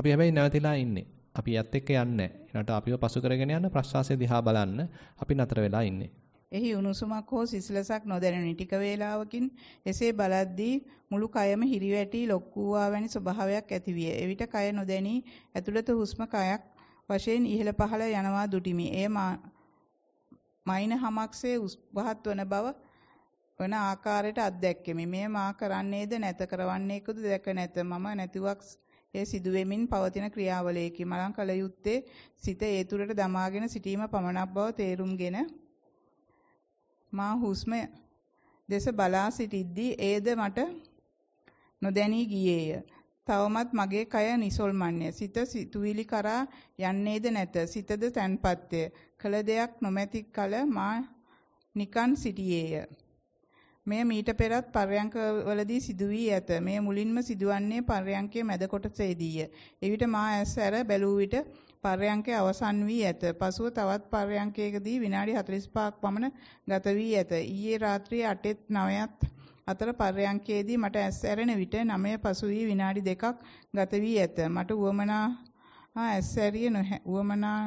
අපි හැබැයි නැවතිලා ඉන්නේ. අපි යත් එක්ක යන්නේ නැහැ. අපිව පසු කරගෙන යන ප්‍රශ්වාසය දිහා බලන්න අපි නතර වෙලා ඉන්නේ. එහි උණුසුමක් හෝ සිසිලසක් නොදැනෙන ටික වේලාවකින් එසේ බලද්දී මුළු කයම හිරිවැටි ලොක්කූවා වැනි ස්වභාවයක් ඇතිවිය. එවිට කය නොදැනී ඇතුළත හුස්ම කයක් වශයෙන් ඉහළ පහළ යනවා දුටිමි. එය මයින හමක්සේ උස් පහත් වන බව වන ආකාරයට අත්දැක්කෙමි. මෙය මා කරන්නේද නැත කරවන්නේකුද දැක නැත. මම නැතිවක් ඒ සිදුවෙමින් පවතින ක්‍රියාවලියකි. මලං කල යුත්තේ සිත ඒ තුරට දමාගෙන සිටීම පමණක් බව තේරුම්ගෙන මා හුස්ම දෙස බලා සිටිද්දී ඒද මට නොදැනී ගියේය. තවමත් මගේ කය නිසොල්මන්ය. සිත සිතුවිලි කරා යන්නේද නැත. සිතද තැන්පත්ය. කළ දෙයක් නොමැති කල මා නිකන් සිටියේය. මෙය මීට පෙරත් පර්යංකවලදී සිදු වී ඇත. මෙය මුලින්ම සිදුවන්නේ පර්යංකයේ මැද කොටසේදීය. එවිට මා ඇස් ඇර බැලූ විට පර්යංකය අවසන් වී ඇත. පසුව තවත් පර්යංකයකදී විනාඩි 45ක් පමණ ගත වී ඇත. ඊයේ රාත්‍රියේ 8ත් 9ත් අතර පර්යංකයේදී මට ඇස් ඇරෙන විට 9 පසු වී විනාඩි 2ක් ගත වී ඇත. මට උවමනා ඇස් ඇරිය නොහැ. උවමනා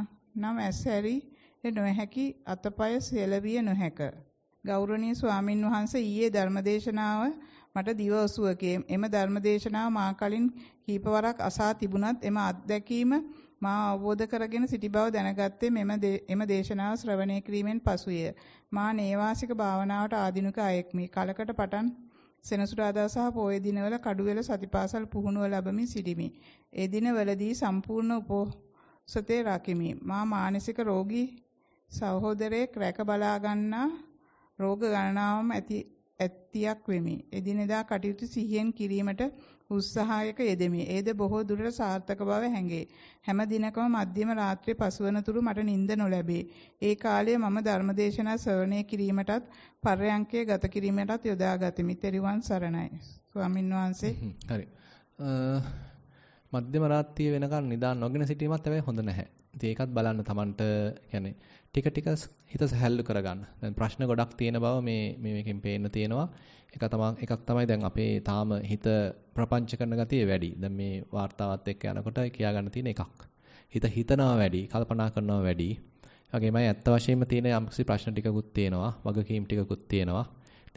නම් ඇස් ඇරී නොහැකි අතපය සෙලවිය නොහැක. ගෞරවනීය ස්වාමින් වහන්සේ ඊයේ ධර්මදේශනාව මට දිව ඔසුවකේ එම ධර්මදේශනාව මා කලින් කීපවරක් අසා තිබුණත් එම අත්දැකීම මා අවබෝධ කරගෙන සිටි බව දැනගත්තේ මෙම එම දේශනාව ශ්‍රවණය කිරීමෙන් පසුය. මා නේවාසික භාවනාවට ආධිනික අයෙක්මි. කලකට පටන් සෙනසුරාදා සහ පොයේ දිනවල කඩුවෙල සතිපාසල් පුහුණුව ලැබමින් සිටිමි. ඒ දිනවලදී සම්පූර්ණ උපෝසතේ රකිමි. මා මානසික රෝගී සහෝදරයෙක් රැක බලා ගන්නා රෝග ගණනාවම ඇති ඇත්තියක් වෙමි. එදිනෙදා කටයුතු සිහියෙන් කිරීමට උත්සාහයක යෙදෙමි. ඒද බොහෝ දුරට සාර්ථක බව හැඟේ. හැම දිනකම මධ්‍යම රාත්‍රියේ පසුවන තුරු මට නිින්ද නොලැබේ. ඒ කාලයේ මම ධර්මදේශනා ශ්‍රවණය කිරීමටත් පර්යංකය ගත කිරීමටත් යොදා ගතිමි. ත්‍රිවන් සරණයි. ස්වාමින් වහන්සේ. හරි. මධ්‍යම රාත්‍රියේ වෙනකන් නිදා නොගෙන සිටීමත් හැබැයි හොඳ නැහැ. ඉතින් ඒකත් බලන්න Tamanට يعني ටික ටික හිත සැහැල්ලු කරගන්න. දැන් ප්‍රශ්න ගොඩක් තියෙන බව මේ මේකෙන් පේන්න තියෙනවා. එක තමයි එකක් තමයි දැන් අපේ තාම හිත ප්‍රපංච කරන ගතිය වැඩි. දැන් මේ වார்த்தාවත් එක්ක යනකොට කියා ගන්න තියෙන එකක්. හිත හිතනවා වැඩි, කල්පනා කරනවා වැඩි. වගේමයි ඇත්ත වශයෙන්ම තියෙන යම්කිසි ප්‍රශ්න ටිකකුත් තියෙනවා, වගකීම් ටිකකුත් තියෙනවා.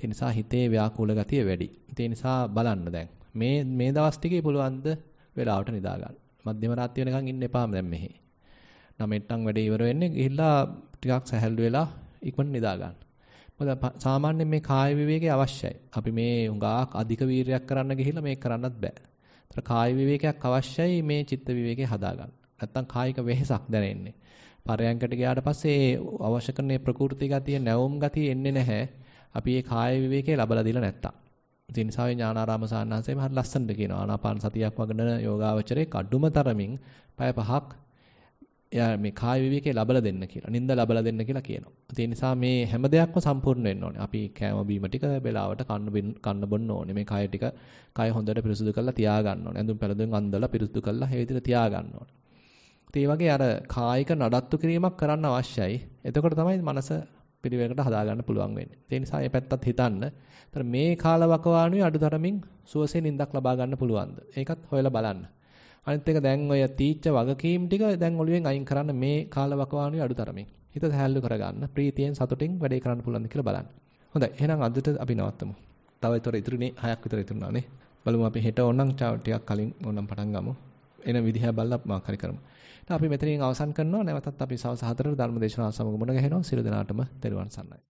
ඒ නිසා හිතේ ව්‍යාකූල ගතිය වැඩි. ඒ නිසා බලන්න දැන් මේ මේ දවස් ටිකේ පුළුවන් ද වෙලාවට නිදා ගන්න. මධ්‍යම රාත්‍රිය වෙනකන් ඉන්න එපා දැන් මෙහේ. නමෙට්ටම් වැඩේ ඉවර වෙන්නේ ගිහිල්ලා ටිකක් සැහැල්ලු වෙලා ඉක්මනට නිදා ගන්න. මොකද සාමාන්‍යයෙන් මේ කාය විවේකේ අවශ්‍යයි. අපි මේ හුඟක් අධික වීරයක් කරන්න ගිහිල්ලා මේක කරන්නත් බෑ. ඒතර කාය විවේකයක් අවශ්‍යයි මේ චිත්ත විවේකේ හදා ගන්න. නැත්තම් කායික වෙහෙසක් දැනෙන්නේ. පරයන්කට ගියාට පස්සේ අවශ්‍ය කරන ප්‍රකෘති ගතිය, නැවුම් ගතිය එන්නේ නැහැ. අපි මේ කාය විවේකේ ලබලා දීලා නැත්තම්. ඒ නිසා ඥානාරාම සාන්නාසයම හරිය ලස්සනට කියනවා ආනාපාන සතියක් වගන යෝගාවචරයේ කඩුම තරමින් පය පහක් එයා මේ කාය විවේකේ ලබලා දෙන්න කියලා. නිින්ද ලබලා දෙන්න කියලා කියනවා. ඒ නිසා මේ හැම දෙයක්ම සම්පූර්ණ වෙන්න ඕනේ. අපි කෑම බීම ටික වෙලාවට කන්න කන්න බොන්න ඕනේ. මේ කය ටික කය හොඳට පිරිසුදු කරලා තියා ගන්න ඕනේ. ඇඳුම් පැළඳුම් අන්දලා පිරිසුදු කරලා මේ විදිහට තියා ගන්න ඕනේ. ඒ වගේ අර කායික නඩත්තු කිරීමක් කරන්න අවශ්‍යයි. එතකොට තමයි මනස පිළිවෙලකට හදා ගන්න පුළුවන් වෙන්නේ. ඒ නිසා මේ පැත්තත් හිතන්න. ඒතර මේ කාලවකවානුවේ අඩුතරමින් සුවසේ නිින්දක් ලබා ගන්න පුළුවන්ද? ඒකත් හොයලා බලන්න. අනිත් එක දැන් ඔය තීච්ච වගකීම් ටික දැන් ඔළුවෙන් අයින් කරන්න මේ කාලවකවානුවේ අඩු තරමින්. හිත සැහැල්ලු කරගන්න ප්‍රීතියෙන් සතුටින් වැඩේ කරන්න පුළුවන්ද කියලා බලන්න. හොඳයි එහෙනම් අදට අපි නවත්තමු. තව ඒතර ඉතුරුනේ හයක් විතර ඉතුරුනානේ. බලමු අපි හෙට ඕනම් ටිකක් කලින් ඕනම් පටන් ගමු. එන විදිහ බලලා මාක් හරි කරමු. ඉතින් අපි මෙතනින් අවසන් කරනවා. නැවතත් අපි සවස් 4ට ධර්මදේශනා සමග මුණ ගැහෙනවා. සියලු දෙනාටම තෙරුවන් සරණයි.